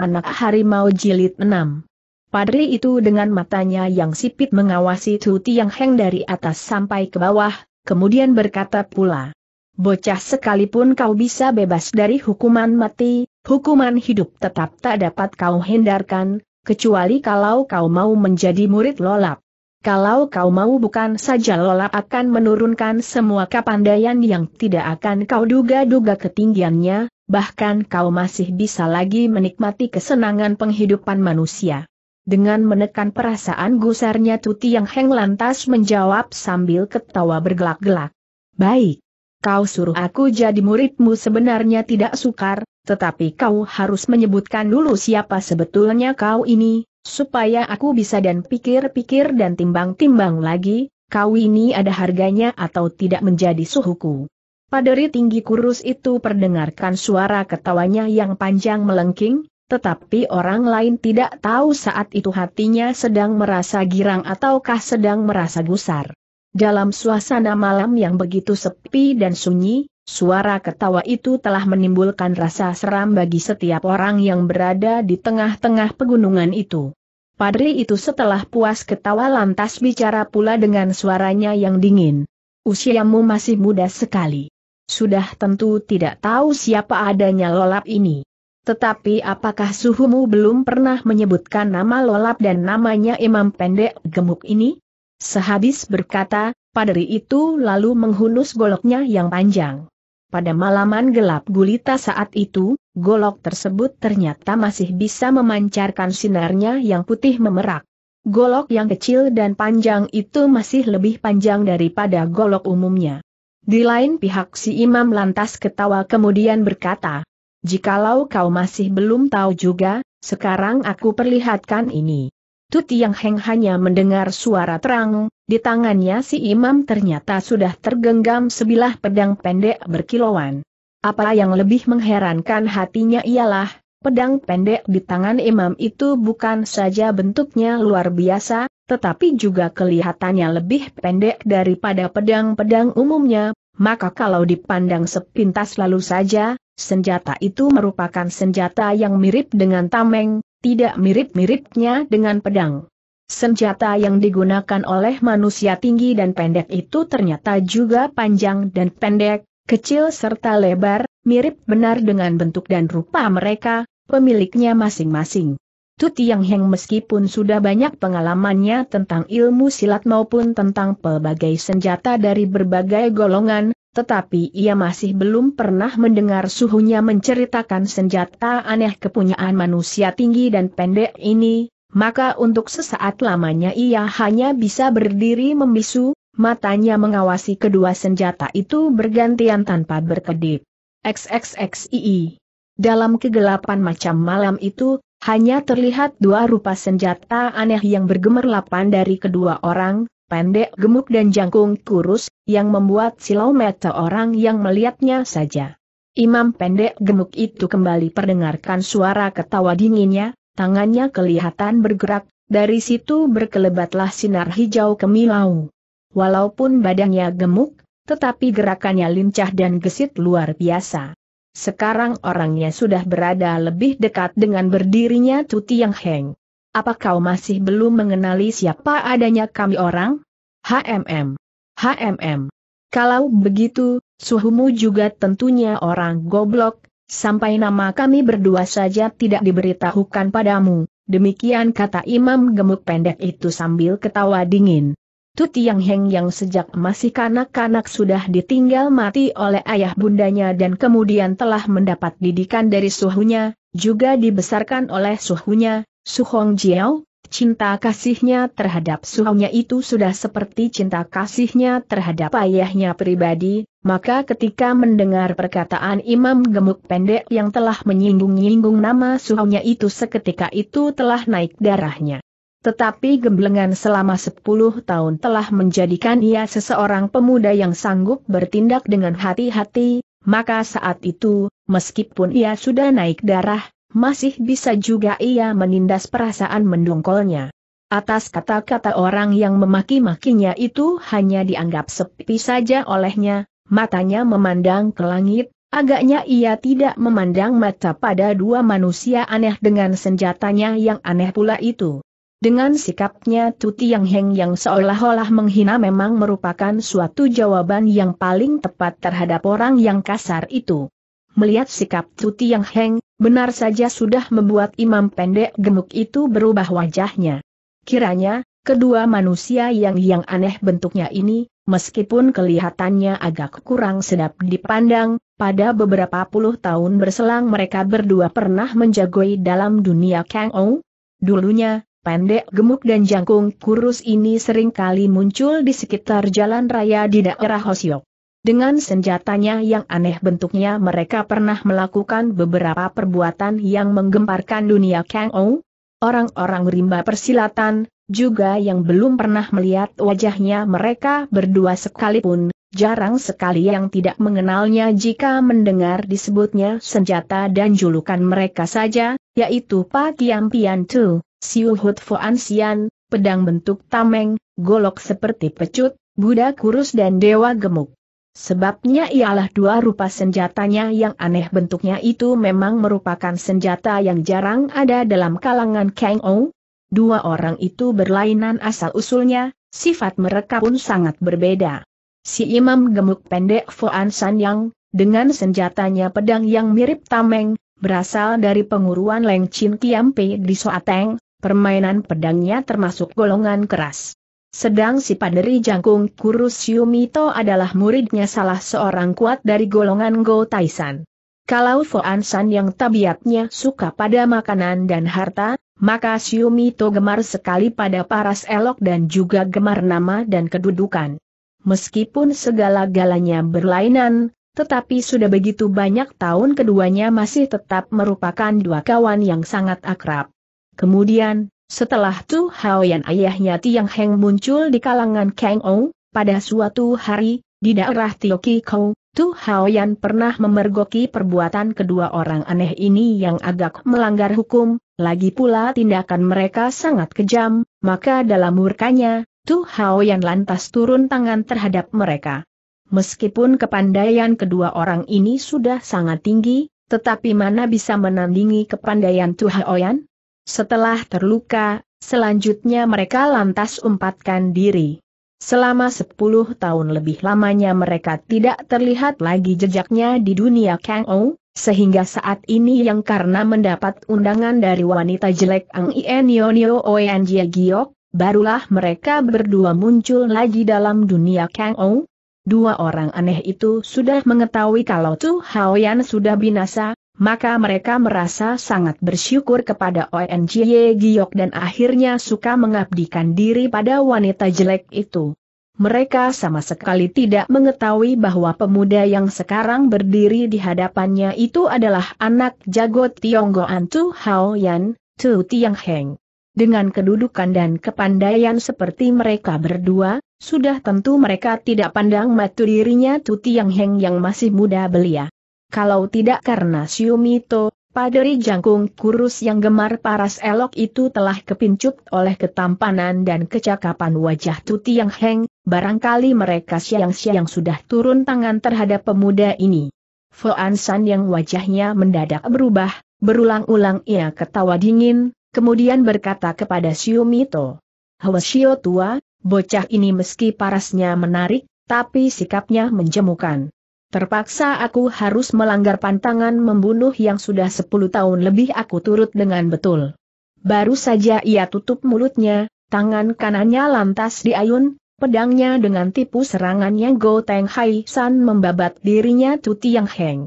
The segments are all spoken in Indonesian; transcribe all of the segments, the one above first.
Anak Harimau Jilid 6 Padri itu dengan matanya yang sipit mengawasi Tuti yang Heng dari atas sampai ke bawah, kemudian berkata pula. Bocah sekalipun kau bisa bebas dari hukuman mati, hukuman hidup tetap tak dapat kau hindarkan, kecuali kalau kau mau menjadi murid lolap. Kalau kau mau bukan saja Lola akan menurunkan semua kepandaian yang tidak akan kau duga-duga ketinggiannya, bahkan kau masih bisa lagi menikmati kesenangan penghidupan manusia. Dengan menekan perasaan gusarnya Tuti yang Heng lantas menjawab sambil ketawa bergelak-gelak. Baik. Kau suruh aku jadi muridmu sebenarnya tidak sukar, tetapi kau harus menyebutkan dulu siapa sebetulnya kau ini, supaya aku bisa dan pikir-pikir dan timbang-timbang lagi, kau ini ada harganya atau tidak menjadi suhuku. Paderi tinggi kurus itu perdengarkan suara ketawanya yang panjang melengking, tetapi orang lain tidak tahu saat itu hatinya sedang merasa girang ataukah sedang merasa gusar. Dalam suasana malam yang begitu sepi dan sunyi, suara ketawa itu telah menimbulkan rasa seram bagi setiap orang yang berada di tengah-tengah pegunungan itu. Padri itu setelah puas ketawa lantas bicara pula dengan suaranya yang dingin. Usiamu masih muda sekali. Sudah tentu tidak tahu siapa adanya lolap ini. Tetapi apakah suhumu belum pernah menyebutkan nama lolap dan namanya imam pendek gemuk ini? Sehabis berkata, paderi itu lalu menghunus goloknya yang panjang. Pada malaman gelap gulita saat itu, golok tersebut ternyata masih bisa memancarkan sinarnya yang putih memerak. Golok yang kecil dan panjang itu masih lebih panjang daripada golok umumnya. Di lain pihak si imam lantas ketawa kemudian berkata, Jikalau kau masih belum tahu juga, sekarang aku perlihatkan ini. Tut Yang Heng hanya mendengar suara terang, di tangannya si imam ternyata sudah tergenggam sebilah pedang pendek berkilauan. Apa yang lebih mengherankan hatinya ialah, pedang pendek di tangan imam itu bukan saja bentuknya luar biasa, tetapi juga kelihatannya lebih pendek daripada pedang-pedang umumnya, maka kalau dipandang sepintas lalu saja, senjata itu merupakan senjata yang mirip dengan tameng, tidak mirip-miripnya dengan pedang. Senjata yang digunakan oleh manusia tinggi dan pendek itu ternyata juga panjang dan pendek, kecil serta lebar, mirip benar dengan bentuk dan rupa mereka, pemiliknya masing-masing. Tu Yang Heng meskipun sudah banyak pengalamannya tentang ilmu silat maupun tentang pelbagai senjata dari berbagai golongan, tetapi ia masih belum pernah mendengar suhunya menceritakan senjata aneh kepunyaan manusia tinggi dan pendek ini, maka untuk sesaat lamanya ia hanya bisa berdiri membisu, matanya mengawasi kedua senjata itu bergantian tanpa berkedip. XXXII Dalam kegelapan macam malam itu, hanya terlihat dua rupa senjata aneh yang bergemerlapan dari kedua orang, pendek gemuk dan jangkung kurus, yang membuat silau mata orang yang melihatnya saja. Imam pendek gemuk itu kembali perdengarkan suara ketawa dinginnya, tangannya kelihatan bergerak, dari situ berkelebatlah sinar hijau kemilau. Walaupun badannya gemuk, tetapi gerakannya lincah dan gesit luar biasa sekarang orangnya sudah berada lebih dekat dengan berdirinya Tuti Yang Heng. Apa kau masih belum mengenali siapa adanya kami orang? HMM. HMM. Kalau begitu, suhumu juga tentunya orang goblok, sampai nama kami berdua saja tidak diberitahukan padamu. Demikian kata imam gemuk pendek itu sambil ketawa dingin. Tu Yang Heng yang sejak masih kanak-kanak sudah ditinggal mati oleh ayah bundanya dan kemudian telah mendapat didikan dari suhunya, juga dibesarkan oleh suhunya, Hong Jiao, cinta kasihnya terhadap suhunya itu sudah seperti cinta kasihnya terhadap ayahnya pribadi, maka ketika mendengar perkataan imam gemuk pendek yang telah menyinggung-nyinggung nama suhunya itu seketika itu telah naik darahnya. Tetapi gemblengan selama sepuluh tahun telah menjadikan ia seseorang pemuda yang sanggup bertindak dengan hati-hati, maka saat itu, meskipun ia sudah naik darah, masih bisa juga ia menindas perasaan mendongkolnya. Atas kata-kata orang yang memaki-makinya itu hanya dianggap sepi saja olehnya, matanya memandang ke langit, Agaknya ia tidak memandang mata pada dua manusia aneh dengan senjatanya yang aneh pula itu. Dengan sikapnya Tuti Yang Heng yang seolah-olah menghina memang merupakan suatu jawaban yang paling tepat terhadap orang yang kasar itu. Melihat sikap Tuti Yang Heng, benar saja sudah membuat imam pendek gemuk itu berubah wajahnya. Kiranya, kedua manusia yang yang aneh bentuknya ini, meskipun kelihatannya agak kurang sedap dipandang, pada beberapa puluh tahun berselang mereka berdua pernah menjagoi dalam dunia Kang Ou. Dulunya, pendek gemuk dan jangkung kurus ini sering kali muncul di sekitar jalan raya di daerah Hosyok. Dengan senjatanya yang aneh bentuknya mereka pernah melakukan beberapa perbuatan yang menggemparkan dunia Kang Ou. Orang-orang rimba persilatan, juga yang belum pernah melihat wajahnya mereka berdua sekalipun, jarang sekali yang tidak mengenalnya jika mendengar disebutnya senjata dan julukan mereka saja, yaitu Pak Kiam Pian Tu. Siu Hut Foan Sian, pedang bentuk tameng, golok seperti pecut, Buddha kurus dan dewa gemuk. Sebabnya ialah dua rupa senjatanya yang aneh bentuknya itu memang merupakan senjata yang jarang ada dalam kalangan Kang Ou. Dua orang itu berlainan asal-usulnya, sifat mereka pun sangat berbeda. Si imam gemuk pendek An San Yang, dengan senjatanya pedang yang mirip tameng, berasal dari penguruan Leng Chin Kiam Pei di Soateng, permainan pedangnya termasuk golongan keras. Sedang si paderi jangkung kurus Yumito adalah muridnya salah seorang kuat dari golongan Go Taisan. Kalau Foan San yang tabiatnya suka pada makanan dan harta, maka Yumito gemar sekali pada paras elok dan juga gemar nama dan kedudukan. Meskipun segala-galanya berlainan, tetapi sudah begitu banyak tahun keduanya masih tetap merupakan dua kawan yang sangat akrab. Kemudian, setelah Tu Yan ayahnya Tiang Heng muncul di kalangan Kang Ou, pada suatu hari, di daerah Tioki Kou, Tu Yan pernah memergoki perbuatan kedua orang aneh ini yang agak melanggar hukum, lagi pula tindakan mereka sangat kejam, maka dalam murkanya, Tu Yan lantas turun tangan terhadap mereka. Meskipun kepandaian kedua orang ini sudah sangat tinggi, tetapi mana bisa menandingi kepandaian Tu Yan? Setelah terluka, selanjutnya mereka lantas umpatkan diri. Selama sepuluh tahun lebih lamanya mereka tidak terlihat lagi jejaknya di dunia Kang Ou, sehingga saat ini yang karena mendapat undangan dari wanita jelek Ang Ien Yonio Oen Jie Giok, barulah mereka berdua muncul lagi dalam dunia Kang Ou. Dua orang aneh itu sudah mengetahui kalau Tu Haoyan sudah binasa, maka mereka merasa sangat bersyukur kepada ONGY Giok dan akhirnya suka mengabdikan diri pada wanita jelek itu. Mereka sama sekali tidak mengetahui bahwa pemuda yang sekarang berdiri di hadapannya itu adalah anak jago Tionggoan Tu Hao Yan, Tu Tiang Heng. Dengan kedudukan dan kepandaian seperti mereka berdua, sudah tentu mereka tidak pandang matu dirinya Tu Tiang Heng yang masih muda belia kalau tidak karena Siumito, paderi jangkung kurus yang gemar paras elok itu telah kepincut oleh ketampanan dan kecakapan wajah Tuti yang heng, barangkali mereka siang-siang sudah turun tangan terhadap pemuda ini. Foan San yang wajahnya mendadak berubah, berulang-ulang ia ketawa dingin, kemudian berkata kepada Siumito. Hwasio tua, bocah ini meski parasnya menarik, tapi sikapnya menjemukan. Terpaksa aku harus melanggar pantangan membunuh yang sudah sepuluh tahun lebih aku turut dengan betul. Baru saja ia tutup mulutnya, tangan kanannya lantas diayun, pedangnya dengan tipu serangannya Go Teng Hai San membabat dirinya Tuti Yang Heng.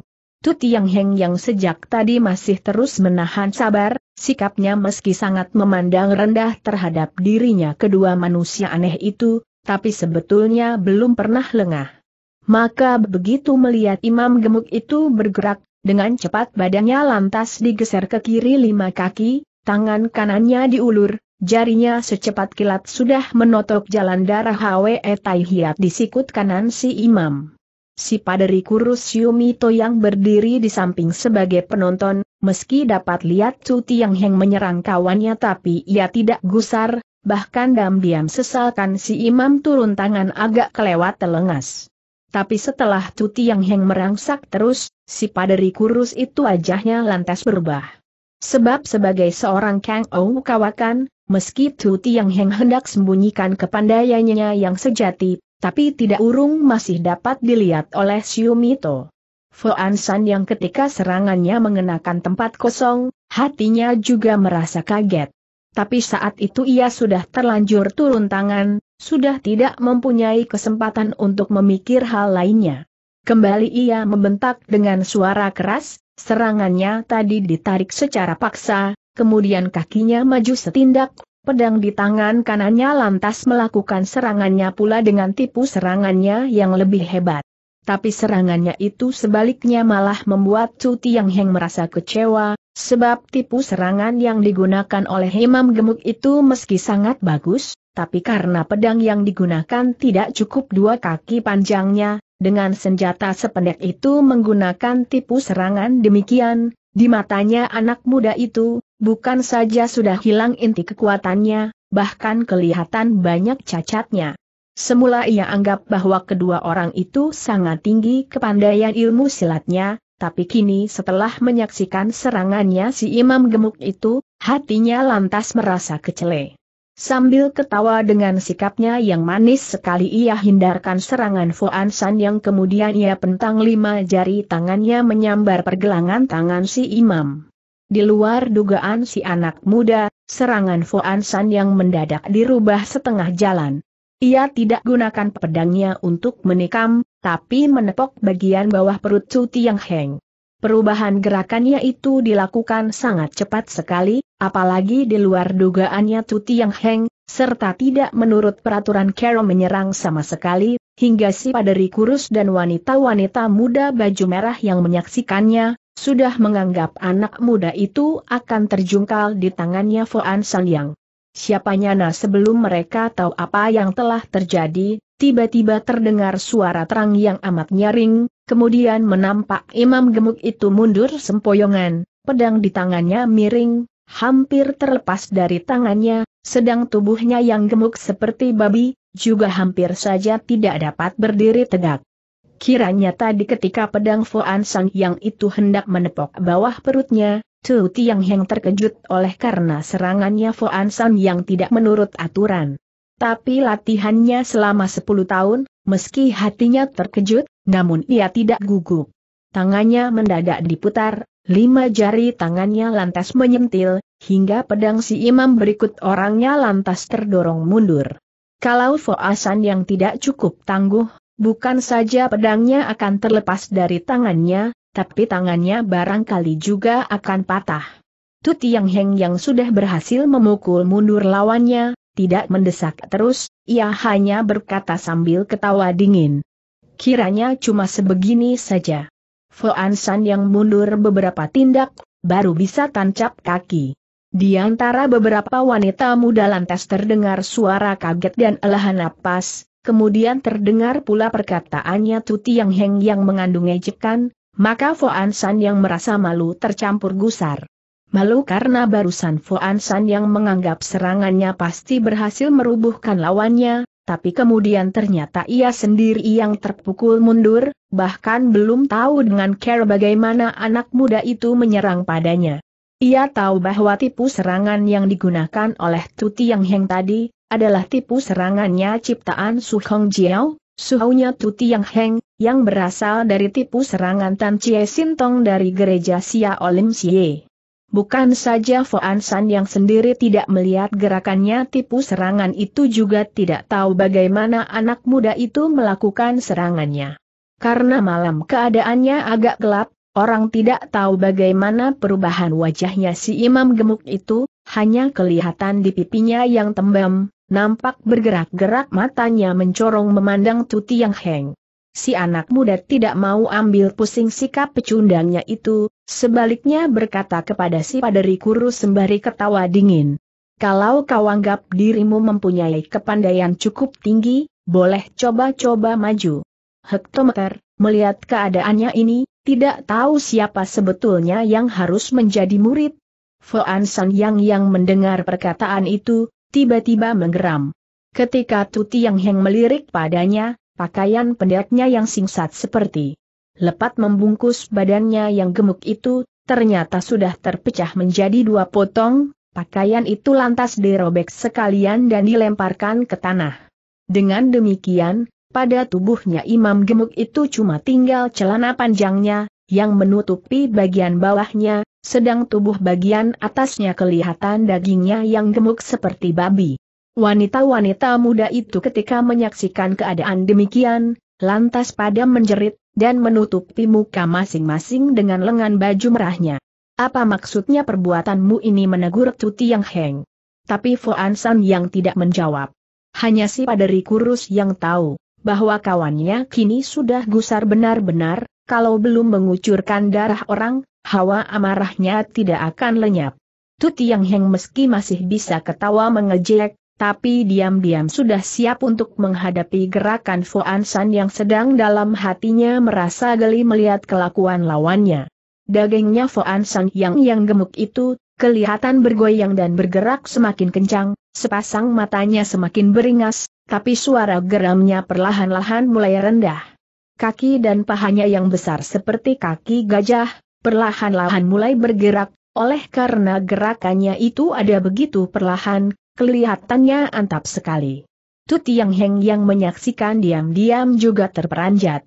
Tuti Yang Heng yang sejak tadi masih terus menahan sabar, sikapnya meski sangat memandang rendah terhadap dirinya kedua manusia aneh itu, tapi sebetulnya belum pernah lengah. Maka begitu melihat imam gemuk itu bergerak, dengan cepat badannya lantas digeser ke kiri lima kaki, tangan kanannya diulur, jarinya secepat kilat sudah menotok jalan darah Hwe Tai Hiat di sikut kanan si imam. Si paderi kurus Yumito yang berdiri di samping sebagai penonton, meski dapat lihat Cuti yang Heng menyerang kawannya tapi ia tidak gusar, bahkan diam-diam sesalkan si imam turun tangan agak kelewat telengas. Tapi setelah Tuti Yang Heng merangsak terus, si paderi kurus itu wajahnya lantas berubah. Sebab sebagai seorang Kang Ou kawakan, meski Tuti Yang Heng hendak sembunyikan kepandaiannya yang sejati, tapi tidak urung masih dapat dilihat oleh Siumito. Foan San yang ketika serangannya mengenakan tempat kosong, hatinya juga merasa kaget. Tapi saat itu ia sudah terlanjur turun tangan, sudah tidak mempunyai kesempatan untuk memikir hal lainnya. Kembali ia membentak dengan suara keras, serangannya tadi ditarik secara paksa, kemudian kakinya maju setindak, pedang di tangan kanannya lantas melakukan serangannya pula dengan tipu serangannya yang lebih hebat. Tapi serangannya itu sebaliknya malah membuat Cuti Yang Heng merasa kecewa, sebab tipu serangan yang digunakan oleh Imam Gemuk itu meski sangat bagus, tapi karena pedang yang digunakan tidak cukup dua kaki panjangnya, dengan senjata sependek itu menggunakan tipu serangan demikian, di matanya anak muda itu, bukan saja sudah hilang inti kekuatannya, bahkan kelihatan banyak cacatnya. Semula ia anggap bahwa kedua orang itu sangat tinggi kepandaian ilmu silatnya, tapi kini setelah menyaksikan serangannya si imam gemuk itu, hatinya lantas merasa kecele. Sambil ketawa dengan sikapnya yang manis sekali ia hindarkan serangan Fuan San yang kemudian ia pentang lima jari tangannya menyambar pergelangan tangan si imam. Di luar dugaan si anak muda, serangan Fuan San yang mendadak dirubah setengah jalan. Ia tidak gunakan pedangnya untuk menikam, tapi menepok bagian bawah perut Cuti yang Heng. Perubahan gerakannya itu dilakukan sangat cepat sekali, apalagi di luar dugaannya Tuti yang Heng, serta tidak menurut peraturan Carol menyerang sama sekali, hingga si paderi kurus dan wanita-wanita muda baju merah yang menyaksikannya, sudah menganggap anak muda itu akan terjungkal di tangannya Foan Yang. Siapanya nah sebelum mereka tahu apa yang telah terjadi, tiba-tiba terdengar suara terang yang amat nyaring, kemudian menampak imam gemuk itu mundur sempoyongan, pedang di tangannya miring, hampir terlepas dari tangannya, sedang tubuhnya yang gemuk seperti babi, juga hampir saja tidak dapat berdiri tegak. Kiranya tadi ketika pedang An Sang yang itu hendak menepok bawah perutnya, Tu Tiang Heng terkejut oleh karena serangannya An Sang yang tidak menurut aturan. Tapi latihannya selama 10 tahun, meski hatinya terkejut, namun ia tidak gugup. Tangannya mendadak diputar, Lima jari tangannya lantas menyentil, hingga pedang si imam berikut orangnya lantas terdorong mundur. Kalau Foasan yang tidak cukup tangguh, bukan saja pedangnya akan terlepas dari tangannya, tapi tangannya barangkali juga akan patah. Tuti Yang Heng yang sudah berhasil memukul mundur lawannya, tidak mendesak terus, ia hanya berkata sambil ketawa dingin. Kiranya cuma sebegini saja. Foan San yang mundur beberapa tindak, baru bisa tancap kaki. Di antara beberapa wanita muda lantas terdengar suara kaget dan elahan napas, kemudian terdengar pula perkataannya Tuti Yang Heng yang mengandung ejekan, maka Foan San yang merasa malu tercampur gusar. Malu karena barusan Foan San yang menganggap serangannya pasti berhasil merubuhkan lawannya, tapi kemudian ternyata ia sendiri yang terpukul mundur, bahkan belum tahu dengan care bagaimana anak muda itu menyerang padanya. Ia tahu bahwa tipu serangan yang digunakan oleh Tuti Yang Heng tadi, adalah tipu serangannya ciptaan Su Hong Jiao, suhunya Tuti Yang Heng, yang berasal dari tipu serangan Tan Chie Sintong dari gereja Xia Olim Xie. Bukan saja Foan San yang sendiri tidak melihat gerakannya tipu serangan itu juga tidak tahu bagaimana anak muda itu melakukan serangannya. Karena malam keadaannya agak gelap, orang tidak tahu bagaimana perubahan wajahnya si imam gemuk itu, hanya kelihatan di pipinya yang tembam, nampak bergerak-gerak matanya mencorong memandang Tuti Yang Heng si anak muda tidak mau ambil pusing sikap pecundangnya itu, sebaliknya berkata kepada si paderi kuru sembari ketawa dingin. Kalau kau anggap dirimu mempunyai kepandaian cukup tinggi, boleh coba-coba maju. Hektometer, melihat keadaannya ini, tidak tahu siapa sebetulnya yang harus menjadi murid. Foan San Yang yang mendengar perkataan itu, tiba-tiba menggeram. Ketika Tuti yang Heng melirik padanya, Pakaian pendeknya yang singkat seperti lepat membungkus badannya yang gemuk itu, ternyata sudah terpecah menjadi dua potong, pakaian itu lantas dirobek sekalian dan dilemparkan ke tanah. Dengan demikian, pada tubuhnya imam gemuk itu cuma tinggal celana panjangnya, yang menutupi bagian bawahnya, sedang tubuh bagian atasnya kelihatan dagingnya yang gemuk seperti babi. Wanita-wanita muda itu ketika menyaksikan keadaan demikian, lantas pada menjerit, dan menutupi muka masing-masing dengan lengan baju merahnya. Apa maksudnya perbuatanmu ini menegur Tuti Yang Heng? Tapi Fo San yang tidak menjawab. Hanya si paderi kurus yang tahu, bahwa kawannya kini sudah gusar benar-benar, kalau belum mengucurkan darah orang, hawa amarahnya tidak akan lenyap. Tuti Yang Heng meski masih bisa ketawa mengejek, tapi diam-diam sudah siap untuk menghadapi gerakan Fuan San yang sedang dalam hatinya merasa geli melihat kelakuan lawannya. Dagingnya Fuan San yang yang gemuk itu, kelihatan bergoyang dan bergerak semakin kencang, sepasang matanya semakin beringas, tapi suara geramnya perlahan-lahan mulai rendah. Kaki dan pahanya yang besar seperti kaki gajah, perlahan-lahan mulai bergerak, oleh karena gerakannya itu ada begitu perlahan, Kelihatannya antap sekali. Tuti Yang Heng yang menyaksikan diam-diam juga terperanjat.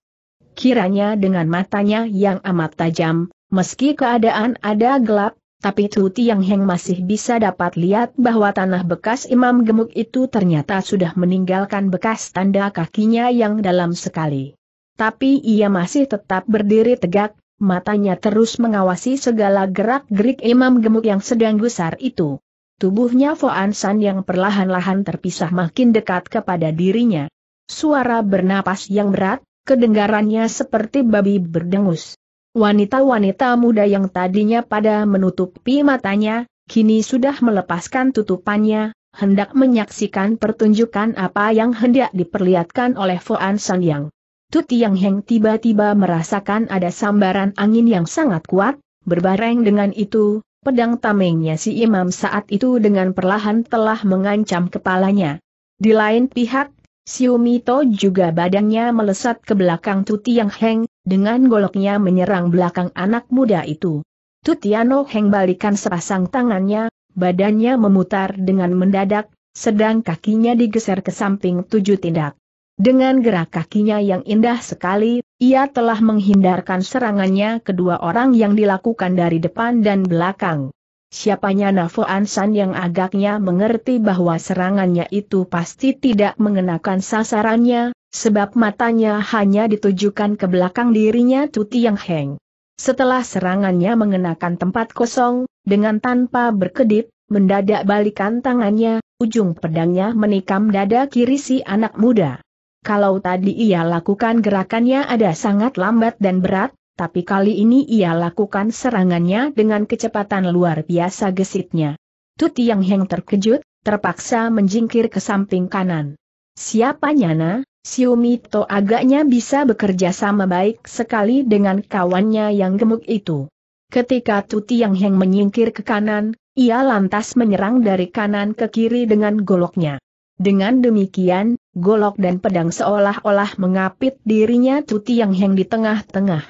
Kiranya dengan matanya yang amat tajam, meski keadaan ada gelap, tapi Tuti Yang Heng masih bisa dapat lihat bahwa tanah bekas imam gemuk itu ternyata sudah meninggalkan bekas tanda kakinya yang dalam sekali. Tapi ia masih tetap berdiri tegak, matanya terus mengawasi segala gerak-gerik imam gemuk yang sedang gusar itu. Tubuhnya Foan San yang perlahan-lahan terpisah makin dekat kepada dirinya. Suara bernapas yang berat, kedengarannya seperti babi berdengus. Wanita-wanita muda yang tadinya pada menutupi matanya, kini sudah melepaskan tutupannya, hendak menyaksikan pertunjukan apa yang hendak diperlihatkan oleh Foan San Yang. Tut Yang Heng tiba-tiba merasakan ada sambaran angin yang sangat kuat, berbareng dengan itu, Pedang tamengnya si imam saat itu dengan perlahan telah mengancam kepalanya. Di lain pihak, Siumito juga badannya melesat ke belakang Tutiang Heng, dengan goloknya menyerang belakang anak muda itu. Tutiano Heng balikan sepasang tangannya, badannya memutar dengan mendadak, sedang kakinya digeser ke samping tujuh tindak. Dengan gerak kakinya yang indah sekali, ia telah menghindarkan serangannya kedua orang yang dilakukan dari depan dan belakang. Siapanya Nafo Ansan yang agaknya mengerti bahwa serangannya itu pasti tidak mengenakan sasarannya, sebab matanya hanya ditujukan ke belakang dirinya Tuti Yang Heng. Setelah serangannya mengenakan tempat kosong, dengan tanpa berkedip, mendadak balikan tangannya, ujung pedangnya menikam dada kiri si anak muda. Kalau tadi ia lakukan gerakannya ada sangat lambat dan berat, tapi kali ini ia lakukan serangannya dengan kecepatan luar biasa gesitnya. Tuti Yang Heng terkejut, terpaksa menjingkir ke samping kanan. Siapa Nyana? Siumito agaknya bisa bekerja sama baik sekali dengan kawannya yang gemuk itu. Ketika Tuti Yang Heng menyingkir ke kanan, ia lantas menyerang dari kanan ke kiri dengan goloknya. Dengan demikian, golok dan pedang seolah-olah mengapit dirinya Tuti Yang Heng di tengah-tengah.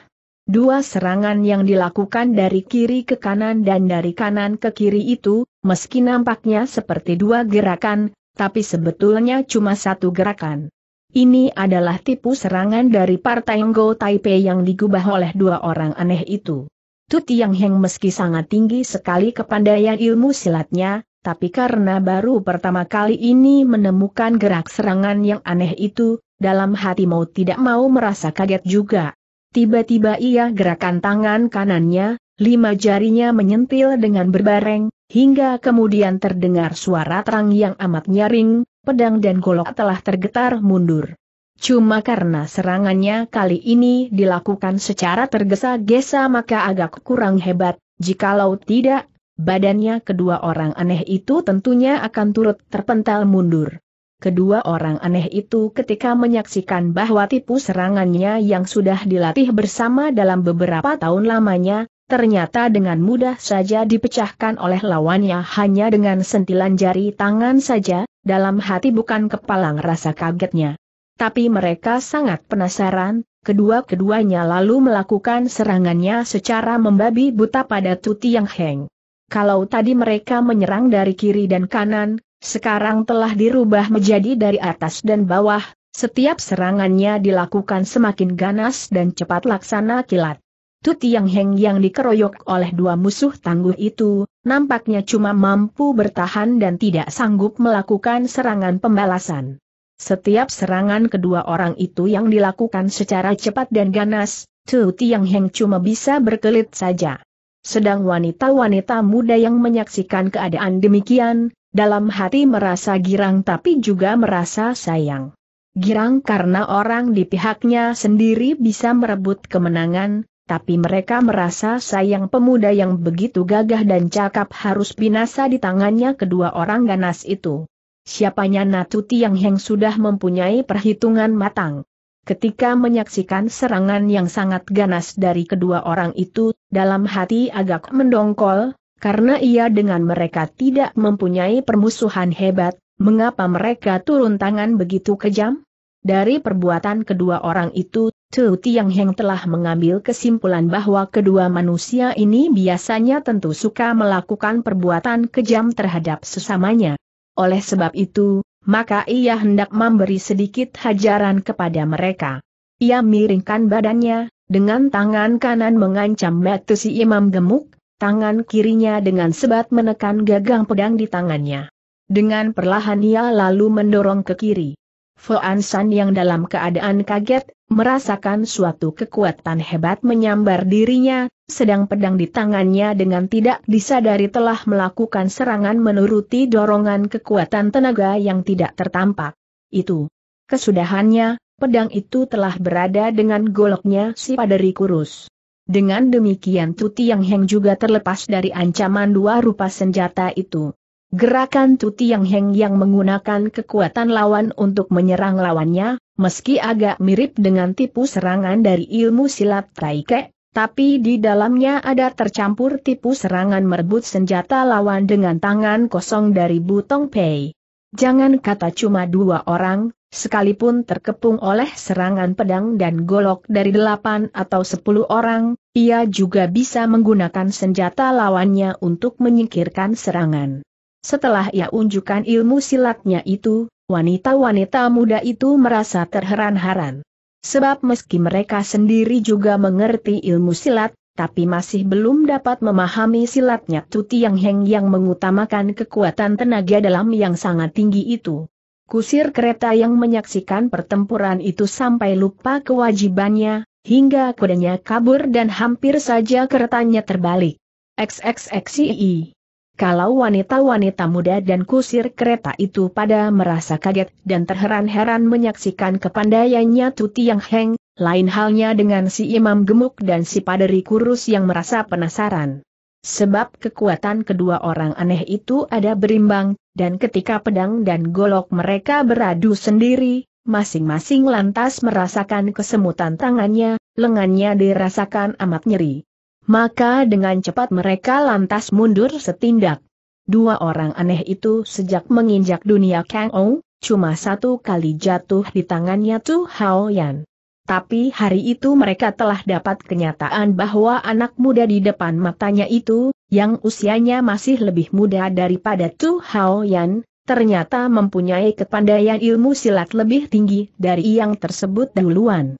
Dua serangan yang dilakukan dari kiri ke kanan dan dari kanan ke kiri itu, meski nampaknya seperti dua gerakan, tapi sebetulnya cuma satu gerakan. Ini adalah tipu serangan dari Partai Ngo Taipei yang digubah oleh dua orang aneh itu. Tuti Yang Heng meski sangat tinggi sekali kepandaian ilmu silatnya, tapi karena baru pertama kali ini menemukan gerak serangan yang aneh itu, dalam hati mau tidak mau merasa kaget juga. Tiba-tiba ia gerakan tangan kanannya, lima jarinya menyentil dengan berbareng, hingga kemudian terdengar suara terang yang amat nyaring, pedang dan golok telah tergetar mundur. Cuma karena serangannya kali ini dilakukan secara tergesa-gesa maka agak kurang hebat, jikalau tidak Badannya kedua orang aneh itu tentunya akan turut terpental mundur. Kedua orang aneh itu ketika menyaksikan bahwa tipu serangannya yang sudah dilatih bersama dalam beberapa tahun lamanya, ternyata dengan mudah saja dipecahkan oleh lawannya hanya dengan sentilan jari tangan saja, dalam hati bukan kepalang rasa kagetnya. Tapi mereka sangat penasaran, kedua-keduanya lalu melakukan serangannya secara membabi buta pada Tuti Yang Heng. Kalau tadi mereka menyerang dari kiri dan kanan, sekarang telah dirubah menjadi dari atas dan bawah, setiap serangannya dilakukan semakin ganas dan cepat laksana kilat. Tu Tiang Heng yang dikeroyok oleh dua musuh tangguh itu, nampaknya cuma mampu bertahan dan tidak sanggup melakukan serangan pembalasan. Setiap serangan kedua orang itu yang dilakukan secara cepat dan ganas, Tu Tiang Heng cuma bisa berkelit saja. Sedang wanita-wanita muda yang menyaksikan keadaan demikian, dalam hati merasa girang tapi juga merasa sayang. Girang karena orang di pihaknya sendiri bisa merebut kemenangan, tapi mereka merasa sayang pemuda yang begitu gagah dan cakap harus binasa di tangannya kedua orang ganas itu. Siapanya Natuti yang Heng sudah mempunyai perhitungan matang. Ketika menyaksikan serangan yang sangat ganas dari kedua orang itu, dalam hati agak mendongkol, karena ia dengan mereka tidak mempunyai permusuhan hebat, mengapa mereka turun tangan begitu kejam? Dari perbuatan kedua orang itu, Tu Tiang Heng telah mengambil kesimpulan bahwa kedua manusia ini biasanya tentu suka melakukan perbuatan kejam terhadap sesamanya. Oleh sebab itu, maka ia hendak memberi sedikit hajaran kepada mereka. Ia miringkan badannya, dengan tangan kanan mengancam si Imam gemuk, tangan kirinya dengan sebat menekan gagang pedang di tangannya. Dengan perlahan ia lalu mendorong ke kiri. Foan San yang dalam keadaan kaget, merasakan suatu kekuatan hebat menyambar dirinya, sedang pedang di tangannya dengan tidak disadari telah melakukan serangan menuruti dorongan kekuatan tenaga yang tidak tertampak. Itu. Kesudahannya, pedang itu telah berada dengan goloknya si paderi kurus. Dengan demikian Tuti Yang Heng juga terlepas dari ancaman dua rupa senjata itu. Gerakan Tuti Yang Heng yang menggunakan kekuatan lawan untuk menyerang lawannya, Meski agak mirip dengan tipu serangan dari ilmu silat Taike, tapi di dalamnya ada tercampur tipu serangan merebut senjata lawan dengan tangan kosong dari Butong Pei. Jangan kata cuma dua orang, sekalipun terkepung oleh serangan pedang dan golok dari delapan atau sepuluh orang, ia juga bisa menggunakan senjata lawannya untuk menyingkirkan serangan. Setelah ia unjukkan ilmu silatnya itu, wanita-wanita muda itu merasa terheran-heran. Sebab meski mereka sendiri juga mengerti ilmu silat, tapi masih belum dapat memahami silatnya Tuti Yang Heng yang mengutamakan kekuatan tenaga dalam yang sangat tinggi itu. Kusir kereta yang menyaksikan pertempuran itu sampai lupa kewajibannya, hingga kudanya kabur dan hampir saja keretanya terbalik. XXXII kalau wanita-wanita muda dan kusir kereta itu pada merasa kaget dan terheran-heran menyaksikan kepandaiannya Tuti yang Heng, lain halnya dengan si imam gemuk dan si paderi kurus yang merasa penasaran. Sebab kekuatan kedua orang aneh itu ada berimbang, dan ketika pedang dan golok mereka beradu sendiri, masing-masing lantas merasakan kesemutan tangannya, lengannya dirasakan amat nyeri. Maka dengan cepat mereka lantas mundur setindak. Dua orang aneh itu sejak menginjak dunia Kang Ou, cuma satu kali jatuh di tangannya Tu Hao Yan. Tapi hari itu mereka telah dapat kenyataan bahwa anak muda di depan matanya itu, yang usianya masih lebih muda daripada Tu Hao Yan, ternyata mempunyai kepandaian ilmu silat lebih tinggi dari yang tersebut duluan.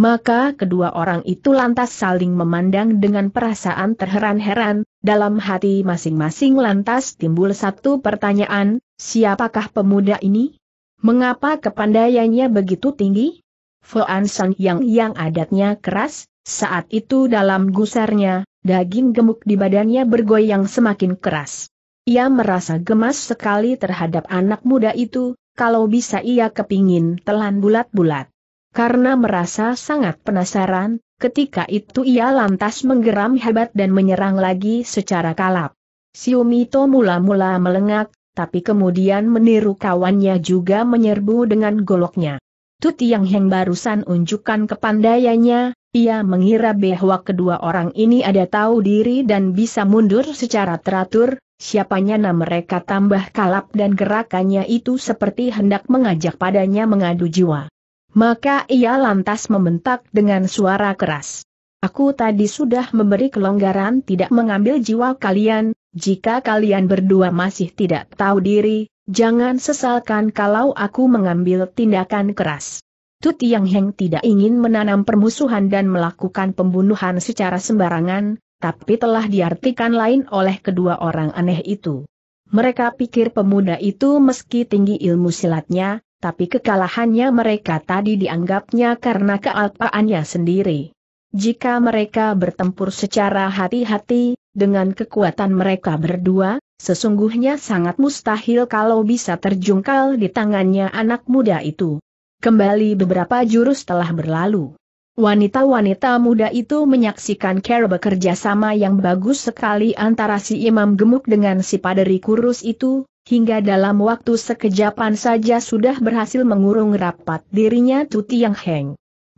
Maka kedua orang itu lantas saling memandang dengan perasaan terheran-heran, dalam hati masing-masing lantas timbul satu pertanyaan, siapakah pemuda ini? Mengapa kepandaiannya begitu tinggi? Foan San yang yang adatnya keras, saat itu dalam gusarnya, daging gemuk di badannya bergoyang semakin keras. Ia merasa gemas sekali terhadap anak muda itu, kalau bisa ia kepingin telan bulat-bulat. Karena merasa sangat penasaran, ketika itu ia lantas menggeram hebat dan menyerang lagi secara kalap. Siumito mula-mula melengak, tapi kemudian meniru kawannya juga menyerbu dengan goloknya. Tut Yang Heng barusan unjukkan kepandaiannya, ia mengira bahwa kedua orang ini ada tahu diri dan bisa mundur secara teratur, siapanya na mereka tambah kalap dan gerakannya itu seperti hendak mengajak padanya mengadu jiwa. Maka ia lantas membentak dengan suara keras. Aku tadi sudah memberi kelonggaran tidak mengambil jiwa kalian, jika kalian berdua masih tidak tahu diri, jangan sesalkan kalau aku mengambil tindakan keras. Tut Yang Heng tidak ingin menanam permusuhan dan melakukan pembunuhan secara sembarangan, tapi telah diartikan lain oleh kedua orang aneh itu. Mereka pikir pemuda itu meski tinggi ilmu silatnya, tapi kekalahannya mereka tadi dianggapnya karena kealpaannya sendiri. Jika mereka bertempur secara hati-hati, dengan kekuatan mereka berdua, sesungguhnya sangat mustahil kalau bisa terjungkal di tangannya anak muda itu. Kembali beberapa jurus telah berlalu. Wanita-wanita muda itu menyaksikan care bekerja sama yang bagus sekali antara si imam gemuk dengan si paderi kurus itu, Hingga dalam waktu sekejapan saja sudah berhasil mengurung rapat dirinya Tuti Yang Heng.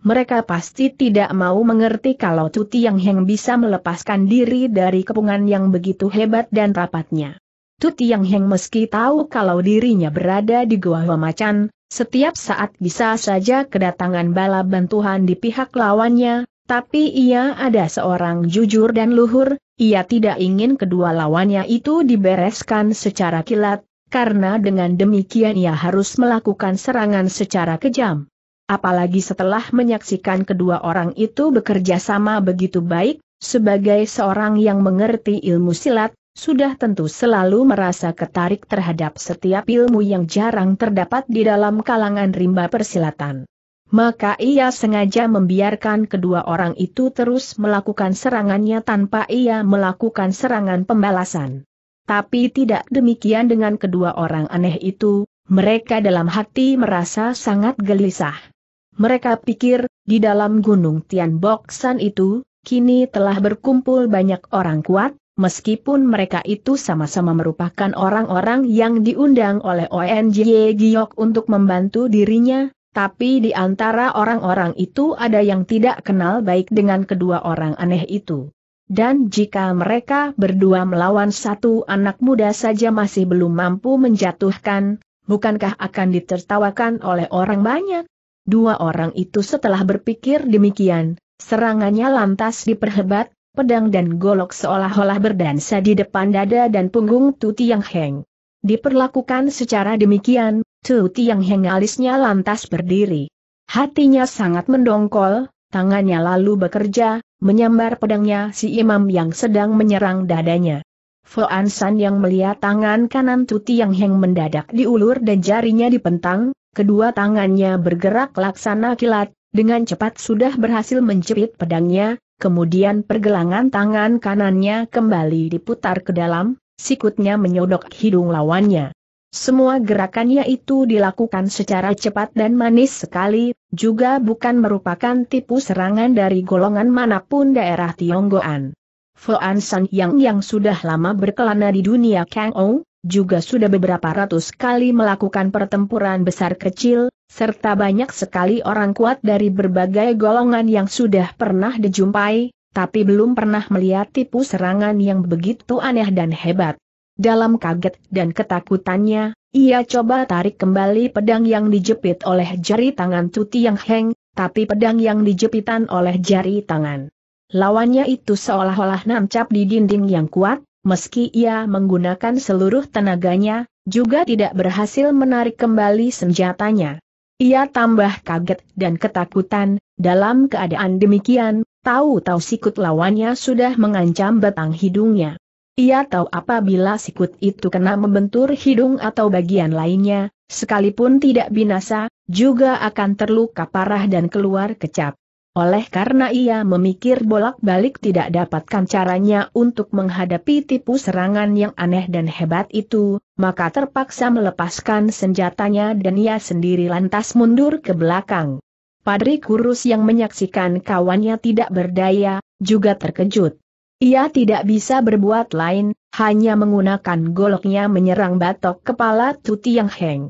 Mereka pasti tidak mau mengerti kalau Tuti Yang Heng bisa melepaskan diri dari kepungan yang begitu hebat dan rapatnya. Tuti Yang Heng meski tahu kalau dirinya berada di gua Macan, setiap saat bisa saja kedatangan bala bantuan di pihak lawannya, tapi ia ada seorang jujur dan luhur, ia tidak ingin kedua lawannya itu dibereskan secara kilat, karena dengan demikian ia harus melakukan serangan secara kejam. Apalagi setelah menyaksikan kedua orang itu bekerja sama begitu baik, sebagai seorang yang mengerti ilmu silat, sudah tentu selalu merasa ketarik terhadap setiap ilmu yang jarang terdapat di dalam kalangan rimba persilatan maka ia sengaja membiarkan kedua orang itu terus melakukan serangannya tanpa ia melakukan serangan pembalasan. Tapi tidak demikian dengan kedua orang aneh itu, mereka dalam hati merasa sangat gelisah. Mereka pikir, di dalam gunung Tian Boksan itu, kini telah berkumpul banyak orang kuat, meskipun mereka itu sama-sama merupakan orang-orang yang diundang oleh ONG Giok untuk membantu dirinya, tapi di antara orang-orang itu ada yang tidak kenal baik dengan kedua orang aneh itu. Dan jika mereka berdua melawan satu anak muda saja masih belum mampu menjatuhkan, bukankah akan ditertawakan oleh orang banyak? Dua orang itu setelah berpikir demikian, serangannya lantas diperhebat, pedang dan golok seolah-olah berdansa di depan dada dan punggung Tuti Yang Heng. Diperlakukan secara demikian, Tu Tiang Heng alisnya lantas berdiri. Hatinya sangat mendongkol, tangannya lalu bekerja, menyambar pedangnya si imam yang sedang menyerang dadanya. Foan San yang melihat tangan kanan Tu Tiang Heng mendadak diulur dan jarinya dipentang, kedua tangannya bergerak laksana kilat, dengan cepat sudah berhasil menjerit pedangnya, kemudian pergelangan tangan kanannya kembali diputar ke dalam, sikutnya menyodok hidung lawannya. Semua gerakannya itu dilakukan secara cepat dan manis sekali, juga bukan merupakan tipu serangan dari golongan manapun daerah Tionggoan. Foan San Yang yang sudah lama berkelana di dunia Kang Ou, juga sudah beberapa ratus kali melakukan pertempuran besar kecil, serta banyak sekali orang kuat dari berbagai golongan yang sudah pernah dijumpai, tapi belum pernah melihat tipu serangan yang begitu aneh dan hebat. Dalam kaget dan ketakutannya, ia coba tarik kembali pedang yang dijepit oleh jari tangan Tuti Yang Heng, tapi pedang yang dijepitan oleh jari tangan. Lawannya itu seolah-olah nancap di dinding yang kuat, meski ia menggunakan seluruh tenaganya, juga tidak berhasil menarik kembali senjatanya. Ia tambah kaget dan ketakutan, dalam keadaan demikian, tahu-tahu sikut lawannya sudah mengancam batang hidungnya. Ia tahu apabila sikut itu kena membentur hidung atau bagian lainnya, sekalipun tidak binasa, juga akan terluka parah dan keluar kecap. Oleh karena ia memikir bolak-balik tidak dapatkan caranya untuk menghadapi tipu serangan yang aneh dan hebat itu, maka terpaksa melepaskan senjatanya dan ia sendiri lantas mundur ke belakang. Padri kurus yang menyaksikan kawannya tidak berdaya, juga terkejut. Ia tidak bisa berbuat lain, hanya menggunakan goloknya menyerang batok kepala Tuti Yang Heng.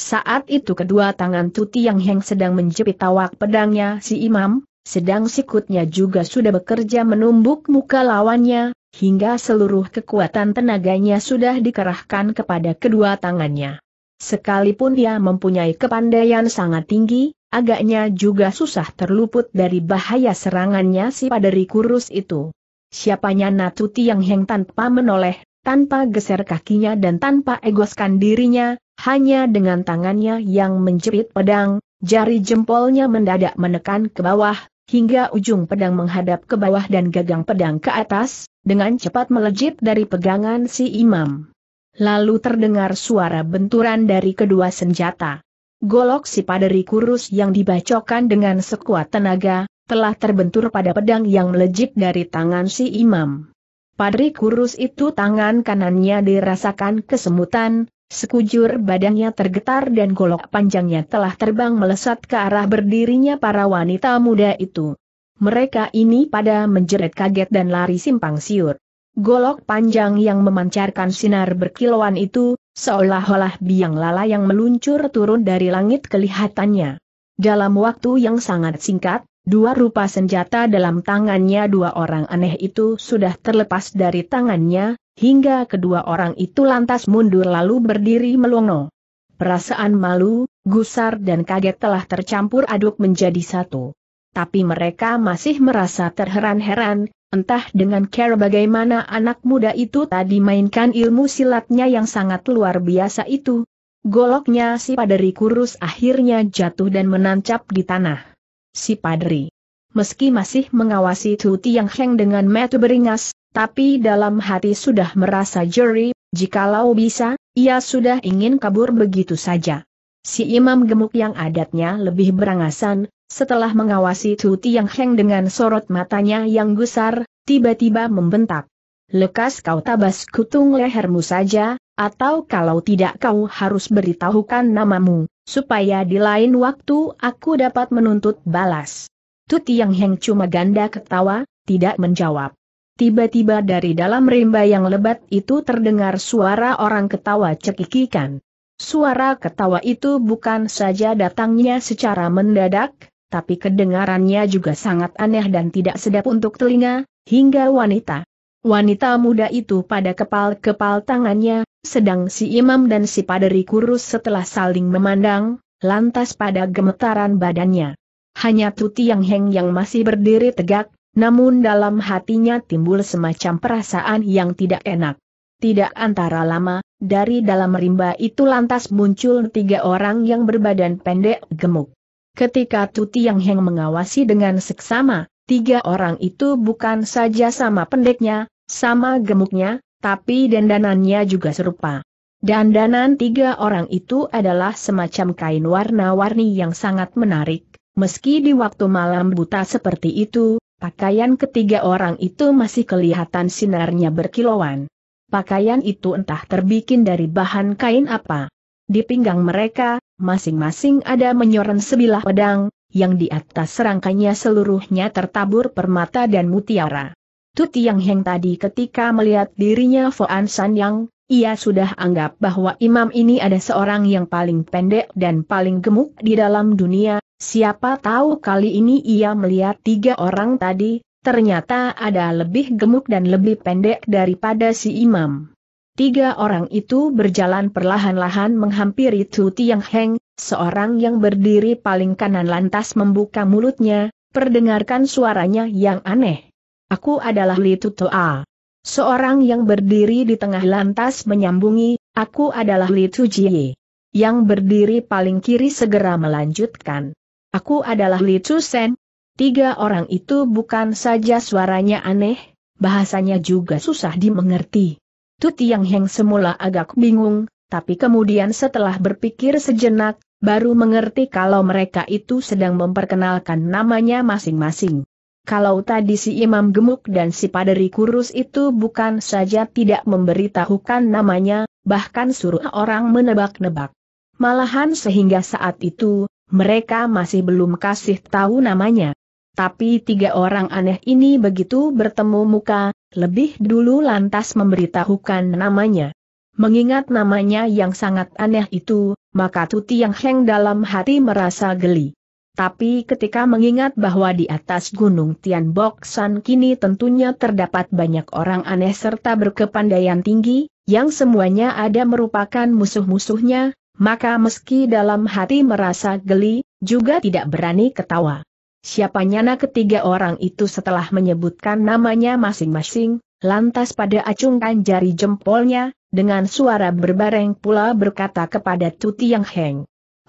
Saat itu kedua tangan Tuti Yang Heng sedang menjepit tawak pedangnya si imam, sedang sikutnya juga sudah bekerja menumbuk muka lawannya, hingga seluruh kekuatan tenaganya sudah dikerahkan kepada kedua tangannya. Sekalipun dia mempunyai kepandaian sangat tinggi, agaknya juga susah terluput dari bahaya serangannya si paderi kurus itu. Siapanya Natu yang Heng tanpa menoleh, tanpa geser kakinya dan tanpa egoskan dirinya, hanya dengan tangannya yang menjerit pedang, jari jempolnya mendadak menekan ke bawah, hingga ujung pedang menghadap ke bawah dan gagang pedang ke atas, dengan cepat melejit dari pegangan si imam. Lalu terdengar suara benturan dari kedua senjata. Golok si paderi kurus yang dibacokan dengan sekuat tenaga, telah terbentur pada pedang yang melejit dari tangan si imam. Padri kurus itu tangan kanannya dirasakan kesemutan, sekujur badannya tergetar dan golok panjangnya telah terbang melesat ke arah berdirinya para wanita muda itu. Mereka ini pada menjerit kaget dan lari simpang siur. Golok panjang yang memancarkan sinar berkilauan itu, seolah-olah biang lala yang meluncur turun dari langit kelihatannya. Dalam waktu yang sangat singkat, Dua rupa senjata dalam tangannya dua orang aneh itu sudah terlepas dari tangannya, hingga kedua orang itu lantas mundur lalu berdiri melongo. Perasaan malu, gusar dan kaget telah tercampur aduk menjadi satu. Tapi mereka masih merasa terheran-heran, entah dengan cara bagaimana anak muda itu tadi mainkan ilmu silatnya yang sangat luar biasa itu. Goloknya si paderi kurus akhirnya jatuh dan menancap di tanah si padri. Meski masih mengawasi Tu Tiang Heng dengan metu beringas, tapi dalam hati sudah merasa jeri, jikalau bisa, ia sudah ingin kabur begitu saja. Si imam gemuk yang adatnya lebih berangasan, setelah mengawasi Tu Tiang Heng dengan sorot matanya yang gusar, tiba-tiba membentak. Lekas kau tabas kutung lehermu saja, atau kalau tidak kau harus beritahukan namamu supaya di lain waktu aku dapat menuntut balas. Tuti Yang Heng cuma ganda ketawa, tidak menjawab. Tiba-tiba dari dalam rimba yang lebat itu terdengar suara orang ketawa cekikikan. Suara ketawa itu bukan saja datangnya secara mendadak, tapi kedengarannya juga sangat aneh dan tidak sedap untuk telinga, hingga wanita. Wanita muda itu pada kepal-kepal tangannya, sedang si imam dan si paderi kurus setelah saling memandang, lantas pada gemetaran badannya. Hanya Tuti Yang Heng yang masih berdiri tegak, namun dalam hatinya timbul semacam perasaan yang tidak enak. Tidak antara lama, dari dalam rimba itu lantas muncul tiga orang yang berbadan pendek gemuk. Ketika Tuti Yang Heng mengawasi dengan seksama, tiga orang itu bukan saja sama pendeknya, sama gemuknya, tapi dandanannya juga serupa. Dandanan tiga orang itu adalah semacam kain warna-warni yang sangat menarik, meski di waktu malam buta seperti itu, pakaian ketiga orang itu masih kelihatan sinarnya berkilauan. Pakaian itu entah terbikin dari bahan kain apa. Di pinggang mereka, masing-masing ada menyoran sebilah pedang, yang di atas serangkanya seluruhnya tertabur permata dan mutiara. Tu Tiang Heng tadi ketika melihat dirinya Foan San Yang, ia sudah anggap bahwa imam ini ada seorang yang paling pendek dan paling gemuk di dalam dunia, siapa tahu kali ini ia melihat tiga orang tadi, ternyata ada lebih gemuk dan lebih pendek daripada si imam. Tiga orang itu berjalan perlahan-lahan menghampiri Tu Tiang Heng, seorang yang berdiri paling kanan lantas membuka mulutnya, perdengarkan suaranya yang aneh. Aku adalah Li Tutoa. Seorang yang berdiri di tengah lantas menyambungi, aku adalah Li Tujiye. Yang berdiri paling kiri segera melanjutkan. Aku adalah Li Tusen. Tiga orang itu bukan saja suaranya aneh, bahasanya juga susah dimengerti. Tu Tiang Heng semula agak bingung, tapi kemudian setelah berpikir sejenak, baru mengerti kalau mereka itu sedang memperkenalkan namanya masing-masing. Kalau tadi si imam gemuk dan si paderi kurus itu bukan saja tidak memberitahukan namanya, bahkan suruh orang menebak-nebak. Malahan sehingga saat itu, mereka masih belum kasih tahu namanya. Tapi tiga orang aneh ini begitu bertemu muka, lebih dulu lantas memberitahukan namanya. Mengingat namanya yang sangat aneh itu, maka Tuti Yang Heng dalam hati merasa geli. Tapi ketika mengingat bahwa di atas gunung Bok San kini tentunya terdapat banyak orang aneh serta berkepandaian tinggi, yang semuanya ada merupakan musuh-musuhnya, maka meski dalam hati merasa geli, juga tidak berani ketawa. Siapa nyana ketiga orang itu setelah menyebutkan namanya masing-masing, lantas pada acungkan jari jempolnya, dengan suara berbareng pula berkata kepada Tuti Yang Heng.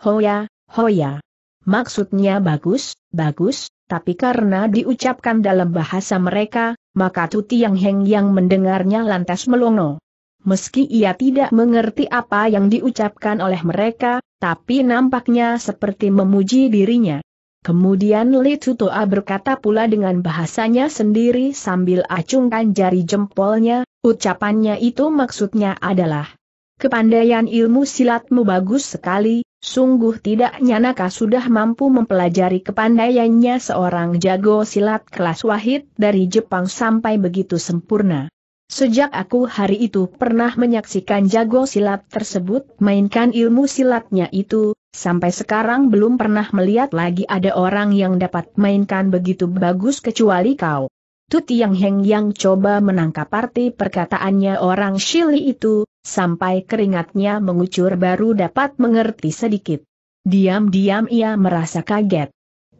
Hoya, Hoya. Maksudnya bagus, bagus, tapi karena diucapkan dalam bahasa mereka, maka Tuti Yang Heng yang mendengarnya lantas melongo. Meski ia tidak mengerti apa yang diucapkan oleh mereka, tapi nampaknya seperti memuji dirinya. Kemudian Li Tutoa berkata pula dengan bahasanya sendiri sambil acungkan jari jempolnya, ucapannya itu maksudnya adalah Kepandaian ilmu silatmu bagus sekali, Sungguh tidak nyanaka sudah mampu mempelajari kepandaiannya seorang jago silat kelas wahid dari Jepang sampai begitu sempurna. Sejak aku hari itu pernah menyaksikan jago silat tersebut mainkan ilmu silatnya itu, sampai sekarang belum pernah melihat lagi ada orang yang dapat mainkan begitu bagus kecuali kau. Tu yang Heng yang coba menangkap arti perkataannya orang Shili itu, sampai keringatnya mengucur baru dapat mengerti sedikit. Diam-diam ia merasa kaget.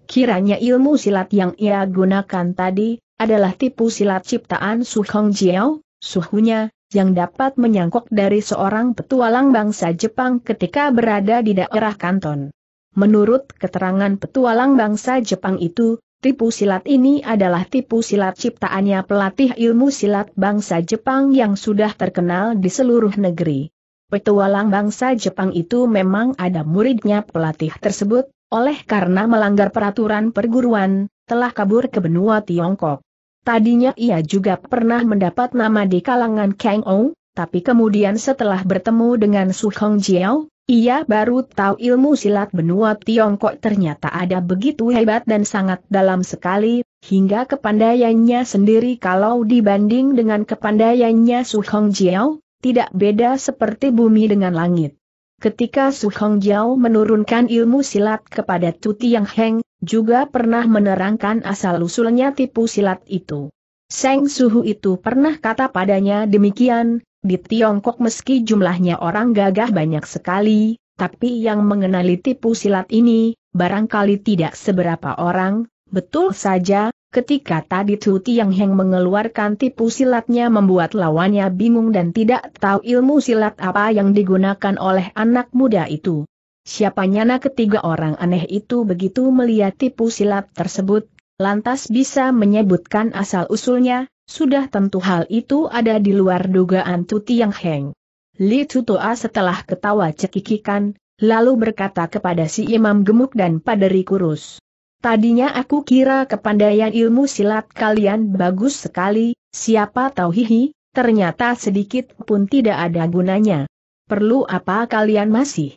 Kiranya ilmu silat yang ia gunakan tadi, adalah tipu silat ciptaan Su Hong Jiao, suhunya, yang dapat menyangkok dari seorang petualang bangsa Jepang ketika berada di daerah Kanton. Menurut keterangan petualang bangsa Jepang itu, Tipu silat ini adalah tipu silat ciptaannya pelatih ilmu silat bangsa Jepang yang sudah terkenal di seluruh negeri. Petualang bangsa Jepang itu memang ada muridnya pelatih tersebut, oleh karena melanggar peraturan perguruan, telah kabur ke benua Tiongkok. Tadinya ia juga pernah mendapat nama di kalangan Kang Ou, tapi kemudian setelah bertemu dengan Su Hong Jiao, ia baru tahu ilmu silat benua Tiongkok ternyata ada begitu hebat dan sangat dalam sekali, hingga kepandaiannya sendiri kalau dibanding dengan kepandaiannya Su Hong Jiao, tidak beda seperti bumi dengan langit. Ketika Su Hong Jiao menurunkan ilmu silat kepada Tu Tiang Heng, juga pernah menerangkan asal-usulnya tipu silat itu. Seng Suhu itu pernah kata padanya demikian, di Tiongkok meski jumlahnya orang gagah banyak sekali, tapi yang mengenali tipu silat ini, barangkali tidak seberapa orang, betul saja, ketika tadi Tu Tiang Heng mengeluarkan tipu silatnya membuat lawannya bingung dan tidak tahu ilmu silat apa yang digunakan oleh anak muda itu. Siapa nyana ketiga orang aneh itu begitu melihat tipu silat tersebut, lantas bisa menyebutkan asal-usulnya, sudah tentu hal itu ada di luar dugaan Tuti yang Heng. Li Tutoa setelah ketawa cekikikan, lalu berkata kepada si imam gemuk dan paderi kurus. Tadinya aku kira kepandaian ilmu silat kalian bagus sekali, siapa tahu hihi, ternyata sedikit pun tidak ada gunanya. Perlu apa kalian masih?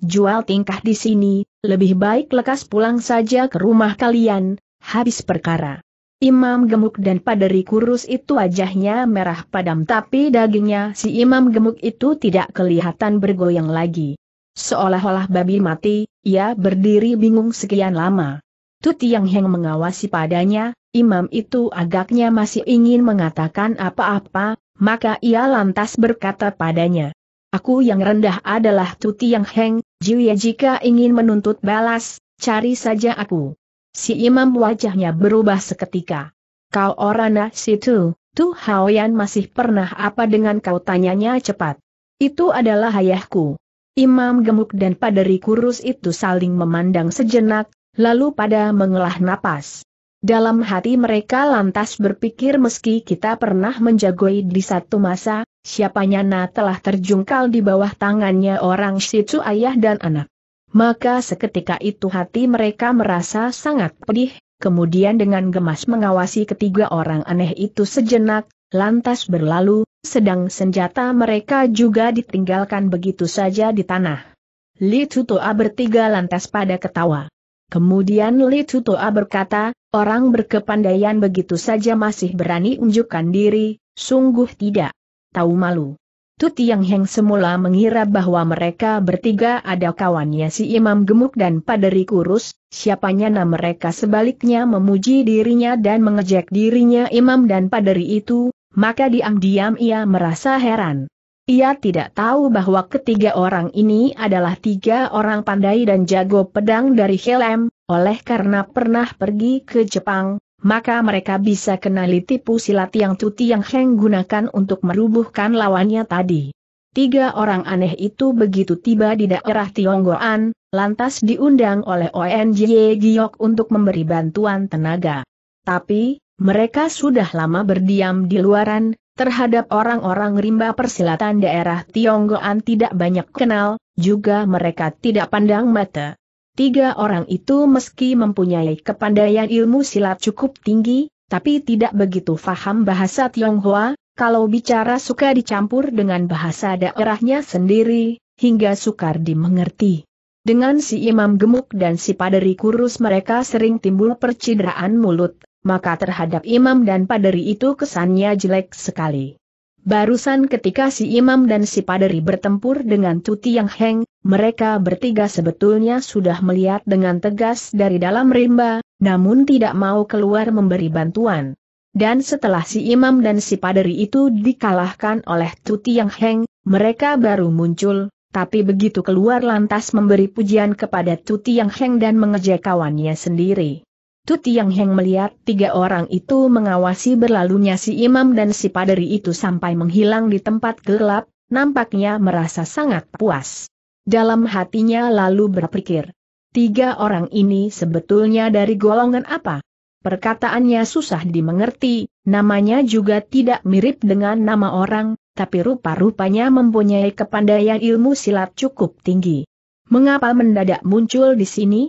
Jual tingkah di sini, lebih baik lekas pulang saja ke rumah kalian, habis perkara. Imam gemuk dan paderi kurus itu wajahnya merah padam tapi dagingnya si imam gemuk itu tidak kelihatan bergoyang lagi. Seolah-olah babi mati, ia berdiri bingung sekian lama. Tuti Yang Heng mengawasi padanya, imam itu agaknya masih ingin mengatakan apa-apa, maka ia lantas berkata padanya. Aku yang rendah adalah Tuti Yang Heng, Jiu jika ingin menuntut balas, cari saja aku. Si imam wajahnya berubah seketika. Kau orang nak situ, Tu Haoyan masih pernah apa dengan kau tanyanya cepat. Itu adalah ayahku. Imam gemuk dan paderi kurus itu saling memandang sejenak, lalu pada mengelah napas. Dalam hati mereka lantas berpikir meski kita pernah menjagoi di satu masa, siapanya na telah terjungkal di bawah tangannya orang situ ayah dan anak. Maka seketika itu hati mereka merasa sangat pedih, kemudian dengan gemas mengawasi ketiga orang aneh itu sejenak, lantas berlalu, sedang senjata mereka juga ditinggalkan begitu saja di tanah. Li Tutoa bertiga lantas pada ketawa. Kemudian Li Tutoa berkata, orang berkepandaian begitu saja masih berani unjukkan diri, sungguh tidak. Tahu malu. Tuti yang Heng semula mengira bahwa mereka bertiga ada kawannya si Imam Gemuk dan Paderi Kurus, siapanya na mereka sebaliknya memuji dirinya dan mengejek dirinya Imam dan Paderi itu, maka diam-diam ia merasa heran. Ia tidak tahu bahwa ketiga orang ini adalah tiga orang pandai dan jago pedang dari Helm, oleh karena pernah pergi ke Jepang, maka mereka bisa kenali tipu silat yang cuti Yang Heng gunakan untuk merubuhkan lawannya tadi. Tiga orang aneh itu begitu tiba di daerah Tionggoan, lantas diundang oleh ONJ Giok untuk memberi bantuan tenaga. Tapi, mereka sudah lama berdiam di luaran, terhadap orang-orang rimba persilatan daerah Tionggoan tidak banyak kenal, juga mereka tidak pandang mata. Tiga orang itu meski mempunyai kepandaian ilmu silat cukup tinggi, tapi tidak begitu faham bahasa Tionghoa, kalau bicara suka dicampur dengan bahasa daerahnya sendiri, hingga sukar dimengerti. Dengan si imam gemuk dan si paderi kurus mereka sering timbul percideraan mulut, maka terhadap imam dan paderi itu kesannya jelek sekali. Barusan ketika si imam dan si paderi bertempur dengan Tuti Yang Heng, mereka bertiga sebetulnya sudah melihat dengan tegas dari dalam rimba, namun tidak mau keluar memberi bantuan. Dan setelah si imam dan si paderi itu dikalahkan oleh Tuti Yang Heng, mereka baru muncul, tapi begitu keluar lantas memberi pujian kepada Tuti Yang Heng dan mengejek kawannya sendiri. Tuti Yang Heng melihat tiga orang itu mengawasi berlalunya si imam dan si paderi itu sampai menghilang di tempat gelap, nampaknya merasa sangat puas. Dalam hatinya lalu berpikir, tiga orang ini sebetulnya dari golongan apa? Perkataannya susah dimengerti, namanya juga tidak mirip dengan nama orang, tapi rupa-rupanya mempunyai kepandaian ilmu silat cukup tinggi. Mengapa mendadak muncul di sini?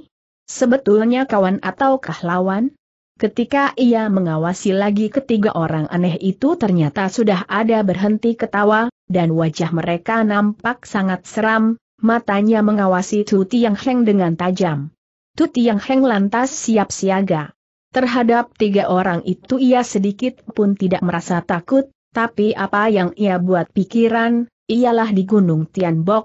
Sebetulnya kawan ataukah lawan? Ketika ia mengawasi lagi ketiga orang aneh itu ternyata sudah ada berhenti ketawa, dan wajah mereka nampak sangat seram, matanya mengawasi Tu Tiang Heng dengan tajam. Tu Tiang Heng lantas siap siaga. Terhadap tiga orang itu ia sedikit pun tidak merasa takut, tapi apa yang ia buat pikiran, ialah di Gunung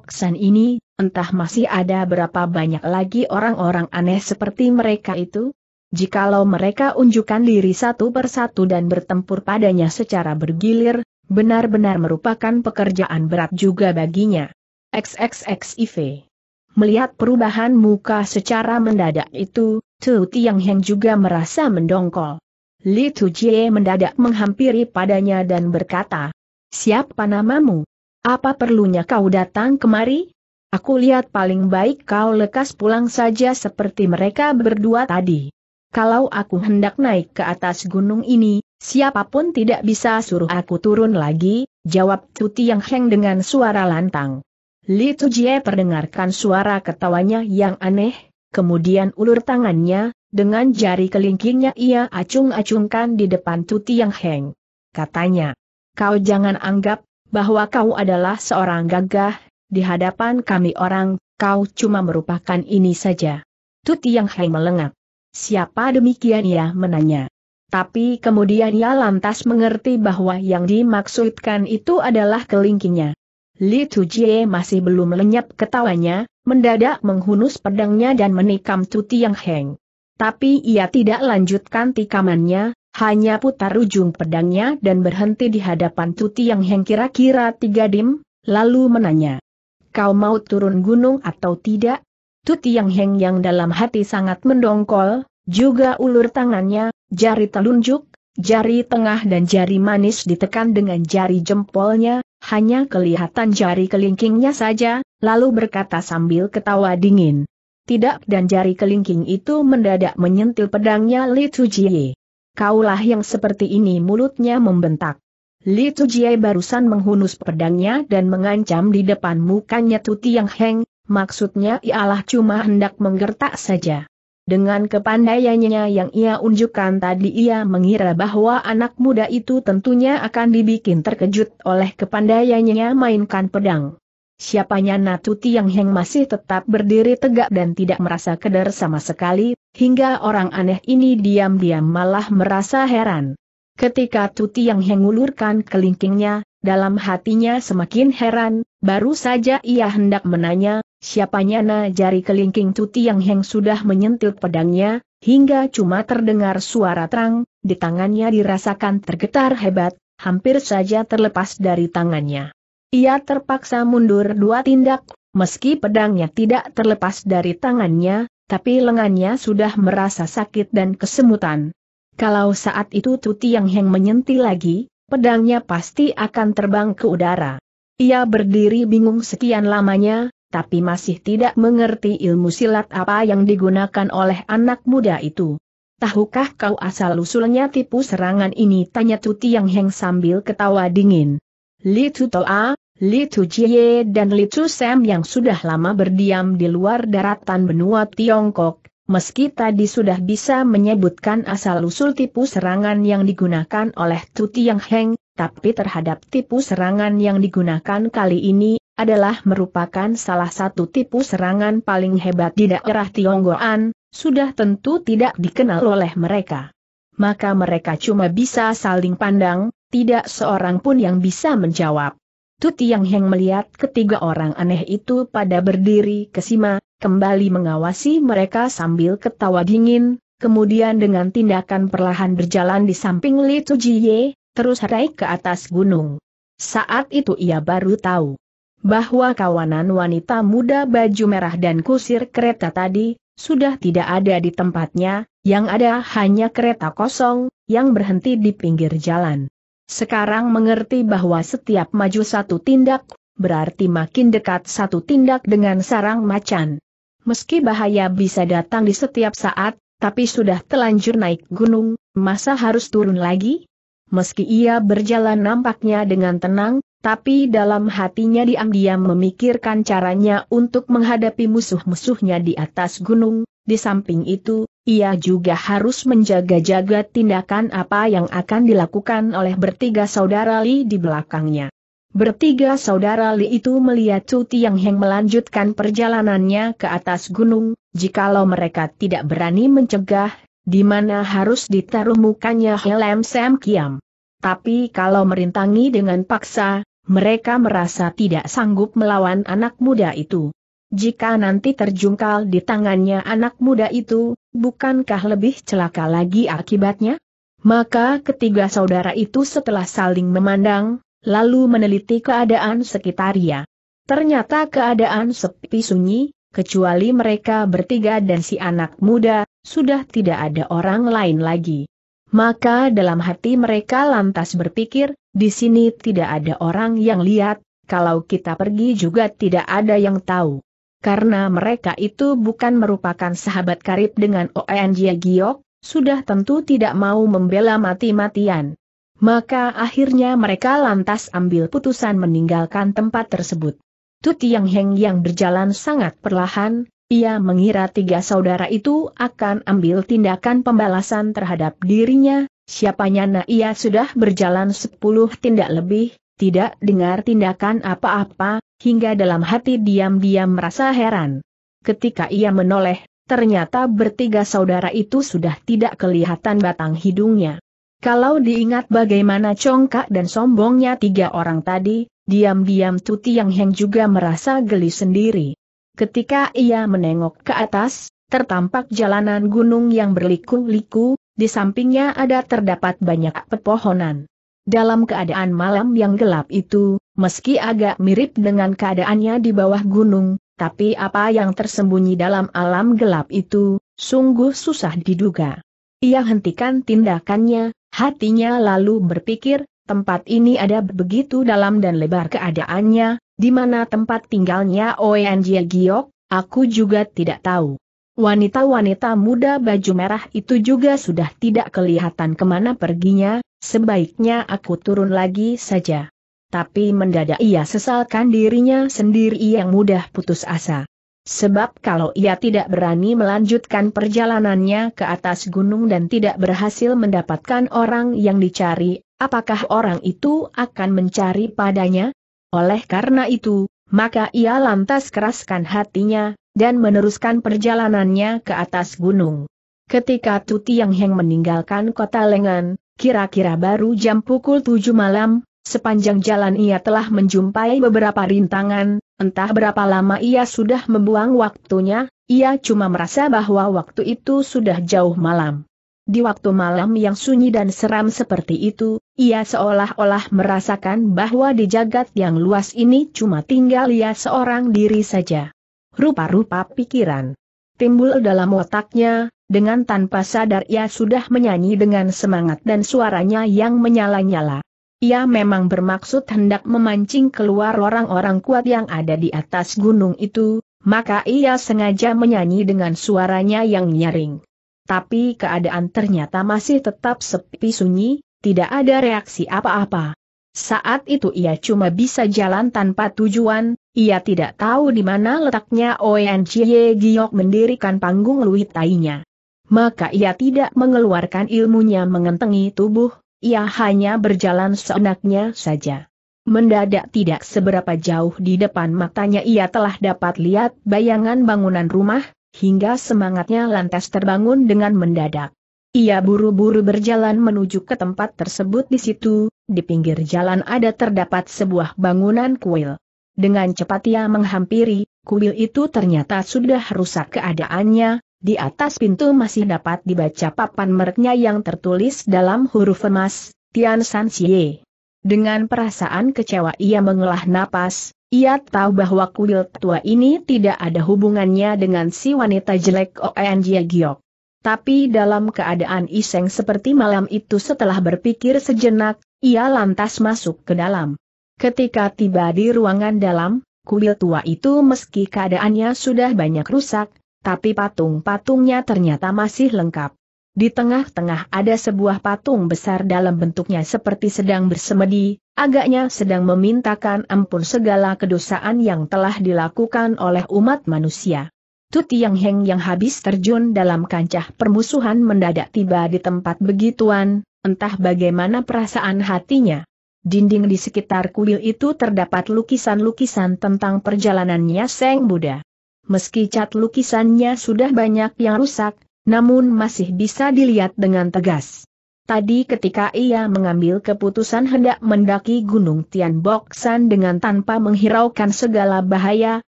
San ini, entah masih ada berapa banyak lagi orang-orang aneh seperti mereka itu, Jikalau mereka unjukkan diri satu persatu dan bertempur padanya secara bergilir, benar-benar merupakan pekerjaan berat juga baginya. XXXIV. Melihat perubahan muka secara mendadak itu, Tu Tiang Heng juga merasa mendongkol. Li Tu Jie mendadak menghampiri padanya dan berkata, Siapa namamu? Apa perlunya kau datang kemari? Aku lihat paling baik kau lekas pulang saja seperti mereka berdua tadi. Kalau aku hendak naik ke atas gunung ini, siapapun tidak bisa suruh aku turun lagi, jawab Tu Tiang Heng dengan suara lantang. Li Tujie perdengarkan suara ketawanya yang aneh, kemudian ulur tangannya, dengan jari kelingkingnya ia acung-acungkan di depan Tu Tiang Heng. Katanya, kau jangan anggap bahwa kau adalah seorang gagah, di hadapan kami orang, kau cuma merupakan ini saja. Tu Tiang Heng melengak. Siapa demikian ia menanya. Tapi kemudian ia lantas mengerti bahwa yang dimaksudkan itu adalah kelingkingnya. Li Tujie masih belum lenyap ketawanya, mendadak menghunus pedangnya dan menikam Tu Tiang Heng. Tapi ia tidak lanjutkan tikamannya, hanya putar ujung pedangnya dan berhenti di hadapan Tu Tiang Heng kira-kira tiga dim, lalu menanya. Kau mau turun gunung atau tidak? Tu Tiang Heng yang dalam hati sangat mendongkol, juga ulur tangannya, jari telunjuk, jari tengah dan jari manis ditekan dengan jari jempolnya, hanya kelihatan jari kelingkingnya saja, lalu berkata sambil ketawa dingin. Tidak dan jari kelingking itu mendadak menyentil pedangnya Li Tujie. Kaulah yang seperti ini mulutnya membentak. Li Tujie barusan menghunus pedangnya dan mengancam di depan mukanya Tuti Yang Heng, maksudnya ialah cuma hendak menggertak saja. Dengan kepandaiannya yang ia unjukkan tadi ia mengira bahwa anak muda itu tentunya akan dibikin terkejut oleh kepandaiannya mainkan pedang. Siapanya Natuti yang Heng masih tetap berdiri tegak dan tidak merasa keder sama sekali, hingga orang aneh ini diam-diam malah merasa heran. Ketika Tuti yang Heng ulurkan kelingkingnya, dalam hatinya semakin heran, baru saja ia hendak menanya, Siapanya na jari kelingking Tuti Yang Heng sudah menyentil pedangnya, hingga cuma terdengar suara terang, di tangannya dirasakan tergetar hebat, hampir saja terlepas dari tangannya. Ia terpaksa mundur dua tindak, meski pedangnya tidak terlepas dari tangannya, tapi lengannya sudah merasa sakit dan kesemutan. Kalau saat itu Tuti Yang Heng menyentil lagi, pedangnya pasti akan terbang ke udara. Ia berdiri bingung sekian lamanya, tapi masih tidak mengerti ilmu silat apa yang digunakan oleh anak muda itu. Tahukah kau asal-usulnya tipu serangan ini? Tanya Tuti Yang Heng sambil ketawa dingin. Li Tu Toa, Li Tu Jie dan Li Tu Sam yang sudah lama berdiam di luar daratan benua Tiongkok, meski tadi sudah bisa menyebutkan asal-usul tipu serangan yang digunakan oleh Tuti Yang Heng, tapi terhadap tipu serangan yang digunakan kali ini, adalah merupakan salah satu tipu serangan paling hebat di daerah Tionggoan, sudah tentu tidak dikenal oleh mereka. Maka mereka cuma bisa saling pandang, tidak seorang pun yang bisa menjawab. Tu Yang Heng melihat ketiga orang aneh itu pada berdiri kesima, kembali mengawasi mereka sambil ketawa dingin, kemudian dengan tindakan perlahan berjalan di samping Li Tujiye, terus naik ke atas gunung. Saat itu ia baru tahu bahwa kawanan wanita muda baju merah dan kusir kereta tadi, sudah tidak ada di tempatnya, yang ada hanya kereta kosong, yang berhenti di pinggir jalan. Sekarang mengerti bahwa setiap maju satu tindak, berarti makin dekat satu tindak dengan sarang macan. Meski bahaya bisa datang di setiap saat, tapi sudah telanjur naik gunung, masa harus turun lagi? Meski ia berjalan nampaknya dengan tenang, tapi dalam hatinya diam-diam memikirkan caranya untuk menghadapi musuh-musuhnya di atas gunung. Di samping itu, ia juga harus menjaga-jaga tindakan apa yang akan dilakukan oleh bertiga saudara Li di belakangnya. Bertiga saudara Li itu melihat Cuti Tiang Heng melanjutkan perjalanannya ke atas gunung, jikalau mereka tidak berani mencegah, di mana harus ditaruh mukanya Helem Sam Kiam. Tapi kalau merintangi dengan paksa, mereka merasa tidak sanggup melawan anak muda itu. Jika nanti terjungkal di tangannya anak muda itu, bukankah lebih celaka lagi akibatnya? Maka ketiga saudara itu setelah saling memandang, lalu meneliti keadaan sekitar sekitarnya. Ternyata keadaan sepi sunyi, kecuali mereka bertiga dan si anak muda, sudah tidak ada orang lain lagi. Maka dalam hati mereka lantas berpikir, di sini tidak ada orang yang lihat, kalau kita pergi juga tidak ada yang tahu. Karena mereka itu bukan merupakan sahabat karib dengan Oen Giok, sudah tentu tidak mau membela mati-matian. Maka akhirnya mereka lantas ambil putusan meninggalkan tempat tersebut. Yang Heng yang berjalan sangat perlahan, ia mengira tiga saudara itu akan ambil tindakan pembalasan terhadap dirinya, siapanya nah ia sudah berjalan sepuluh tindak lebih, tidak dengar tindakan apa-apa, hingga dalam hati diam-diam merasa heran. Ketika ia menoleh, ternyata bertiga saudara itu sudah tidak kelihatan batang hidungnya. Kalau diingat bagaimana congkak dan sombongnya tiga orang tadi, diam-diam Tuti Yang Heng juga merasa geli sendiri. Ketika ia menengok ke atas, tertampak jalanan gunung yang berliku-liku, di sampingnya ada terdapat banyak pepohonan. Dalam keadaan malam yang gelap itu, meski agak mirip dengan keadaannya di bawah gunung, tapi apa yang tersembunyi dalam alam gelap itu, sungguh susah diduga. Ia hentikan tindakannya, hatinya lalu berpikir, tempat ini ada begitu dalam dan lebar keadaannya, di mana tempat tinggalnya Oen Jie Giok, aku juga tidak tahu. Wanita-wanita muda baju merah itu juga sudah tidak kelihatan kemana perginya, sebaiknya aku turun lagi saja. Tapi mendadak ia sesalkan dirinya sendiri yang mudah putus asa. Sebab kalau ia tidak berani melanjutkan perjalanannya ke atas gunung dan tidak berhasil mendapatkan orang yang dicari, apakah orang itu akan mencari padanya? Oleh karena itu, maka ia lantas keraskan hatinya, dan meneruskan perjalanannya ke atas gunung. Ketika Tuti Yang Heng meninggalkan kota Lengan, kira-kira baru jam pukul 7 malam, sepanjang jalan ia telah menjumpai beberapa rintangan, entah berapa lama ia sudah membuang waktunya, ia cuma merasa bahwa waktu itu sudah jauh malam. Di waktu malam yang sunyi dan seram seperti itu, ia seolah-olah merasakan bahwa di jagat yang luas ini cuma tinggal ia seorang diri saja. Rupa-rupa pikiran timbul dalam otaknya, dengan tanpa sadar ia sudah menyanyi dengan semangat dan suaranya yang menyala-nyala. Ia memang bermaksud hendak memancing keluar orang-orang kuat yang ada di atas gunung itu, maka ia sengaja menyanyi dengan suaranya yang nyaring tapi keadaan ternyata masih tetap sepi sunyi, tidak ada reaksi apa-apa. Saat itu ia cuma bisa jalan tanpa tujuan, ia tidak tahu di mana letaknya ONCY Giok mendirikan panggung luitainya. Maka ia tidak mengeluarkan ilmunya mengentengi tubuh, ia hanya berjalan seenaknya saja. Mendadak tidak seberapa jauh di depan matanya ia telah dapat lihat bayangan bangunan rumah, hingga semangatnya lantas terbangun dengan mendadak. Ia buru-buru berjalan menuju ke tempat tersebut di situ, di pinggir jalan ada terdapat sebuah bangunan kuil. Dengan cepat ia menghampiri, kuil itu ternyata sudah rusak keadaannya, di atas pintu masih dapat dibaca papan mereknya yang tertulis dalam huruf emas, Tian San Xie. Dengan perasaan kecewa ia mengelah napas, ia tahu bahwa kuil tua ini tidak ada hubungannya dengan si wanita jelek Oen Giok. Tapi dalam keadaan iseng seperti malam itu setelah berpikir sejenak, ia lantas masuk ke dalam. Ketika tiba di ruangan dalam, kuil tua itu meski keadaannya sudah banyak rusak, tapi patung-patungnya ternyata masih lengkap. Di tengah-tengah ada sebuah patung besar dalam bentuknya seperti sedang bersemedi, agaknya sedang memintakan ampun segala kedosaan yang telah dilakukan oleh umat manusia. Tu Tiang Heng yang habis terjun dalam kancah permusuhan mendadak tiba di tempat begituan, entah bagaimana perasaan hatinya. Dinding di sekitar kuil itu terdapat lukisan-lukisan tentang perjalanannya Seng Buddha. Meski cat lukisannya sudah banyak yang rusak, namun masih bisa dilihat dengan tegas. Tadi ketika ia mengambil keputusan hendak mendaki Gunung Tianboksan dengan tanpa menghiraukan segala bahaya,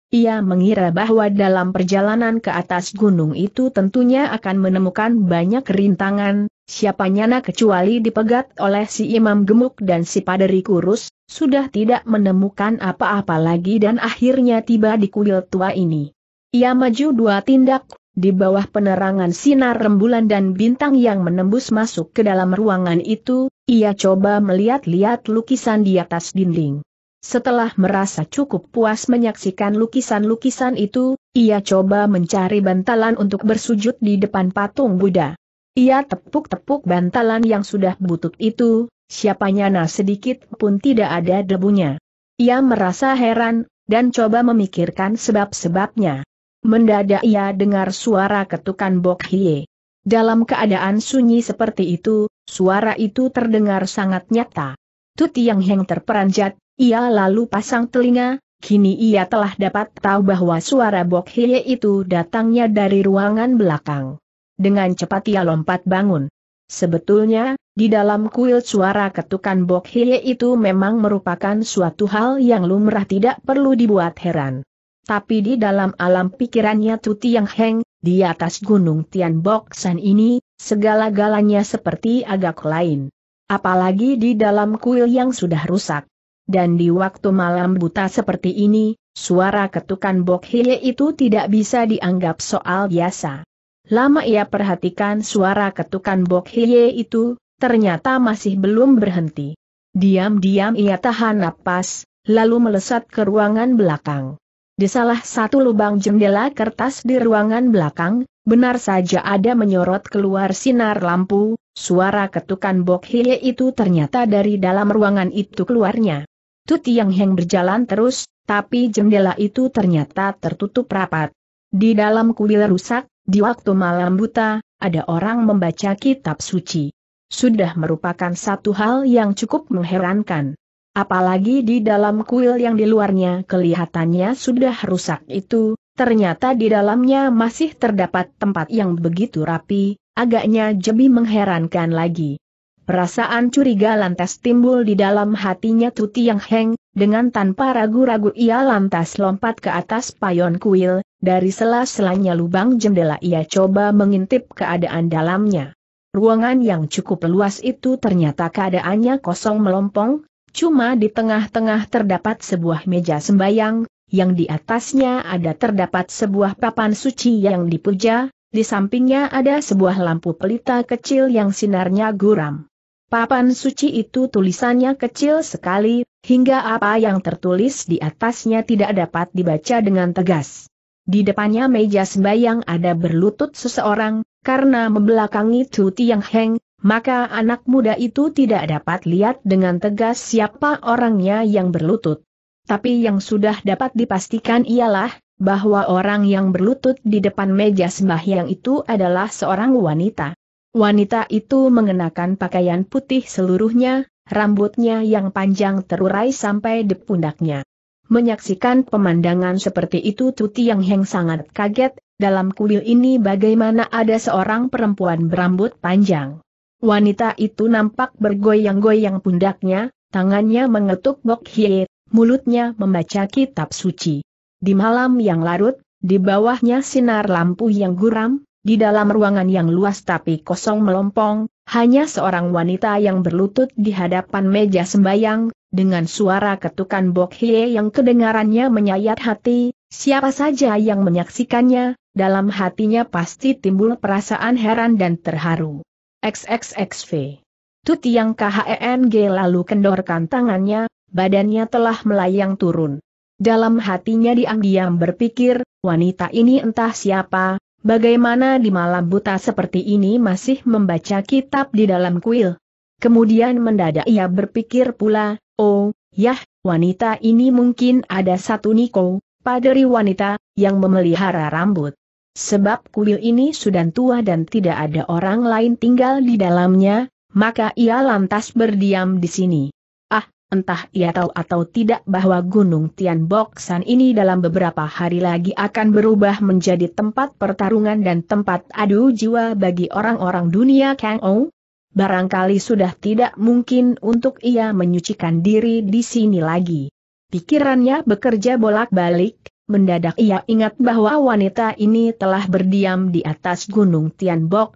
ia mengira bahwa dalam perjalanan ke atas gunung itu tentunya akan menemukan banyak rintangan, siapa nyana kecuali dipegat oleh si imam gemuk dan si paderi kurus, sudah tidak menemukan apa-apa lagi dan akhirnya tiba di kuil tua ini. Ia maju dua tindak, di bawah penerangan sinar rembulan dan bintang yang menembus masuk ke dalam ruangan itu, ia coba melihat-lihat lukisan di atas dinding. Setelah merasa cukup puas menyaksikan lukisan-lukisan itu, ia coba mencari bantalan untuk bersujud di depan patung Buddha. Ia tepuk-tepuk bantalan yang sudah butut itu, siapanya nah sedikit pun tidak ada debunya. Ia merasa heran, dan coba memikirkan sebab-sebabnya. Mendadak ia dengar suara ketukan Bok Hie. Dalam keadaan sunyi seperti itu, suara itu terdengar sangat nyata. Tuti Yang Heng terperanjat, ia lalu pasang telinga, kini ia telah dapat tahu bahwa suara Bok Hie itu datangnya dari ruangan belakang. Dengan cepat ia lompat bangun. Sebetulnya, di dalam kuil suara ketukan Bok Hie itu memang merupakan suatu hal yang lumrah tidak perlu dibuat heran. Tapi di dalam alam pikirannya Tuti yang Heng, di atas gunung Tian Boksan ini, segala-galanya seperti agak lain. Apalagi di dalam kuil yang sudah rusak. Dan di waktu malam buta seperti ini, suara ketukan Bok Hye itu tidak bisa dianggap soal biasa. Lama ia perhatikan suara ketukan Bok Hye itu, ternyata masih belum berhenti. Diam-diam ia tahan napas, lalu melesat ke ruangan belakang. Di salah satu lubang jendela kertas di ruangan belakang, benar saja ada menyorot keluar sinar lampu, suara ketukan Bok Hie itu ternyata dari dalam ruangan itu keluarnya. Tuti yang Heng berjalan terus, tapi jendela itu ternyata tertutup rapat. Di dalam kuil rusak, di waktu malam buta, ada orang membaca kitab suci. Sudah merupakan satu hal yang cukup mengherankan. Apalagi di dalam kuil yang di luarnya kelihatannya sudah rusak itu, ternyata di dalamnya masih terdapat tempat yang begitu rapi, agaknya Jebi mengherankan lagi. Perasaan curiga lantas timbul di dalam hatinya Tuti Yang Heng, dengan tanpa ragu-ragu ia lantas lompat ke atas payon kuil, dari sela-selanya lubang jendela ia coba mengintip keadaan dalamnya. Ruangan yang cukup luas itu ternyata keadaannya kosong melompong, Cuma di tengah-tengah terdapat sebuah meja sembayang, yang di atasnya ada terdapat sebuah papan suci yang dipuja, di sampingnya ada sebuah lampu pelita kecil yang sinarnya guram. Papan suci itu tulisannya kecil sekali, hingga apa yang tertulis di atasnya tidak dapat dibaca dengan tegas. Di depannya meja sembayang ada berlutut seseorang, karena membelakangi Tuti Yang Heng, maka anak muda itu tidak dapat lihat dengan tegas siapa orangnya yang berlutut. Tapi yang sudah dapat dipastikan ialah, bahwa orang yang berlutut di depan meja sembahyang itu adalah seorang wanita. Wanita itu mengenakan pakaian putih seluruhnya, rambutnya yang panjang terurai sampai di pundaknya. Menyaksikan pemandangan seperti itu Tuti Yang Heng sangat kaget, dalam kuil ini bagaimana ada seorang perempuan berambut panjang. Wanita itu nampak bergoyang-goyang pundaknya, tangannya mengetuk Bok Hie, mulutnya membaca kitab suci. Di malam yang larut, di bawahnya sinar lampu yang guram, di dalam ruangan yang luas tapi kosong melompong, hanya seorang wanita yang berlutut di hadapan meja sembayang, dengan suara ketukan Bok Hie yang kedengarannya menyayat hati, siapa saja yang menyaksikannya, dalam hatinya pasti timbul perasaan heran dan terharu. XXXV. Tut yang KHENG lalu kendorkan tangannya, badannya telah melayang turun. Dalam hatinya diam-diam berpikir, wanita ini entah siapa, bagaimana di malam buta seperti ini masih membaca kitab di dalam kuil. Kemudian mendadak ia berpikir pula, oh, yah, wanita ini mungkin ada satu Niko, paderi wanita, yang memelihara rambut. Sebab kuil ini sudah tua dan tidak ada orang lain tinggal di dalamnya, maka ia lantas berdiam di sini. Ah, entah ia tahu atau tidak bahwa Gunung Tian Boksan ini dalam beberapa hari lagi akan berubah menjadi tempat pertarungan dan tempat adu jiwa bagi orang-orang dunia Kang Ou. Barangkali sudah tidak mungkin untuk ia menyucikan diri di sini lagi. Pikirannya bekerja bolak-balik, mendadak ia ingat bahwa wanita ini telah berdiam di atas gunung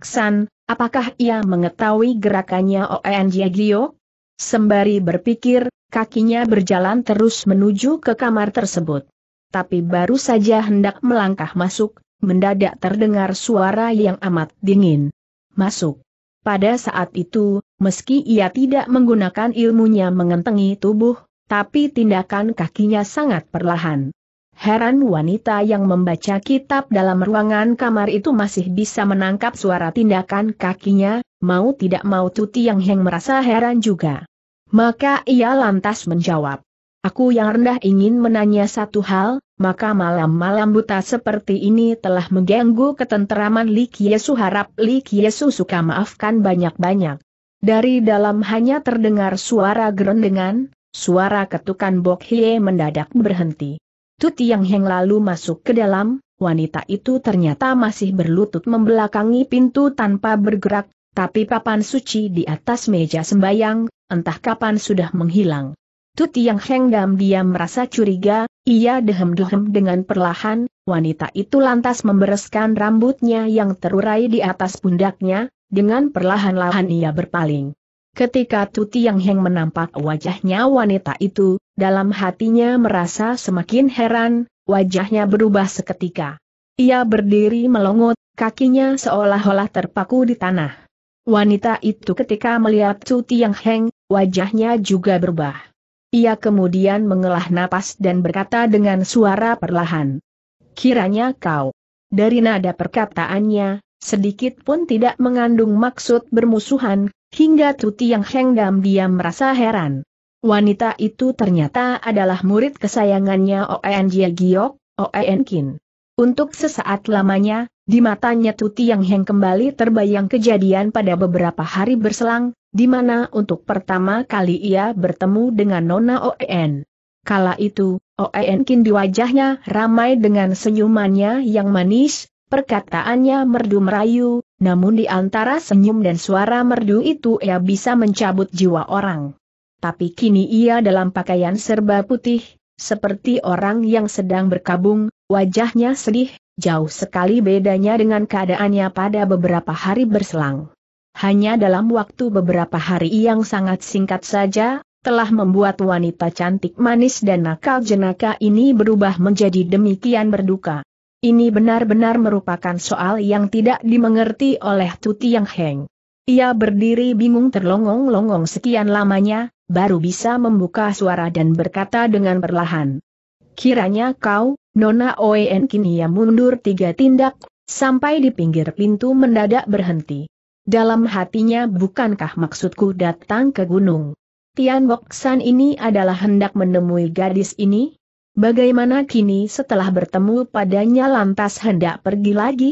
San, apakah ia mengetahui gerakannya Oen Jiagio? Sembari berpikir, kakinya berjalan terus menuju ke kamar tersebut. Tapi baru saja hendak melangkah masuk, mendadak terdengar suara yang amat dingin. Masuk. Pada saat itu, meski ia tidak menggunakan ilmunya mengentengi tubuh, tapi tindakan kakinya sangat perlahan. Heran wanita yang membaca kitab dalam ruangan kamar itu masih bisa menangkap suara tindakan kakinya, mau tidak mau Tuti Yang Heng merasa heran juga. Maka ia lantas menjawab. Aku yang rendah ingin menanya satu hal, maka malam-malam buta seperti ini telah mengganggu ketenteraman Li Kiesu harap Li Kiesu suka maafkan banyak-banyak. Dari dalam hanya terdengar suara gerendengan, suara ketukan Bok Hie mendadak berhenti. Tuti yang Heng lalu masuk ke dalam, wanita itu ternyata masih berlutut membelakangi pintu tanpa bergerak, tapi papan suci di atas meja sembayang, entah kapan sudah menghilang. Tuti yang Heng diam-diam merasa curiga, ia dehem-dehem dengan perlahan, wanita itu lantas membereskan rambutnya yang terurai di atas pundaknya, dengan perlahan-lahan ia berpaling. Ketika Tuti Yang Heng menampak wajahnya wanita itu, dalam hatinya merasa semakin heran, wajahnya berubah seketika. Ia berdiri melongot, kakinya seolah-olah terpaku di tanah. Wanita itu ketika melihat Tuti Yang Heng, wajahnya juga berubah. Ia kemudian mengelah napas dan berkata dengan suara perlahan. Kiranya kau. Dari nada perkataannya, sedikit pun tidak mengandung maksud bermusuhan, hingga Tuti yang hengdam diam merasa heran. Wanita itu ternyata adalah murid kesayangannya Oen Jia Giok, Oen Kin. Untuk sesaat lamanya, di matanya Tuti Yang Heng kembali terbayang kejadian pada beberapa hari berselang, di mana untuk pertama kali ia bertemu dengan Nona Oen. Kala itu, Oen Kin di wajahnya ramai dengan senyumannya yang manis, Perkataannya merdu merayu, namun di antara senyum dan suara merdu itu ia bisa mencabut jiwa orang. Tapi kini ia dalam pakaian serba putih, seperti orang yang sedang berkabung, wajahnya sedih, jauh sekali bedanya dengan keadaannya pada beberapa hari berselang. Hanya dalam waktu beberapa hari yang sangat singkat saja, telah membuat wanita cantik manis dan nakal jenaka ini berubah menjadi demikian berduka. Ini benar-benar merupakan soal yang tidak dimengerti oleh Tuti Yang Heng. Ia berdiri bingung terlongong-longong sekian lamanya, baru bisa membuka suara dan berkata dengan perlahan. Kiranya kau, Nona Oen kini ia ya mundur tiga tindak, sampai di pinggir pintu mendadak berhenti. Dalam hatinya bukankah maksudku datang ke gunung? Tian Boksan ini adalah hendak menemui gadis ini? Bagaimana kini setelah bertemu padanya lantas hendak pergi lagi?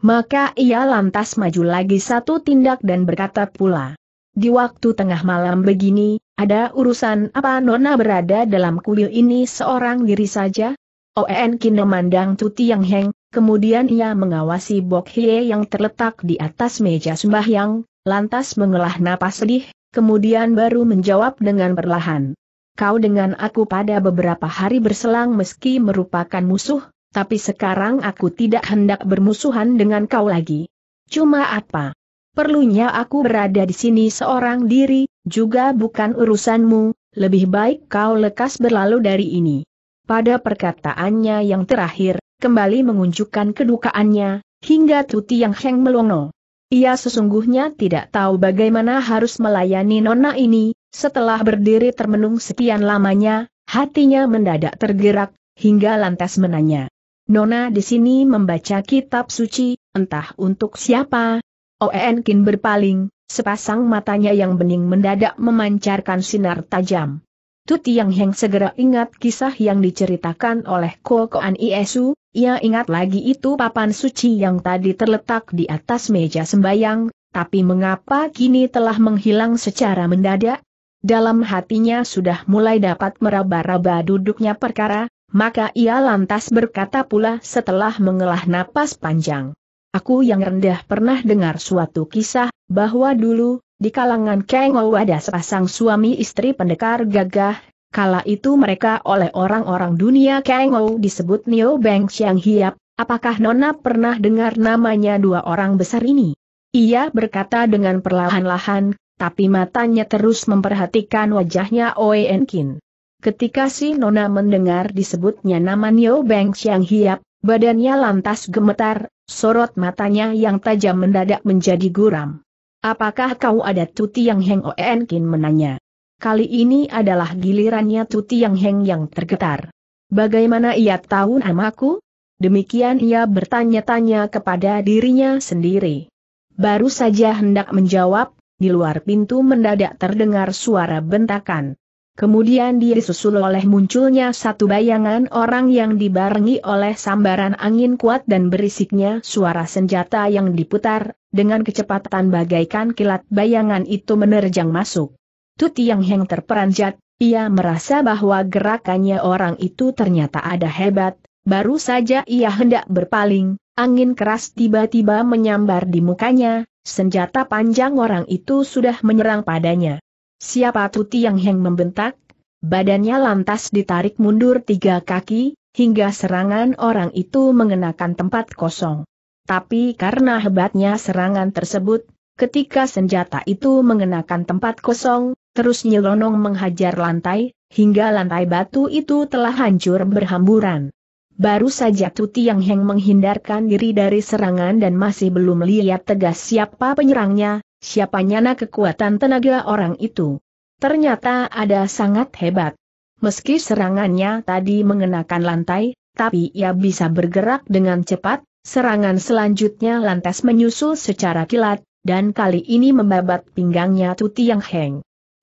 Maka ia lantas maju lagi satu tindak dan berkata pula. Di waktu tengah malam begini, ada urusan apa Nona berada dalam kuil ini seorang diri saja? Oen Kino memandang Tuti Yang Heng, kemudian ia mengawasi Bok Hie yang terletak di atas meja sembahyang, lantas mengelah napas sedih, kemudian baru menjawab dengan perlahan kau dengan aku pada beberapa hari berselang meski merupakan musuh, tapi sekarang aku tidak hendak bermusuhan dengan kau lagi. Cuma apa? Perlunya aku berada di sini seorang diri, juga bukan urusanmu, lebih baik kau lekas berlalu dari ini. Pada perkataannya yang terakhir, kembali mengunjukkan kedukaannya, hingga Tuti Yang Heng melongo. Ia sesungguhnya tidak tahu bagaimana harus melayani nona ini, setelah berdiri termenung sekian lamanya, hatinya mendadak tergerak, hingga lantas menanya. Nona di sini membaca kitab suci, entah untuk siapa. Oenkin berpaling, sepasang matanya yang bening mendadak memancarkan sinar tajam. Tu Yang Heng segera ingat kisah yang diceritakan oleh Ko Koan Iesu, ia ingat lagi itu papan suci yang tadi terletak di atas meja sembayang, tapi mengapa kini telah menghilang secara mendadak? dalam hatinya sudah mulai dapat meraba-raba duduknya perkara, maka ia lantas berkata pula setelah mengelah napas panjang. Aku yang rendah pernah dengar suatu kisah, bahwa dulu, di kalangan Kengo ada sepasang suami istri pendekar gagah, kala itu mereka oleh orang-orang dunia Kengo disebut Neo Beng Xiang Hiap, apakah Nona pernah dengar namanya dua orang besar ini? Ia berkata dengan perlahan-lahan, tapi matanya terus memperhatikan wajahnya Oe Enkin. Ketika si Nona mendengar disebutnya nama Nio Beng Xiang Hiap, badannya lantas gemetar, sorot matanya yang tajam mendadak menjadi guram. Apakah kau ada Tuti Yang Heng Oe Enkin menanya. Kali ini adalah gilirannya Tuti Yang Heng yang tergetar. Bagaimana ia tahu namaku? Demikian ia bertanya-tanya kepada dirinya sendiri. Baru saja hendak menjawab, di luar pintu mendadak terdengar suara bentakan. Kemudian dia disusul oleh munculnya satu bayangan orang yang dibarengi oleh sambaran angin kuat dan berisiknya suara senjata yang diputar, dengan kecepatan bagaikan kilat bayangan itu menerjang masuk. Tut Yang Heng terperanjat, ia merasa bahwa gerakannya orang itu ternyata ada hebat, baru saja ia hendak berpaling, Angin keras tiba-tiba menyambar di mukanya, senjata panjang orang itu sudah menyerang padanya. Siapa Tuti yang Heng membentak? Badannya lantas ditarik mundur tiga kaki, hingga serangan orang itu mengenakan tempat kosong. Tapi karena hebatnya serangan tersebut, ketika senjata itu mengenakan tempat kosong, terus nyelonong menghajar lantai, hingga lantai batu itu telah hancur berhamburan. Baru saja Tuti Yang Heng menghindarkan diri dari serangan dan masih belum lihat tegas siapa penyerangnya, siapa nyana kekuatan tenaga orang itu. Ternyata ada sangat hebat. Meski serangannya tadi mengenakan lantai, tapi ia bisa bergerak dengan cepat, serangan selanjutnya lantas menyusul secara kilat, dan kali ini membabat pinggangnya Tuti Yang Heng.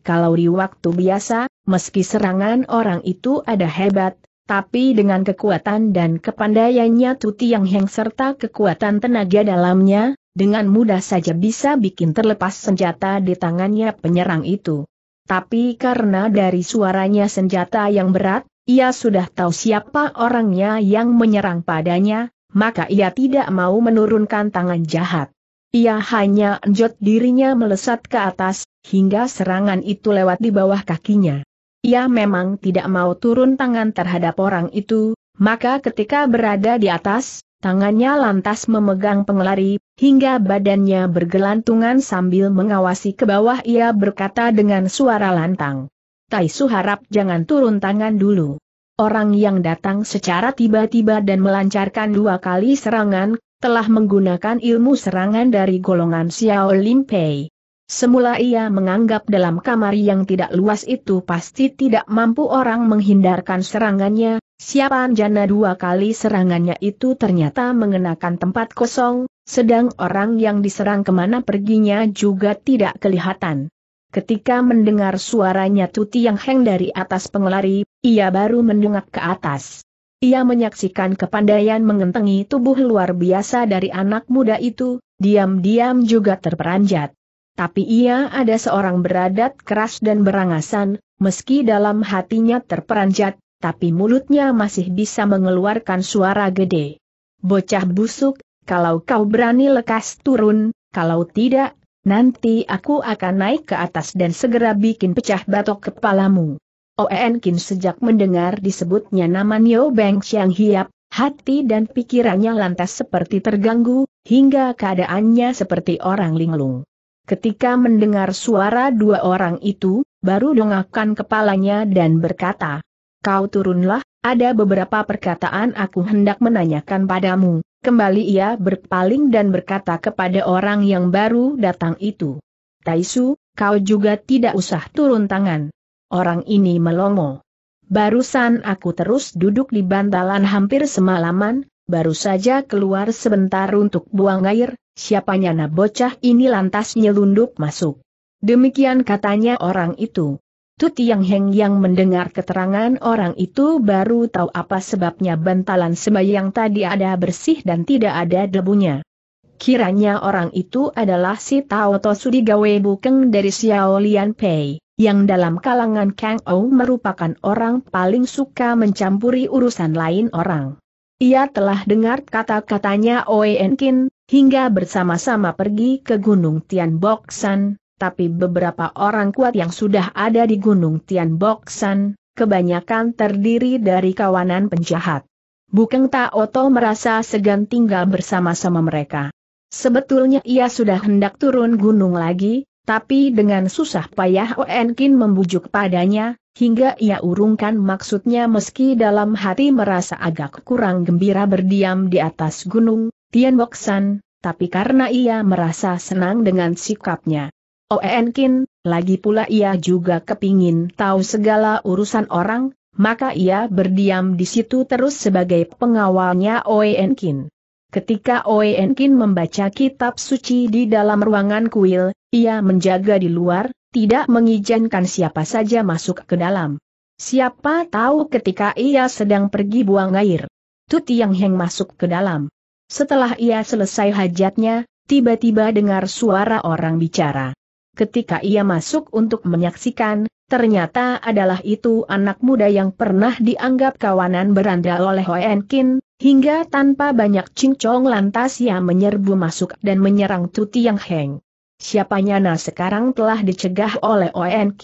Kalau di waktu biasa, meski serangan orang itu ada hebat, tapi dengan kekuatan dan kepandaiannya Tuti Yang Heng serta kekuatan tenaga dalamnya, dengan mudah saja bisa bikin terlepas senjata di tangannya penyerang itu. Tapi karena dari suaranya senjata yang berat, ia sudah tahu siapa orangnya yang menyerang padanya, maka ia tidak mau menurunkan tangan jahat. Ia hanya enjot dirinya melesat ke atas, hingga serangan itu lewat di bawah kakinya. Ia memang tidak mau turun tangan terhadap orang itu, maka ketika berada di atas, tangannya lantas memegang pengelari, hingga badannya bergelantungan sambil mengawasi ke bawah ia berkata dengan suara lantang. Tai Su harap jangan turun tangan dulu. Orang yang datang secara tiba-tiba dan melancarkan dua kali serangan, telah menggunakan ilmu serangan dari golongan Xiao Limpei. Semula ia menganggap dalam kamar yang tidak luas itu pasti tidak mampu orang menghindarkan serangannya, siapa anjana dua kali serangannya itu ternyata mengenakan tempat kosong, sedang orang yang diserang kemana perginya juga tidak kelihatan. Ketika mendengar suaranya Tuti yang heng dari atas pengelari, ia baru mendungak ke atas. Ia menyaksikan kepandaian mengentengi tubuh luar biasa dari anak muda itu, diam-diam juga terperanjat tapi ia ada seorang beradat keras dan berangasan, meski dalam hatinya terperanjat, tapi mulutnya masih bisa mengeluarkan suara gede. Bocah busuk, kalau kau berani lekas turun, kalau tidak, nanti aku akan naik ke atas dan segera bikin pecah batok kepalamu. Oen Kin sejak mendengar disebutnya nama Nyo Beng Chiang Hiap, hati dan pikirannya lantas seperti terganggu, hingga keadaannya seperti orang linglung. Ketika mendengar suara dua orang itu, baru dongakkan kepalanya dan berkata, Kau turunlah, ada beberapa perkataan aku hendak menanyakan padamu. Kembali ia berpaling dan berkata kepada orang yang baru datang itu. Taisu, kau juga tidak usah turun tangan. Orang ini melongo. Barusan aku terus duduk di bantalan hampir semalaman, baru saja keluar sebentar untuk buang air, siapanya na bocah ini lantas nyelundup masuk. Demikian katanya orang itu. Tuti Yang Heng yang mendengar keterangan orang itu baru tahu apa sebabnya bantalan sembahyang tadi ada bersih dan tidak ada debunya. Kiranya orang itu adalah si Tao To Sudigawe Bukeng dari Xiao Lian Pei, yang dalam kalangan Kang Ou merupakan orang paling suka mencampuri urusan lain orang. Ia telah dengar kata-katanya Oe Enkin hingga bersama-sama pergi ke Gunung Tianboksan, tapi beberapa orang kuat yang sudah ada di Gunung Tianboksan, kebanyakan terdiri dari kawanan penjahat. Bukeng Taoto merasa segan tinggal bersama-sama mereka. Sebetulnya ia sudah hendak turun gunung lagi, tapi dengan susah payah Oenkin membujuk padanya, hingga ia urungkan maksudnya meski dalam hati merasa agak kurang gembira berdiam di atas gunung, Tian Boksan, tapi karena ia merasa senang dengan sikapnya. Oen lagi pula ia juga kepingin tahu segala urusan orang, maka ia berdiam di situ terus sebagai pengawalnya Oen Ketika Oen membaca kitab suci di dalam ruangan kuil, ia menjaga di luar, tidak mengizinkan siapa saja masuk ke dalam. Siapa tahu ketika ia sedang pergi buang air. Tu Tiang Heng masuk ke dalam. Setelah ia selesai hajatnya, tiba-tiba dengar suara orang bicara. Ketika ia masuk untuk menyaksikan, ternyata adalah itu anak muda yang pernah dianggap kawanan beranda oleh Hoen hingga tanpa banyak cincong lantas ia menyerbu masuk dan menyerang Tuti Yang Heng. Siapanya nah sekarang telah dicegah oleh Hoen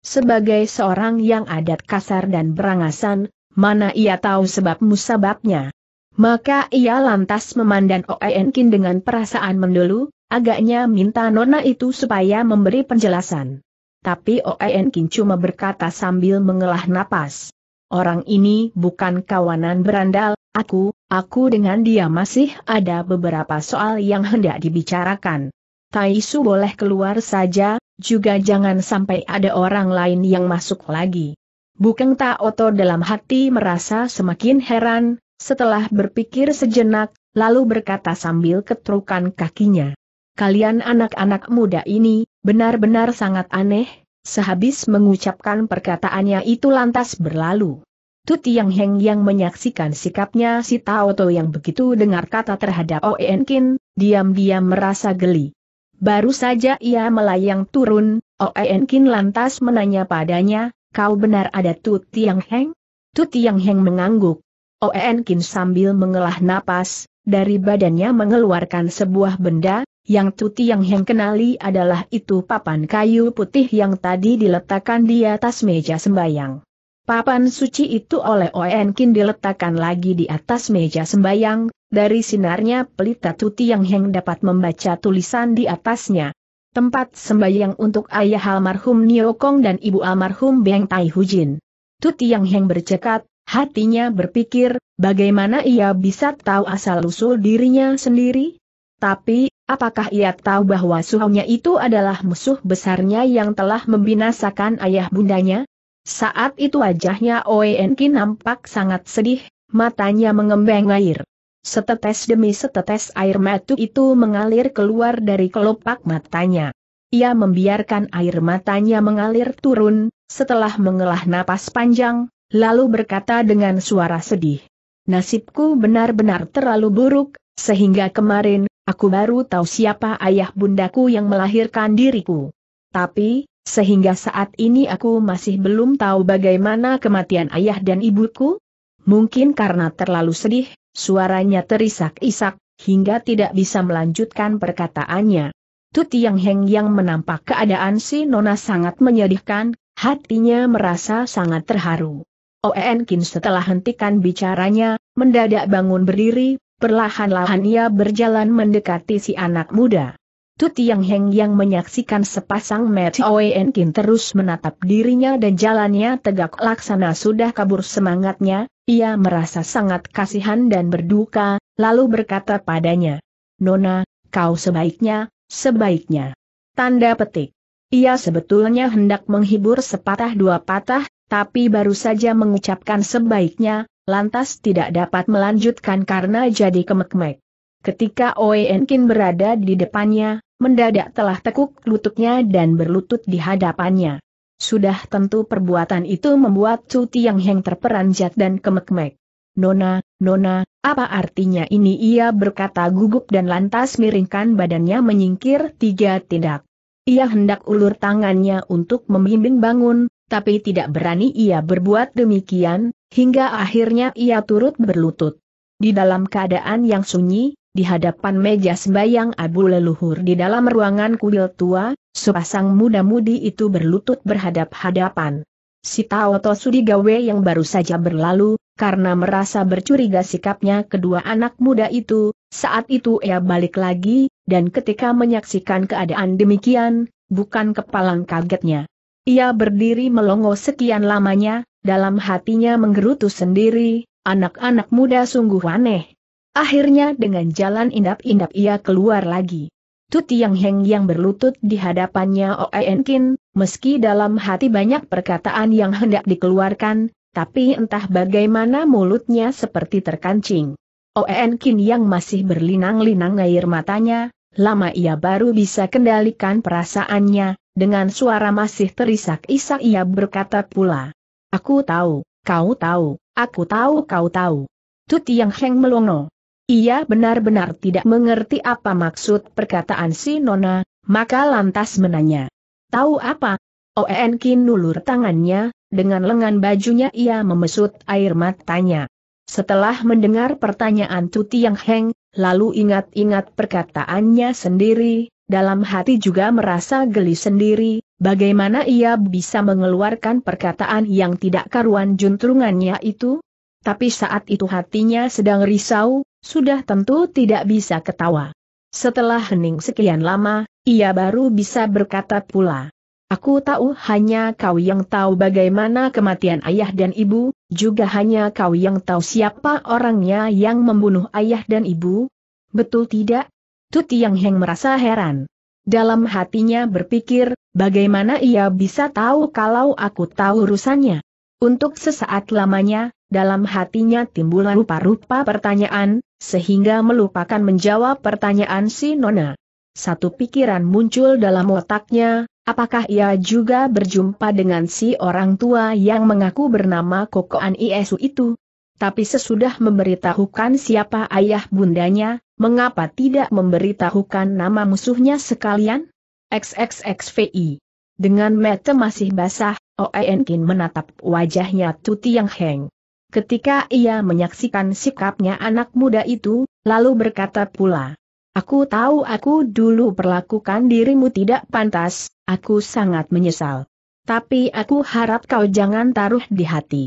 Sebagai seorang yang adat kasar dan berangasan, mana ia tahu sebab musababnya. Maka ia lantas memandang Oenkin dengan perasaan mendulu, agaknya minta nona itu supaya memberi penjelasan. Tapi Oenkin cuma berkata sambil mengelah napas. Orang ini bukan kawanan berandal, aku, aku dengan dia masih ada beberapa soal yang hendak dibicarakan. Taisu boleh keluar saja, juga jangan sampai ada orang lain yang masuk lagi. Bukeng Taoto dalam hati merasa semakin heran, setelah berpikir sejenak, lalu berkata sambil ketrukan kakinya. Kalian anak-anak muda ini, benar-benar sangat aneh, sehabis mengucapkan perkataannya itu lantas berlalu. Tu Tiang Heng yang menyaksikan sikapnya si Tao To yang begitu dengar kata terhadap Oen Kin, diam-diam merasa geli. Baru saja ia melayang turun, Oen Kin lantas menanya padanya, kau benar ada Tu Tiang Heng? Tu Tiang Heng mengangguk, Oen Kin sambil mengelah napas, dari badannya mengeluarkan sebuah benda, yang Tuti yang Heng kenali adalah itu papan kayu putih yang tadi diletakkan di atas meja sembayang. Papan suci itu oleh Oen Kin diletakkan lagi di atas meja sembayang, dari sinarnya pelita Tuti yang Heng dapat membaca tulisan di atasnya. Tempat sembayang untuk ayah almarhum Niokong dan ibu almarhum Beng Tai Hujin. Tuti yang Heng bercekat, Hatinya berpikir, bagaimana ia bisa tahu asal-usul dirinya sendiri? Tapi, apakah ia tahu bahwa suhunya itu adalah musuh besarnya yang telah membinasakan ayah bundanya? Saat itu wajahnya Oenki nampak sangat sedih, matanya mengembang air. Setetes demi setetes air mata itu mengalir keluar dari kelopak matanya. Ia membiarkan air matanya mengalir turun, setelah mengelah napas panjang, lalu berkata dengan suara sedih. Nasibku benar-benar terlalu buruk, sehingga kemarin, aku baru tahu siapa ayah bundaku yang melahirkan diriku. Tapi, sehingga saat ini aku masih belum tahu bagaimana kematian ayah dan ibuku? Mungkin karena terlalu sedih, suaranya terisak-isak, hingga tidak bisa melanjutkan perkataannya. Tu Tiang Heng yang menampak keadaan si Nona sangat menyedihkan, hatinya merasa sangat terharu. Oen Kin setelah hentikan bicaranya, mendadak bangun berdiri, perlahan-lahan ia berjalan mendekati si anak muda. Tu Yang Heng yang menyaksikan sepasang mata Oen Kin terus menatap dirinya dan jalannya tegak laksana sudah kabur semangatnya, ia merasa sangat kasihan dan berduka, lalu berkata padanya, Nona, kau sebaiknya, sebaiknya. Tanda petik. Ia sebetulnya hendak menghibur sepatah dua patah, tapi baru saja mengucapkan sebaiknya, lantas tidak dapat melanjutkan karena jadi kemek-mek. Ketika Oenkin berada di depannya, mendadak telah tekuk lututnya dan berlutut di hadapannya. Sudah tentu perbuatan itu membuat Cuti yang Heng terperanjat dan kemek Nona, Nona, apa artinya ini ia berkata gugup dan lantas miringkan badannya menyingkir tiga tindak. Ia hendak ulur tangannya untuk membimbing bangun, tapi tidak berani ia berbuat demikian, hingga akhirnya ia turut berlutut. Di dalam keadaan yang sunyi, di hadapan meja sembayang abu leluhur di dalam ruangan kuil tua, sepasang muda-mudi itu berlutut berhadap-hadapan. Si Taoto Sudigawe yang baru saja berlalu, karena merasa bercuriga sikapnya kedua anak muda itu, saat itu ia balik lagi, dan ketika menyaksikan keadaan demikian, bukan kepalang kagetnya. Ia berdiri melongo sekian lamanya, dalam hatinya menggerutu sendiri, anak-anak muda sungguh aneh. Akhirnya dengan jalan indap-indap ia keluar lagi. Tu Tiang Heng yang berlutut di hadapannya Oenkin, meski dalam hati banyak perkataan yang hendak dikeluarkan, tapi entah bagaimana mulutnya seperti terkancing. Oenkin yang masih berlinang-linang air matanya, lama ia baru bisa kendalikan perasaannya, dengan suara masih terisak-isak ia berkata pula. Aku tahu, kau tahu, aku tahu kau tahu. tuti Yang Heng melongo. Ia benar-benar tidak mengerti apa maksud perkataan si Nona, maka lantas menanya. Tahu apa? Oen Kin nulur tangannya, dengan lengan bajunya ia memesut air matanya. Setelah mendengar pertanyaan Tuti Yang Heng, lalu ingat-ingat perkataannya sendiri, dalam hati juga merasa geli sendiri, bagaimana ia bisa mengeluarkan perkataan yang tidak karuan juntrungannya itu? Tapi saat itu hatinya sedang risau, sudah tentu tidak bisa ketawa. Setelah hening sekian lama, ia baru bisa berkata pula. Aku tahu hanya kau yang tahu bagaimana kematian ayah dan ibu, juga hanya kau yang tahu siapa orangnya yang membunuh ayah dan ibu. Betul tidak? Tut Yang Heng merasa heran. Dalam hatinya berpikir, bagaimana ia bisa tahu kalau aku tahu urusannya? Untuk sesaat lamanya, dalam hatinya timbul rupa-rupa pertanyaan, sehingga melupakan menjawab pertanyaan si Nona. Satu pikiran muncul dalam otaknya, Apakah ia juga berjumpa dengan si orang tua yang mengaku bernama Kokoan Iesu itu? Tapi sesudah memberitahukan siapa ayah bundanya, mengapa tidak memberitahukan nama musuhnya sekalian? XXXVI Dengan mata masih basah, Oenkin menatap wajahnya Tuti yang Heng. Ketika ia menyaksikan sikapnya anak muda itu, lalu berkata pula, Aku tahu aku dulu perlakukan dirimu tidak pantas, Aku sangat menyesal. Tapi aku harap kau jangan taruh di hati.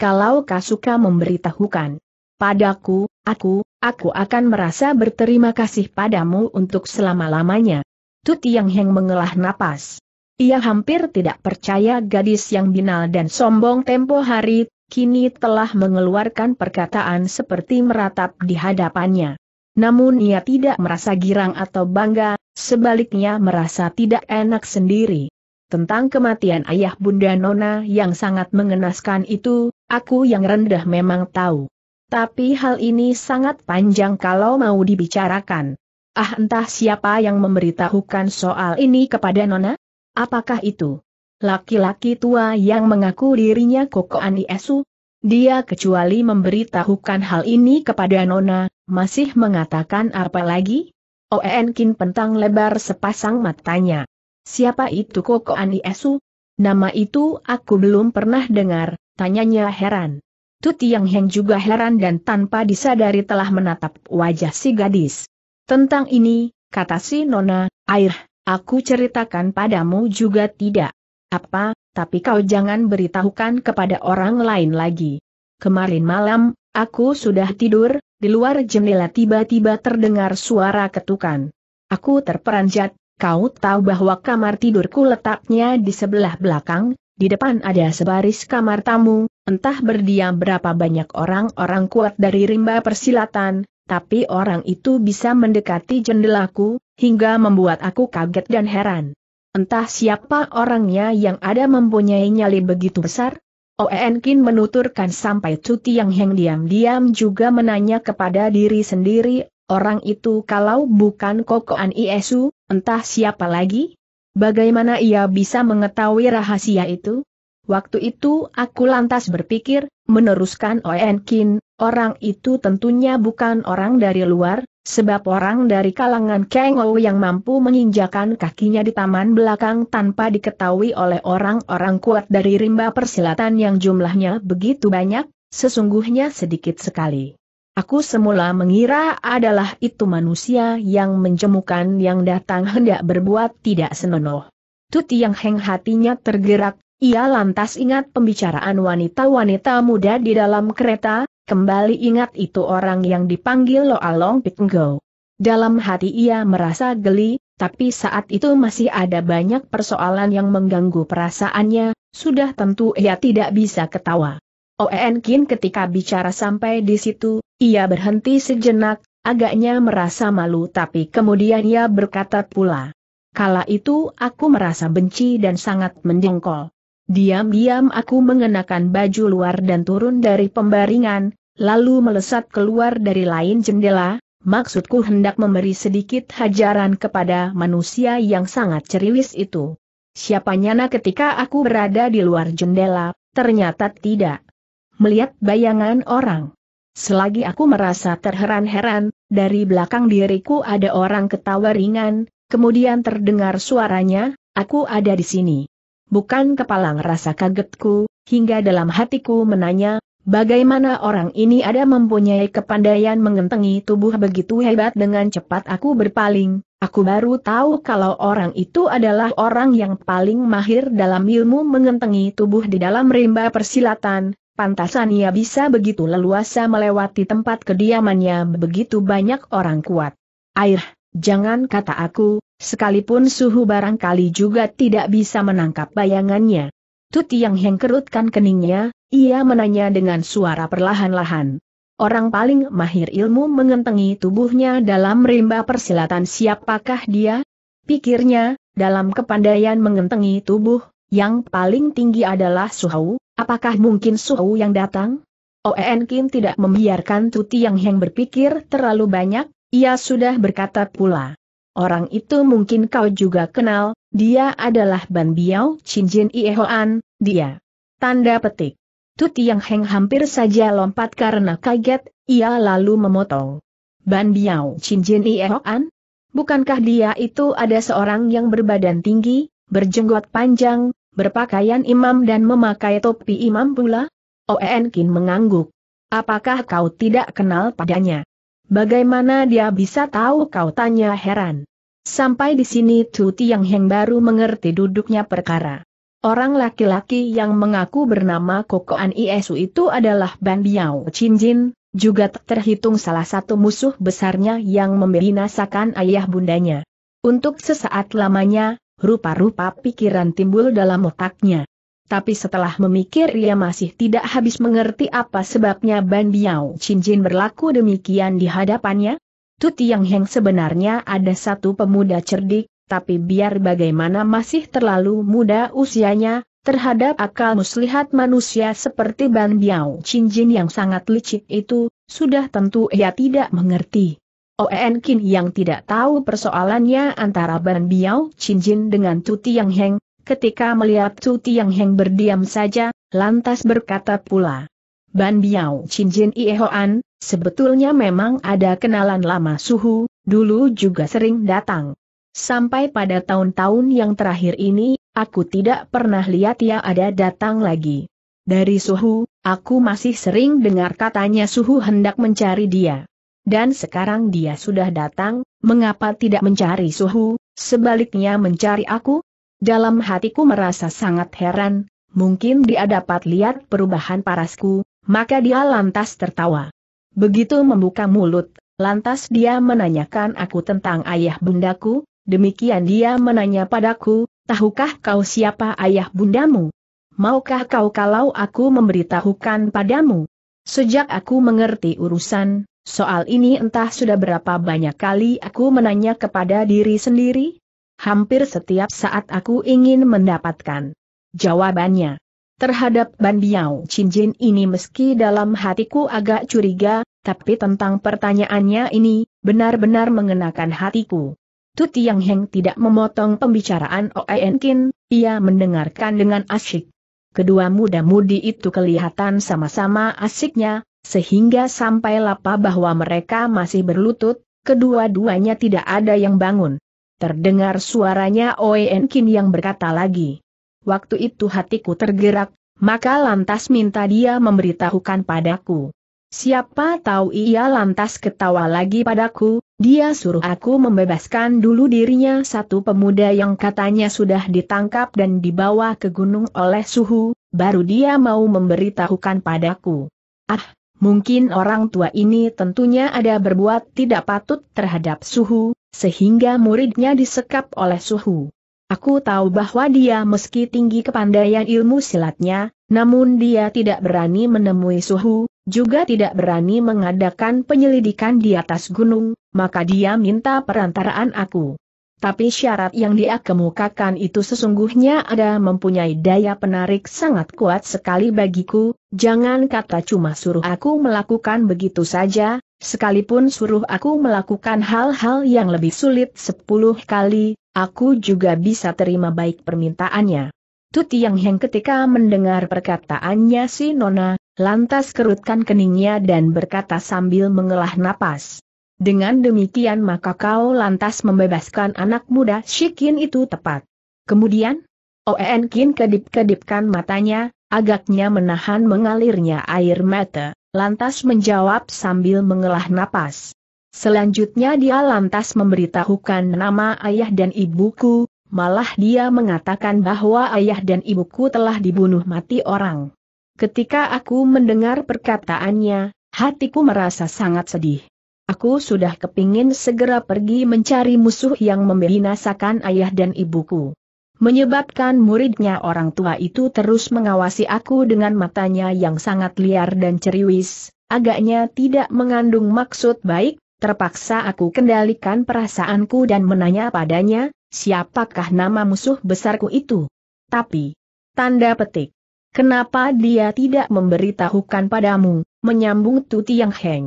Kalau kau suka memberitahukan padaku, aku, aku akan merasa berterima kasih padamu untuk selama-lamanya. Tut Yang Heng mengelah napas. Ia hampir tidak percaya gadis yang binal dan sombong tempo hari, kini telah mengeluarkan perkataan seperti meratap di hadapannya. Namun ia tidak merasa girang atau bangga, sebaliknya merasa tidak enak sendiri. Tentang kematian ayah Bunda Nona yang sangat mengenaskan itu, aku yang rendah memang tahu. Tapi hal ini sangat panjang kalau mau dibicarakan. Ah entah siapa yang memberitahukan soal ini kepada Nona? Apakah itu? Laki-laki tua yang mengaku dirinya Koko Esu? Dia kecuali memberitahukan hal ini kepada Nona, masih mengatakan apa lagi? Oen Kin pentang lebar sepasang matanya. Siapa itu Koko Ani Esu? Nama itu aku belum pernah dengar, tanyanya heran. Tutiang Heng juga heran dan tanpa disadari telah menatap wajah si gadis. Tentang ini, kata si Nona, air, aku ceritakan padamu juga tidak. Apa, tapi kau jangan beritahukan kepada orang lain lagi. Kemarin malam, aku sudah tidur, di luar jendela tiba-tiba terdengar suara ketukan. Aku terperanjat, kau tahu bahwa kamar tidurku letaknya di sebelah belakang, di depan ada sebaris kamar tamu, entah berdiam berapa banyak orang-orang kuat dari rimba persilatan, tapi orang itu bisa mendekati jendelaku, hingga membuat aku kaget dan heran. Entah siapa orangnya yang ada mempunyai nyali begitu besar, Oen Kin menuturkan sampai Cuti Yang Heng diam-diam juga menanya kepada diri sendiri, orang itu kalau bukan Kokoan Iesu, entah siapa lagi? Bagaimana ia bisa mengetahui rahasia itu? Waktu itu aku lantas berpikir, meneruskan Oen Kin, Orang itu tentunya bukan orang dari luar, sebab orang dari kalangan Kang yang mampu menginjakan kakinya di taman belakang tanpa diketahui oleh orang-orang kuat dari rimba persilatan yang jumlahnya begitu banyak, sesungguhnya sedikit sekali. Aku semula mengira adalah itu manusia yang menjemukan yang datang hendak berbuat tidak senonoh. Tuti yang heng hatinya tergerak, ia lantas ingat pembicaraan wanita-wanita muda di dalam kereta, Kembali ingat itu orang yang dipanggil Loalong Pikngo. Dalam hati ia merasa geli, tapi saat itu masih ada banyak persoalan yang mengganggu perasaannya, sudah tentu ia tidak bisa ketawa. Oen Kin ketika bicara sampai di situ, ia berhenti sejenak, agaknya merasa malu tapi kemudian ia berkata pula. Kala itu aku merasa benci dan sangat mendengkol. Diam-diam aku mengenakan baju luar dan turun dari pembaringan, lalu melesat keluar dari lain jendela, maksudku hendak memberi sedikit hajaran kepada manusia yang sangat ceriwis itu. Siapanya nyana ketika aku berada di luar jendela, ternyata tidak. Melihat bayangan orang. Selagi aku merasa terheran-heran, dari belakang diriku ada orang ketawa ringan, kemudian terdengar suaranya, aku ada di sini bukan kepala ngerasa kagetku, hingga dalam hatiku menanya, bagaimana orang ini ada mempunyai kepandaian mengentengi tubuh begitu hebat dengan cepat aku berpaling, aku baru tahu kalau orang itu adalah orang yang paling mahir dalam ilmu mengentengi tubuh di dalam rimba persilatan, pantasan ia bisa begitu leluasa melewati tempat kediamannya begitu banyak orang kuat. Air, Jangan kata aku, sekalipun suhu barangkali juga tidak bisa menangkap bayangannya. Tut yang Heng keningnya, ia menanya dengan suara perlahan-lahan. Orang paling mahir ilmu mengentengi tubuhnya dalam rimba persilatan siapakah dia? Pikirnya, dalam kepandaian mengentengi tubuh, yang paling tinggi adalah suhu, apakah mungkin suhu yang datang? Oen Kim tidak membiarkan Tuti Yang Heng berpikir terlalu banyak, ia sudah berkata pula. Orang itu mungkin kau juga kenal, dia adalah Ban Biao Cinjin Iehoan, dia. Tanda petik. Tut Yang Heng hampir saja lompat karena kaget, ia lalu memotong. Ban Biao Cinjin Iehoan? Bukankah dia itu ada seorang yang berbadan tinggi, berjenggot panjang, berpakaian imam dan memakai topi imam pula? Oen Kin mengangguk. Apakah kau tidak kenal padanya? Bagaimana dia bisa tahu kau tanya heran. Sampai di sini Tu yang Heng baru mengerti duduknya perkara. Orang laki-laki yang mengaku bernama Kokoan Iesu itu adalah Ban Biao Chin Jin, juga terhitung salah satu musuh besarnya yang membinasakan ayah bundanya. Untuk sesaat lamanya, rupa-rupa pikiran timbul dalam otaknya. Tapi setelah memikir ia masih tidak habis mengerti apa sebabnya Ban Biao Cincin berlaku demikian di hadapannya. Tu Tiang Heng sebenarnya ada satu pemuda cerdik, tapi biar bagaimana masih terlalu muda usianya, terhadap akal muslihat manusia seperti Ban Biao Cincin yang sangat licik itu, sudah tentu ia tidak mengerti. Oen Kin yang tidak tahu persoalannya antara Ban Biao Cincin dengan Tu Tiang Heng, ketika melihat Chu Tiang Heng berdiam saja, lantas berkata pula. Ban Biao Chin Jin Iehoan, sebetulnya memang ada kenalan lama suhu, dulu juga sering datang. Sampai pada tahun-tahun yang terakhir ini, aku tidak pernah lihat ia ada datang lagi. Dari suhu, aku masih sering dengar katanya suhu hendak mencari dia. Dan sekarang dia sudah datang, mengapa tidak mencari suhu, sebaliknya mencari aku? Dalam hatiku merasa sangat heran, mungkin dia dapat lihat perubahan parasku, maka dia lantas tertawa. Begitu membuka mulut, lantas dia menanyakan aku tentang ayah bundaku, demikian dia menanya padaku, tahukah kau siapa ayah bundamu? Maukah kau kalau aku memberitahukan padamu? Sejak aku mengerti urusan, soal ini entah sudah berapa banyak kali aku menanya kepada diri sendiri, hampir setiap saat aku ingin mendapatkan jawabannya. Terhadap Ban Biao Cincin ini meski dalam hatiku agak curiga, tapi tentang pertanyaannya ini, benar-benar mengenakan hatiku. Tu Yang Heng tidak memotong pembicaraan Oen Kin, ia mendengarkan dengan asyik. Kedua muda-mudi itu kelihatan sama-sama asiknya, sehingga sampai lapa bahwa mereka masih berlutut, kedua-duanya tidak ada yang bangun. Terdengar suaranya Oenkin yang berkata lagi. Waktu itu hatiku tergerak, maka lantas minta dia memberitahukan padaku. Siapa tahu ia lantas ketawa lagi padaku, dia suruh aku membebaskan dulu dirinya satu pemuda yang katanya sudah ditangkap dan dibawa ke gunung oleh suhu, baru dia mau memberitahukan padaku. Ah, Mungkin orang tua ini tentunya ada berbuat tidak patut terhadap suhu, sehingga muridnya disekap oleh suhu. Aku tahu bahwa dia meski tinggi kepandaian ilmu silatnya, namun dia tidak berani menemui suhu, juga tidak berani mengadakan penyelidikan di atas gunung, maka dia minta perantaraan aku. Tapi syarat yang dia kemukakan itu sesungguhnya ada mempunyai daya penarik sangat kuat sekali bagiku, jangan kata cuma suruh aku melakukan begitu saja, sekalipun suruh aku melakukan hal-hal yang lebih sulit sepuluh kali, aku juga bisa terima baik permintaannya. Tuti Yang Heng ketika mendengar perkataannya si Nona, lantas kerutkan keningnya dan berkata sambil mengelah napas. Dengan demikian maka kau lantas membebaskan anak muda Shikin itu tepat. Kemudian, Oen Kin kedip-kedipkan matanya, agaknya menahan mengalirnya air mata, lantas menjawab sambil mengelah napas. Selanjutnya dia lantas memberitahukan nama ayah dan ibuku, malah dia mengatakan bahwa ayah dan ibuku telah dibunuh mati orang. Ketika aku mendengar perkataannya, hatiku merasa sangat sedih. Aku sudah kepingin segera pergi mencari musuh yang membinasakan ayah dan ibuku. Menyebabkan muridnya orang tua itu terus mengawasi aku dengan matanya yang sangat liar dan ceriwis, agaknya tidak mengandung maksud baik, terpaksa aku kendalikan perasaanku dan menanya padanya, siapakah nama musuh besarku itu? Tapi, tanda petik, kenapa dia tidak memberitahukan padamu, menyambung Tuti Yang Heng?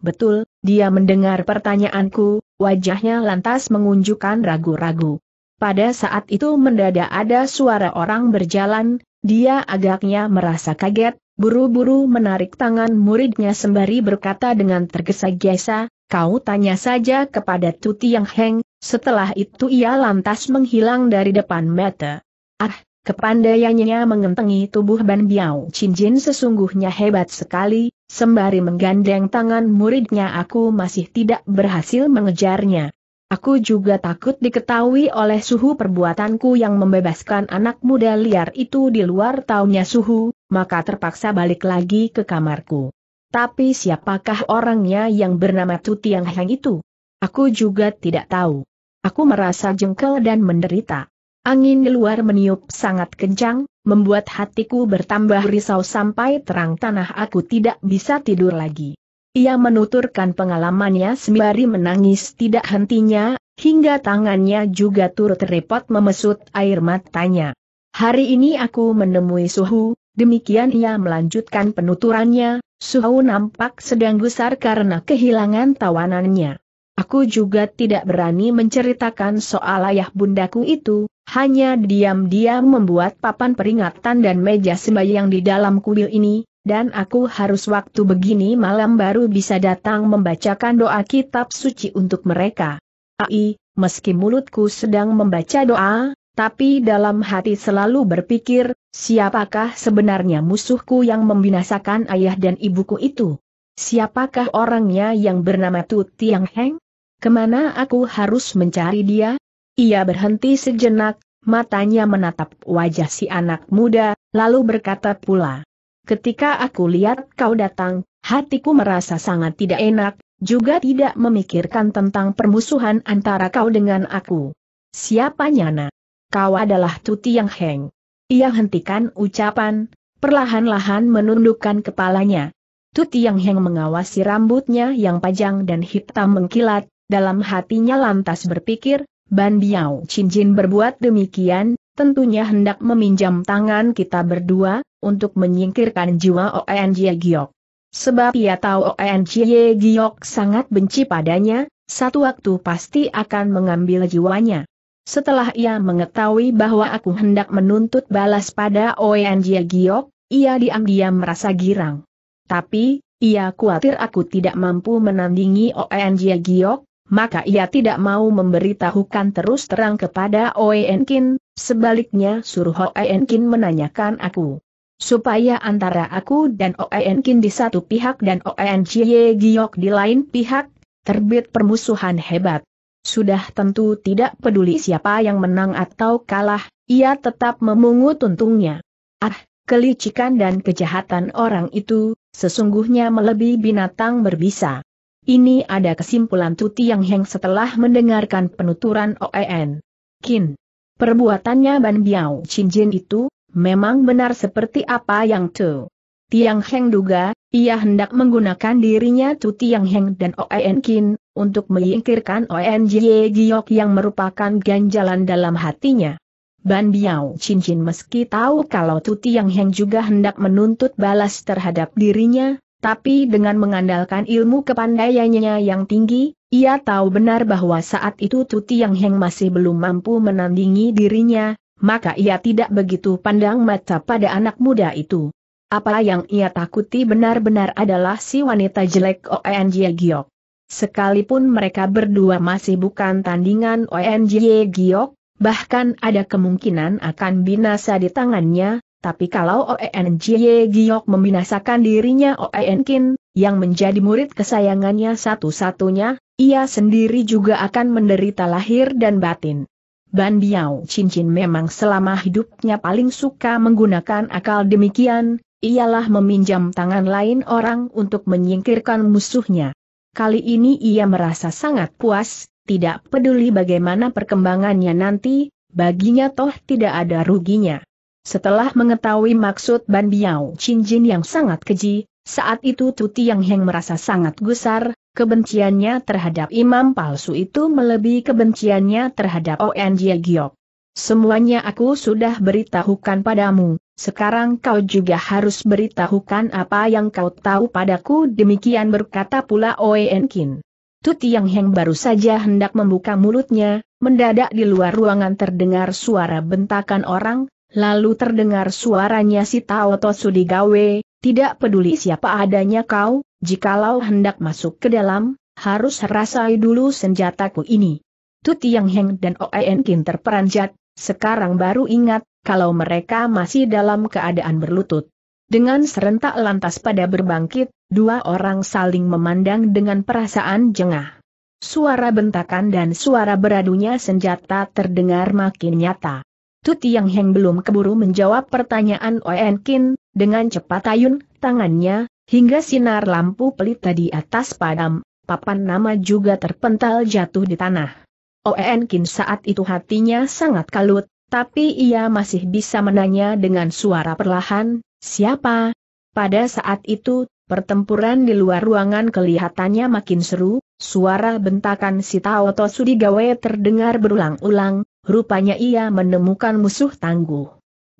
Betul, dia mendengar pertanyaanku, wajahnya lantas mengunjukkan ragu-ragu. Pada saat itu mendadak ada suara orang berjalan, dia agaknya merasa kaget, buru-buru menarik tangan muridnya sembari berkata dengan tergesa-gesa, kau tanya saja kepada Tuti Yang Heng, setelah itu ia lantas menghilang dari depan mata. Ah, kepandaiannya mengentengi tubuh Ban Biao Chin Jin sesungguhnya hebat sekali, Sembari menggandeng tangan muridnya aku masih tidak berhasil mengejarnya. Aku juga takut diketahui oleh suhu perbuatanku yang membebaskan anak muda liar itu di luar taunya suhu, maka terpaksa balik lagi ke kamarku. Tapi siapakah orangnya yang bernama Tutiang Hang itu? Aku juga tidak tahu. Aku merasa jengkel dan menderita. Angin luar meniup sangat kencang, membuat hatiku bertambah risau sampai terang tanah aku tidak bisa tidur lagi. Ia menuturkan pengalamannya sembari menangis tidak hentinya, hingga tangannya juga turut repot memesut air matanya. Hari ini aku menemui Suhu, demikian ia melanjutkan penuturannya, Suhu nampak sedang gusar karena kehilangan tawanannya. Aku juga tidak berani menceritakan soal ayah bundaku itu, hanya diam-diam membuat papan peringatan dan meja sembahyang di dalam kuil ini, dan aku harus waktu begini malam baru bisa datang membacakan doa kitab suci untuk mereka. Ai, meski mulutku sedang membaca doa, tapi dalam hati selalu berpikir, siapakah sebenarnya musuhku yang membinasakan ayah dan ibuku itu? Siapakah orangnya yang bernama Tu Tiang Heng? Kemana aku harus mencari dia? Ia berhenti sejenak, matanya menatap wajah si anak muda, lalu berkata pula. Ketika aku lihat kau datang, hatiku merasa sangat tidak enak, juga tidak memikirkan tentang permusuhan antara kau dengan aku. Siapa Nyana? Kau adalah Tuti Yang Heng. Ia hentikan ucapan, perlahan-lahan menundukkan kepalanya. Tuti Yang Heng mengawasi rambutnya yang panjang dan hitam mengkilat, dalam hatinya lantas berpikir, Ban Biao Cincin berbuat demikian, tentunya hendak meminjam tangan kita berdua, untuk menyingkirkan jiwa Oen Jie Giok. Sebab ia tahu Oen Jie Giok sangat benci padanya, satu waktu pasti akan mengambil jiwanya. Setelah ia mengetahui bahwa aku hendak menuntut balas pada Oen Jie Giok, ia diam-diam merasa girang. Tapi, ia khawatir aku tidak mampu menandingi Oen Jie Giok, maka ia tidak mau memberitahukan terus terang kepada Oenkin, sebaliknya suruh Oenkin menanyakan aku. Supaya antara aku dan Oenkin di satu pihak dan Oenjie Giok di lain pihak, terbit permusuhan hebat. Sudah tentu tidak peduli siapa yang menang atau kalah, ia tetap memungut untungnya. Ah, kelicikan dan kejahatan orang itu, sesungguhnya melebihi binatang berbisa. Ini ada kesimpulan Tuti Yang Heng setelah mendengarkan penuturan OEN. Kin. Perbuatannya Ban Biao Cinjin itu, memang benar seperti apa yang Tu. Tiang Heng duga, ia hendak menggunakan dirinya Tu Tiang Heng dan OEN Kin, untuk menyingkirkan e Jie Giok yang merupakan ganjalan dalam hatinya. Ban Biao Cincin meski tahu kalau Tu Tiang Heng juga hendak menuntut balas terhadap dirinya, tapi dengan mengandalkan ilmu kepandaiannya yang tinggi, ia tahu benar bahwa saat itu Tuti Yang Heng masih belum mampu menandingi dirinya, maka ia tidak begitu pandang mata pada anak muda itu. Apa yang ia takuti benar-benar adalah si wanita jelek ONJ Giok. Sekalipun mereka berdua masih bukan tandingan ONJ Giok, bahkan ada kemungkinan akan binasa di tangannya, tapi kalau OENJY Giok membinasakan dirinya OENKin, yang menjadi murid kesayangannya satu-satunya, ia sendiri juga akan menderita lahir dan batin. Ban Biao Cincin memang selama hidupnya paling suka menggunakan akal demikian, ialah meminjam tangan lain orang untuk menyingkirkan musuhnya. Kali ini ia merasa sangat puas, tidak peduli bagaimana perkembangannya nanti, baginya toh tidak ada ruginya. Setelah mengetahui maksud Ban Biao Cinjin yang sangat keji, saat itu Tu Tiang Heng merasa sangat gusar, kebenciannya terhadap imam palsu itu melebihi kebenciannya terhadap On Jie Giok. Semuanya aku sudah beritahukan padamu, sekarang kau juga harus beritahukan apa yang kau tahu padaku demikian berkata pula On Kin. Tu Tiang Heng baru saja hendak membuka mulutnya, mendadak di luar ruangan terdengar suara bentakan orang, Lalu terdengar suaranya si Taoto Sudigawe, tidak peduli siapa adanya kau, jikalau hendak masuk ke dalam, harus rasai dulu senjataku ini. Tu Tiang Heng dan Oen Kin terperanjat, sekarang baru ingat, kalau mereka masih dalam keadaan berlutut. Dengan serentak lantas pada berbangkit, dua orang saling memandang dengan perasaan jengah. Suara bentakan dan suara beradunya senjata terdengar makin nyata. Tuti Yang Heng belum keburu menjawab pertanyaan Oen Kin, dengan cepat ayun tangannya, hingga sinar lampu pelita di atas padam, papan nama juga terpental jatuh di tanah. Oen Kin saat itu hatinya sangat kalut, tapi ia masih bisa menanya dengan suara perlahan, siapa? Pada saat itu, pertempuran di luar ruangan kelihatannya makin seru, suara bentakan si Tao Tosudigawe terdengar berulang-ulang, rupanya ia menemukan musuh tangguh.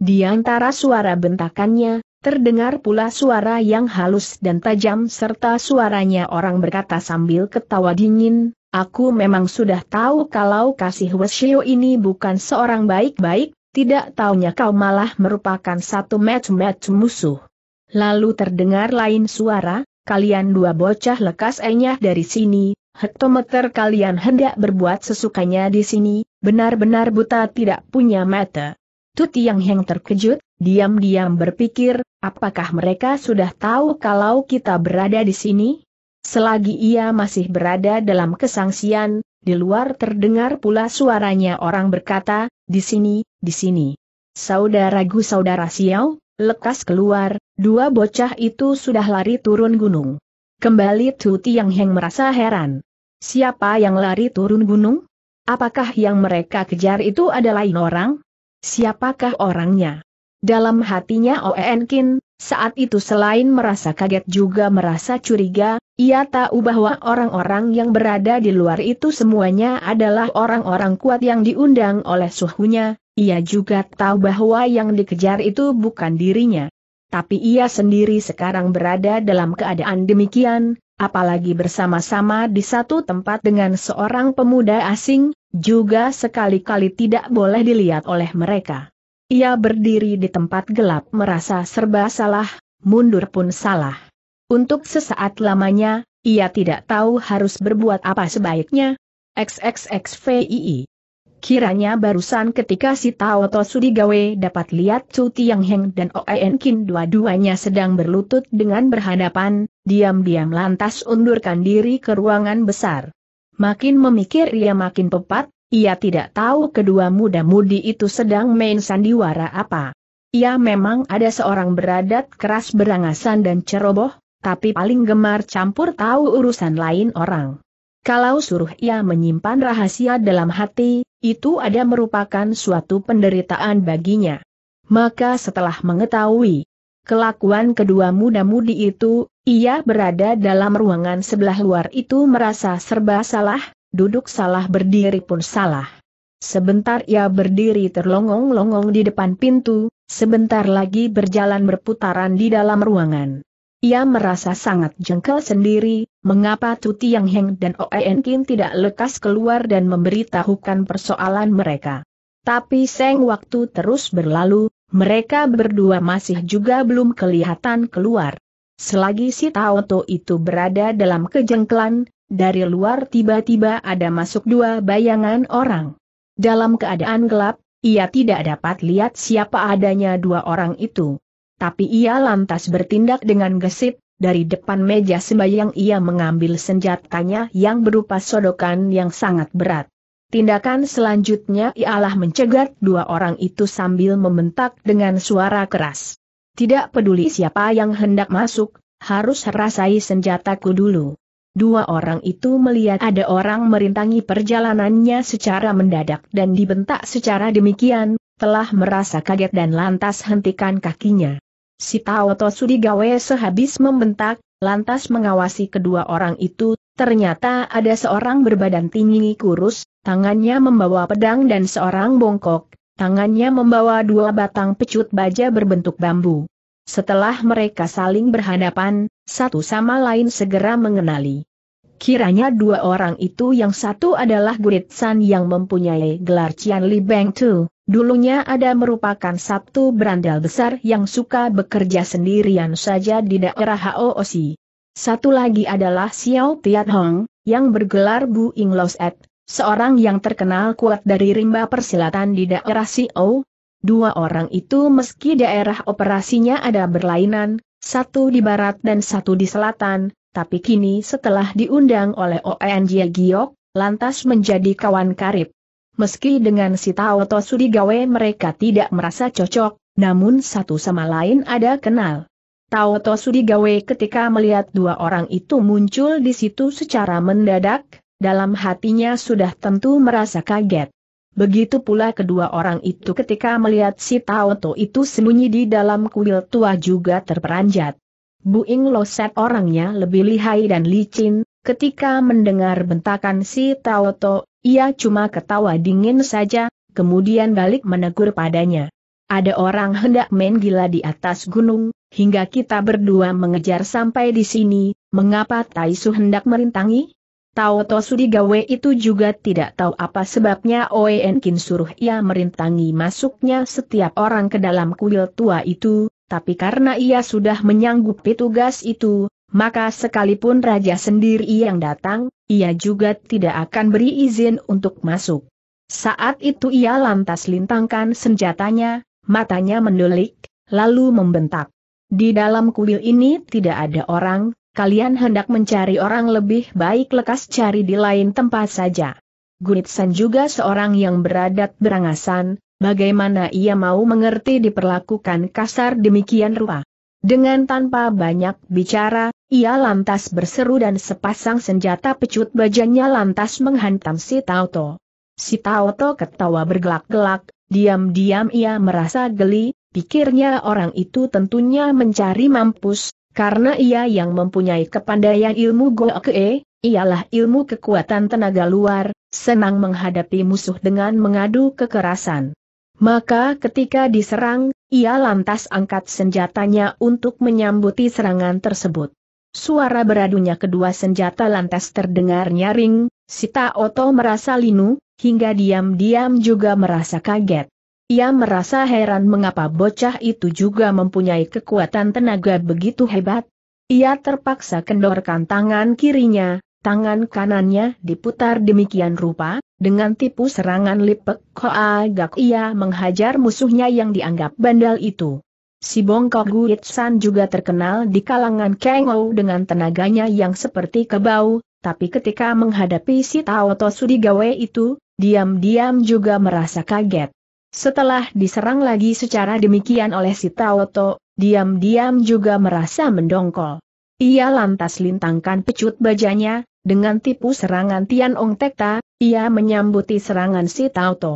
Di antara suara bentakannya, terdengar pula suara yang halus dan tajam serta suaranya orang berkata sambil ketawa dingin, Aku memang sudah tahu kalau kasih Wesio ini bukan seorang baik-baik, tidak taunya kau malah merupakan satu match-match musuh. Lalu terdengar lain suara, kalian dua bocah lekas enyah dari sini, hektometer kalian hendak berbuat sesukanya di sini, Benar-benar buta tidak punya mata. Tu Yang Heng terkejut, diam-diam berpikir, apakah mereka sudah tahu kalau kita berada di sini? Selagi ia masih berada dalam kesangsian, di luar terdengar pula suaranya orang berkata, di sini, di sini. Saudara Gu, saudara Xiao, lekas keluar, dua bocah itu sudah lari turun gunung. Kembali Tu Yang Heng merasa heran. Siapa yang lari turun gunung? Apakah yang mereka kejar itu adalah orang? Siapakah orangnya? Dalam hatinya Oenkin, saat itu selain merasa kaget juga merasa curiga, ia tahu bahwa orang-orang yang berada di luar itu semuanya adalah orang-orang kuat yang diundang oleh suhunya, ia juga tahu bahwa yang dikejar itu bukan dirinya. Tapi ia sendiri sekarang berada dalam keadaan demikian, apalagi bersama-sama di satu tempat dengan seorang pemuda asing, juga sekali-kali tidak boleh dilihat oleh mereka. Ia berdiri di tempat gelap merasa serba salah, mundur pun salah. Untuk sesaat lamanya, ia tidak tahu harus berbuat apa sebaiknya. XXXVII Kiranya barusan ketika si To Sudigawe dapat lihat Chu Tiang Heng dan Oen Kin dua-duanya sedang berlutut dengan berhadapan, diam-diam lantas undurkan diri ke ruangan besar. Makin memikir ia makin pepat, ia tidak tahu kedua muda-mudi itu sedang main sandiwara apa. Ia memang ada seorang beradat keras berangasan dan ceroboh, tapi paling gemar campur tahu urusan lain orang. Kalau suruh ia menyimpan rahasia dalam hati, itu ada merupakan suatu penderitaan baginya. Maka setelah mengetahui kelakuan kedua muda-mudi itu, ia berada dalam ruangan sebelah luar itu merasa serba salah, duduk salah berdiri pun salah. Sebentar ia berdiri terlongong-longong di depan pintu, sebentar lagi berjalan berputaran di dalam ruangan. Ia merasa sangat jengkel sendiri, mengapa Tuti Yang Heng dan Oen Kin tidak lekas keluar dan memberitahukan persoalan mereka. Tapi seng waktu terus berlalu, mereka berdua masih juga belum kelihatan keluar. Selagi si Taoto itu berada dalam kejengkelan, dari luar tiba-tiba ada masuk dua bayangan orang. Dalam keadaan gelap, ia tidak dapat lihat siapa adanya dua orang itu tapi ia lantas bertindak dengan gesit, dari depan meja sembahyang ia mengambil senjatanya yang berupa sodokan yang sangat berat. Tindakan selanjutnya ialah mencegat dua orang itu sambil membentak dengan suara keras. Tidak peduli siapa yang hendak masuk, harus rasai senjataku dulu. Dua orang itu melihat ada orang merintangi perjalanannya secara mendadak dan dibentak secara demikian, telah merasa kaget dan lantas hentikan kakinya. Si Sudi Gawe sehabis membentak, lantas mengawasi kedua orang itu, ternyata ada seorang berbadan tinggi kurus, tangannya membawa pedang dan seorang bongkok, tangannya membawa dua batang pecut baja berbentuk bambu. Setelah mereka saling berhadapan, satu sama lain segera mengenali. Kiranya dua orang itu yang satu adalah Guritsan yang mempunyai gelar Cian Li Beng Tu, Dulunya ada merupakan satu berandal besar yang suka bekerja sendirian saja di daerah H.O.O.C. Satu lagi adalah Xiao Tianhong, Hong, yang bergelar Bu Ing Los seorang yang terkenal kuat dari rimba persilatan di daerah Xiao. Dua orang itu meski daerah operasinya ada berlainan, satu di barat dan satu di selatan, tapi kini setelah diundang oleh ONJ Giok, lantas menjadi kawan karib meski dengan si Taoto Sudigawe mereka tidak merasa cocok, namun satu sama lain ada kenal. Taoto Sudigawe ketika melihat dua orang itu muncul di situ secara mendadak, dalam hatinya sudah tentu merasa kaget. Begitu pula kedua orang itu ketika melihat si Taoto itu sembunyi di dalam kuil tua juga terperanjat. Buing Loset orangnya lebih lihai dan licin, Ketika mendengar bentakan si Taoto, ia cuma ketawa dingin saja, kemudian balik menegur padanya. Ada orang hendak main gila di atas gunung, hingga kita berdua mengejar sampai di sini, mengapa Taisu hendak merintangi? Taoto Sudigawe itu juga tidak tahu apa sebabnya Oenkin suruh ia merintangi masuknya setiap orang ke dalam kuil tua itu, tapi karena ia sudah menyanggupi tugas itu, maka sekalipun raja sendiri yang datang, ia juga tidak akan beri izin untuk masuk. Saat itu ia lantas lintangkan senjatanya, matanya mendelik, lalu membentak. Di dalam kuil ini tidak ada orang, kalian hendak mencari orang lebih baik lekas cari di lain tempat saja. Gunitsan juga seorang yang beradat berangasan, bagaimana ia mau mengerti diperlakukan kasar demikian ruah. Dengan tanpa banyak bicara, ia lantas berseru dan sepasang senjata pecut bajanya lantas menghantam si Tauto. Si Tauto ketawa bergelak-gelak, diam-diam ia merasa geli, pikirnya orang itu tentunya mencari mampus, karena ia yang mempunyai kepandaian ilmu Goke, ialah ilmu kekuatan tenaga luar, senang menghadapi musuh dengan mengadu kekerasan. Maka ketika diserang, ia lantas angkat senjatanya untuk menyambuti serangan tersebut. Suara beradunya kedua senjata lantas terdengar nyaring, Sita Oto merasa linu, hingga diam-diam juga merasa kaget. Ia merasa heran mengapa bocah itu juga mempunyai kekuatan tenaga begitu hebat. Ia terpaksa kendorkan tangan kirinya, tangan kanannya diputar demikian rupa, dengan tipu serangan Lipek Koa Gak ia menghajar musuhnya yang dianggap bandal itu. Si Bongkok Guit San juga terkenal di kalangan Kengou dengan tenaganya yang seperti kebau, tapi ketika menghadapi si Taoto Sudigawe itu, diam-diam juga merasa kaget. Setelah diserang lagi secara demikian oleh si To, diam-diam juga merasa mendongkol. Ia lantas lintangkan pecut bajanya, dengan tipu serangan Tian Ong Tekta, ia menyambuti serangan si Tao To.